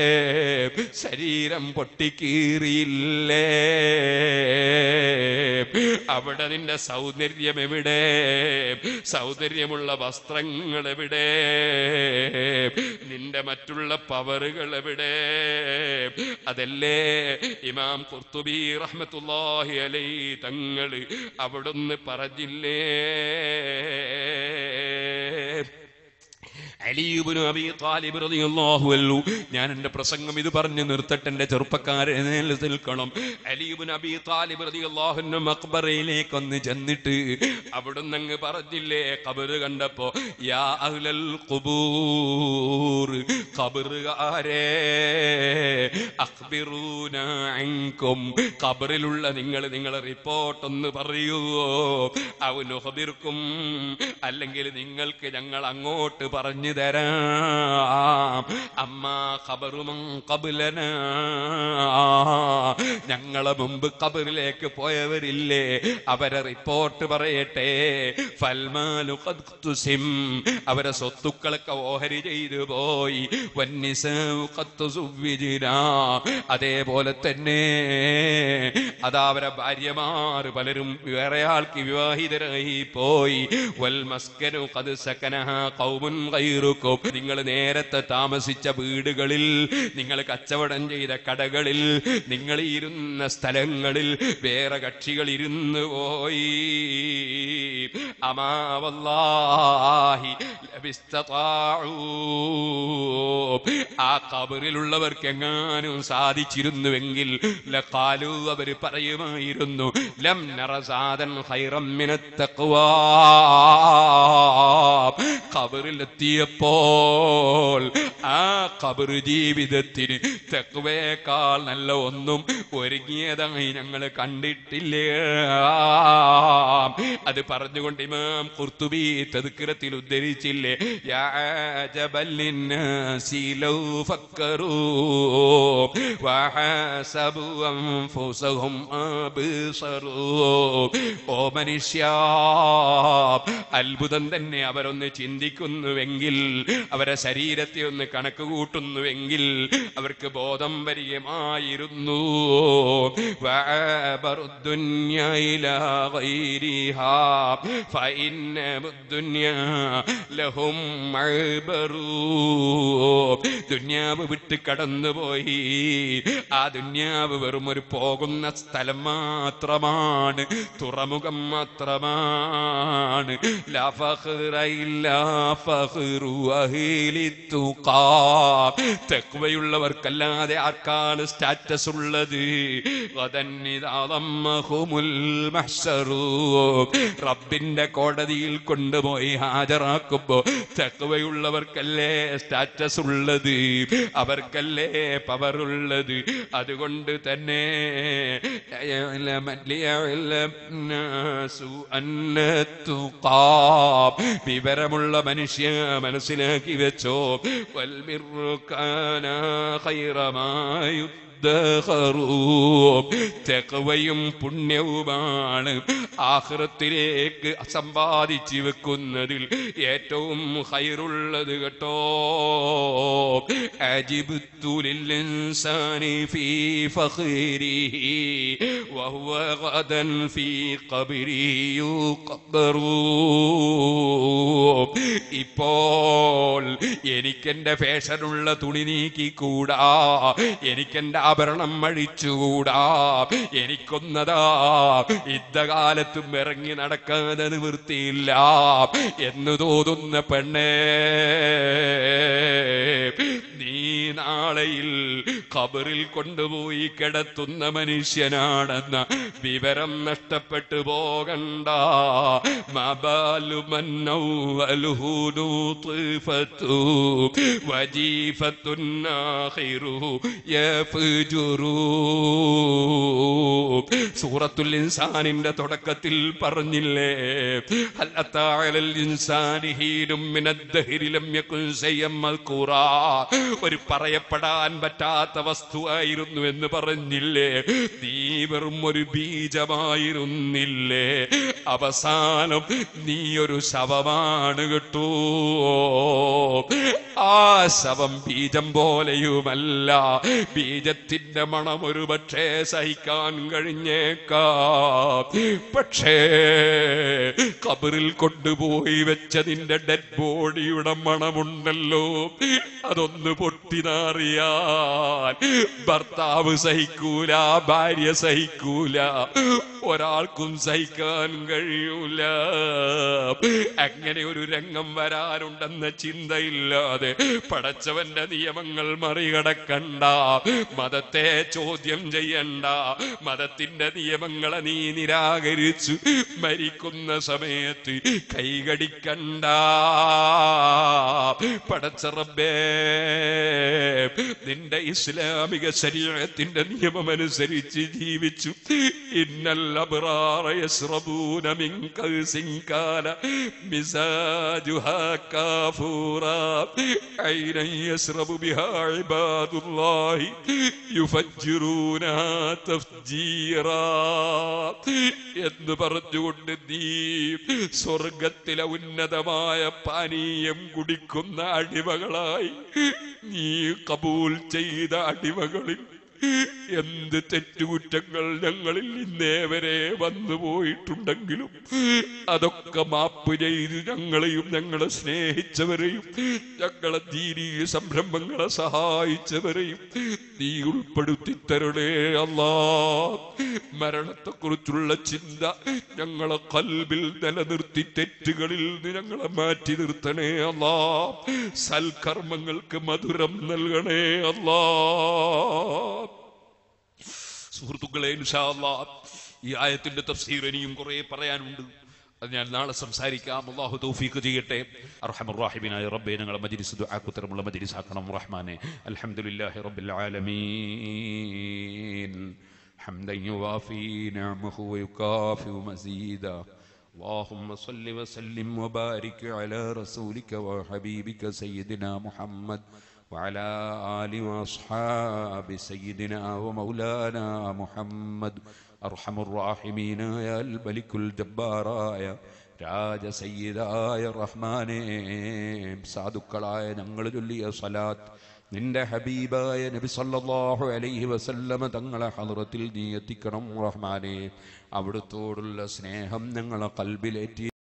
ശരീരം പൊട്ടിക്കീറിയില്ലേ അവിടെ നിന്റെ സൗന്ദര്യം എവിടെ സൗന്ദര്യമുള്ള വസ്ത്രങ്ങൾ എവിടെ നിന്റെ മറ്റുള്ള പവറുകൾ എവിടെ അതല്ലേ ഇമാം കുർത്തുബി റഹ്മത്തുല്ലാഹി അലൈ മൊയ്തലേ തങ്ങള് അവിടുന്ന് പറഞ്ഞില്ലേ അലീബിനു അബി താലിബ് റളിയല്ലാഹു അൻഹു ഞാൻ എൻ്റെ പ്രസംഗം ഇത് പറഞ്ഞു നിർത്തട്ടെ എൻ്റെ ചെറുപ്പക്കാരെ നിൽക്കണം അലീബിൻ അബി താലിബ് റളിയല്ലാഹു അൻഹു മഖ്ബറയിലേക്ക് ഒന്ന് ചെന്നിട്ട് അവിടുന്ന് അങ്ങ് പറഞ്ഞില്ലേ ഖബറ് കണ്ടപ്പോ യാ അഹ്ലൽ ഖുബൂർ ഖബറുകാരേ അഖ്ബിറൂന അൻകും ഖബറിലുള്ള നിങ്ങൾ നിങ്ങളെ റിപ്പോർട്ട് ഒന്ന് പറയൂ അവനുഹബിർക്കും അല്ലെങ്കിൽ നിങ്ങൾക്ക് ഞങ്ങൾ അങ്ങോട്ട് പറഞ്ഞു തരാം അമ്മ ഖബറുമം കബുലന ഞങ്ങളെ മുമ്പ് കബറിലേക്ക് പോയവരില്ലേ അവരെ റിപ്പോർട്ട് പറയട്ടെ ഫൽമാലു കത്തുസിം അവരെ സ്വത്തുക്കളൊക്കെ ഓഹരി ചെയ്തു പോയി അതേപോലെ തന്നെ അതാ അവരെ ഭാര്യമാർ പലരും വേറെ ആൾക്ക് വിവാഹിതരായി പോയി വൽ മസ്കനു ഖദ് സകനഹ കൗമുൻ കൈറ നുറുക്കും നിങ്ങൾ നേരത്തെ താമസിച്ച വീടുകളിൽ നിങ്ങൾ കച്ചവടം ചെയ്ത കടകളിൽ നിങ്ങൾ ഇരുന്ന സ്ഥലങ്ങളിൽ വേറെ കക്ഷികൾ ഇരുന്നു പോയി അമാവല്ലാഹി ആ കബറിലുള്ളവർക്ക് എങ്ങാനും സാധിച്ചിരുന്നുവെങ്കിൽ ലക്കാലു അവർ പറയുമായിരുന്നു ലം നറസാദൻ ഹൈറമ്മിനത്തക്കുവാ കബറിലെത്തിയപ്പോൾ ആ കബർ ജീവിതത്തിന് തെക്കുവേക്കാൾ നല്ല ഒന്നും ഒരുങ്ങിയതായി ഞങ്ങൾ കണ്ടിട്ടില്ല അത് പറഞ്ഞുകൊണ്ട് ഇമാം കുർത്തുബി തെതുക്കിറത്തിൽ ഉദ്ധരിച്ചില്ലേ ഓ മനുഷ്യ അത്ഭുതം തന്നെ അവരൊന്ന് ചിന്തിക്കുന്നുവെങ്കിൽ അവരെ ശരീരത്തെ ഒന്ന് കണക്ക് കൂട്ടുന്നുവെങ്കിൽ അവർക്ക് ബോധം പരിചയമായിരുന്നു ദുന്യാവ് വിട്ട് കടന്നുപോയി ആ ദുന്യാവ് വെറും ഒരു പോകുന്ന സ്ഥലം മാത്രമാണ് തുറമുഖം മാത്രമാണ് ലാ ഫഖ്റ ഇല്ലാ തുഖാ തെക്കുവയുള്ളവർക്കല്ലാതെ ആർക്കാണ് സ്റ്റാറ്റസ് ഉള്ളത് റബ്ബിന്റെ കോടതിയിൽ കൊണ്ടുപോയി ഹാജരാക്കുമ്പോ തെക്കുവയുള്ളവർക്കല്ലേ സ്റ്റാറ്റസ് ഉള്ളത് അവർക്കല്ലേ പവർ ഉള്ളത് അതുകൊണ്ട് തന്നെ വിവരമുള്ള മനുഷ്യ മനസ്സിലാക്കി വെച്ചോ വല്ല والبر كان خير ما يتبع തഖവയും പുണ്യവുമാണ് ആഹ്റത്തിലേക്ക് സമ്പാദിച്ചു വെക്കുന്നതിൽ ഏറ്റവും ഹൈറുള്ളത് കേട്ടോ ഫീ ഫഖീരിഹി വഹുവ ഗദൻ ഫീ ഖബരി ഇപ്പോൾ എനിക്കെന്റെ ഫേഷനുള്ള തുണി നീക്കിക്കൂടാ എനിക്കെന്റെ ആഭരണം അഴിച്ചുകൂടാ എനിക്കൊന്നതാ യുദ്ധകാലത്തും ഇറങ്ങി നടക്കാൻ നിവൃത്തിയില്ല എന്ന് തോന്നുന്ന പെണ്ണേ നീ നാളെയിൽ കബറിൽ കൊണ്ടുപോയി കിടത്തുന്ന മനുഷ്യനാണെന്ന വിവരം നഷ്ടപ്പെട്ടു പോകണ്ട മബാലുമന്നൂത്തു വജീഫത്തുന്നാഹിറു സൂറത്തുൽ ഇൻസാനിന്റെ തുടക്കത്തിൽ പറഞ്ഞില്ലേ ഒരു പറയപ്പെടാൻ പറ്റാത്ത വസ്തുവായിരുന്നു എന്ന് പറഞ്ഞില്ലേ നീ വെറും ഒരു ബീജമായിരുന്നില്ലേ അവസാനം നീ ഒരു ശവമാണ് കിട്ടൂ ആ ശവം ബീജം പോലെയുമല്ല ബീജത്തിൽ നെയ്യത്തിന്റെ മണം ഒരു പക്ഷേ സഹിക്കാൻ കഴിഞ്ഞേക്കാം പക്ഷേ കബറിൽ കൊണ്ടുപോയി വെച്ച നിന്റെ ഡെഡ് ബോഡിയുടെ മണമുണ്ടല്ലോ അതൊന്ന് പൊട്ടിനാറിയാൻ ഭർത്താവ് സഹിക്കൂല ഭാര്യ സഹിക്കൂല ഒരാൾക്കും സഹിക്കാൻ കഴിയൂല അങ്ങനെ ഒരു രംഗം വരാനുണ്ടെന്ന ചിന്തയില്ലാതെ പടച്ചവന്റെ നിയമങ്ങൾ മറികടക്കണ്ട മത മതത്തെ ചോദ്യം ചെയ്യണ്ട മതത്തിന്റെ നിയമങ്ങളെ നീ നിരാകരിച്ചു മരിക്കുന്ന സമയത്ത് കൈകടിക്കണ്ട പടച്ചറബേ നിന്റെ ഇസ്ലാമിക ശരീരത്തിന്റെ നിയമമനുസരിച്ച് ജീവിച്ചു ഇന്നല്ല എന്ന് പറഞ്ഞുകൊണ്ട് നീ സ്വർഗത്തിലെ ഉന്നതമായ പാനീയം കുടിക്കുന്ന അടിമകളായി നീ കബൂൽ ചെയ്ത അടിമകളിൽ എന്ത് തെറ്റുകുറ്റങ്ങൾ ഞങ്ങളിൽ ഇന്നേ വരെ വന്നു പോയിട്ടുണ്ടെങ്കിലും അതൊക്കെ മാപ്പ് ചെയ്ത് ഞങ്ങളെയും ഞങ്ങളെ സ്നേഹിച്ചവരെയും ഞങ്ങളെ ദീനീ സംരംഭങ്ങളെ സഹായിച്ചവരെയും നീ ഉൾപ്പെടുത്തി തരണേ മരണത്തെ മരണത്തെക്കുറിച്ചുള്ള ചിന്ത ഞങ്ങളെ കൽബിൽ നിലനിർത്തി തെറ്റുകളിൽ നിന്ന് ഞങ്ങളെ മാറ്റി നിർത്തണേ അല്ല സൽക്കർമ്മങ്ങൾക്ക് മധുരം നൽകണേ അല്ല സുഹൃത്തുക്കളെ ഈ ആയത്തിന്റെ തഫ്സീർ ഇനിയും കുറെ പറയാനുണ്ട് അത് ഞാൻ നാളെ സംസാരിക്കാം അള്ളാഹു തൗഫീഖ് ചെയ്യട്ടെ അർഹമുറാഹിബിനായ റബ്ബെ ഞങ്ങളെ മജിലിസ് ആക്കുത്തരമുള്ള മജിലിസ് ആക്കണം റഹ്മാനെ അൽഹംദുലില്ലാഹി റബ്ബിൽ ആലമീൻ اللهم صل وسلم وبارك على رسولك وحبيبك سيدنا محمد وعلى آل وأصحاب سيدنا ومولانا محمد أرحم الراحمين يا الملك الجباراയ രാജസയ്യിദായ റഹ്മാനെ സാധുക്കളായ ഞങ്ങൾ ചൊല്ലിയ സലാത്ത് നിന്റെ ഹബീബായ നബി സല്ലല്ലാഹു അലൈഹി വസല്ലമ തങ്ങളെ ഹളറത്തിൽ നീ എത്തിക്കണം റഹ്മാനെ അവിടുത്തോടുള്ള സ്നേഹം ഞങ്ങളെ കൽബിലേറ്റി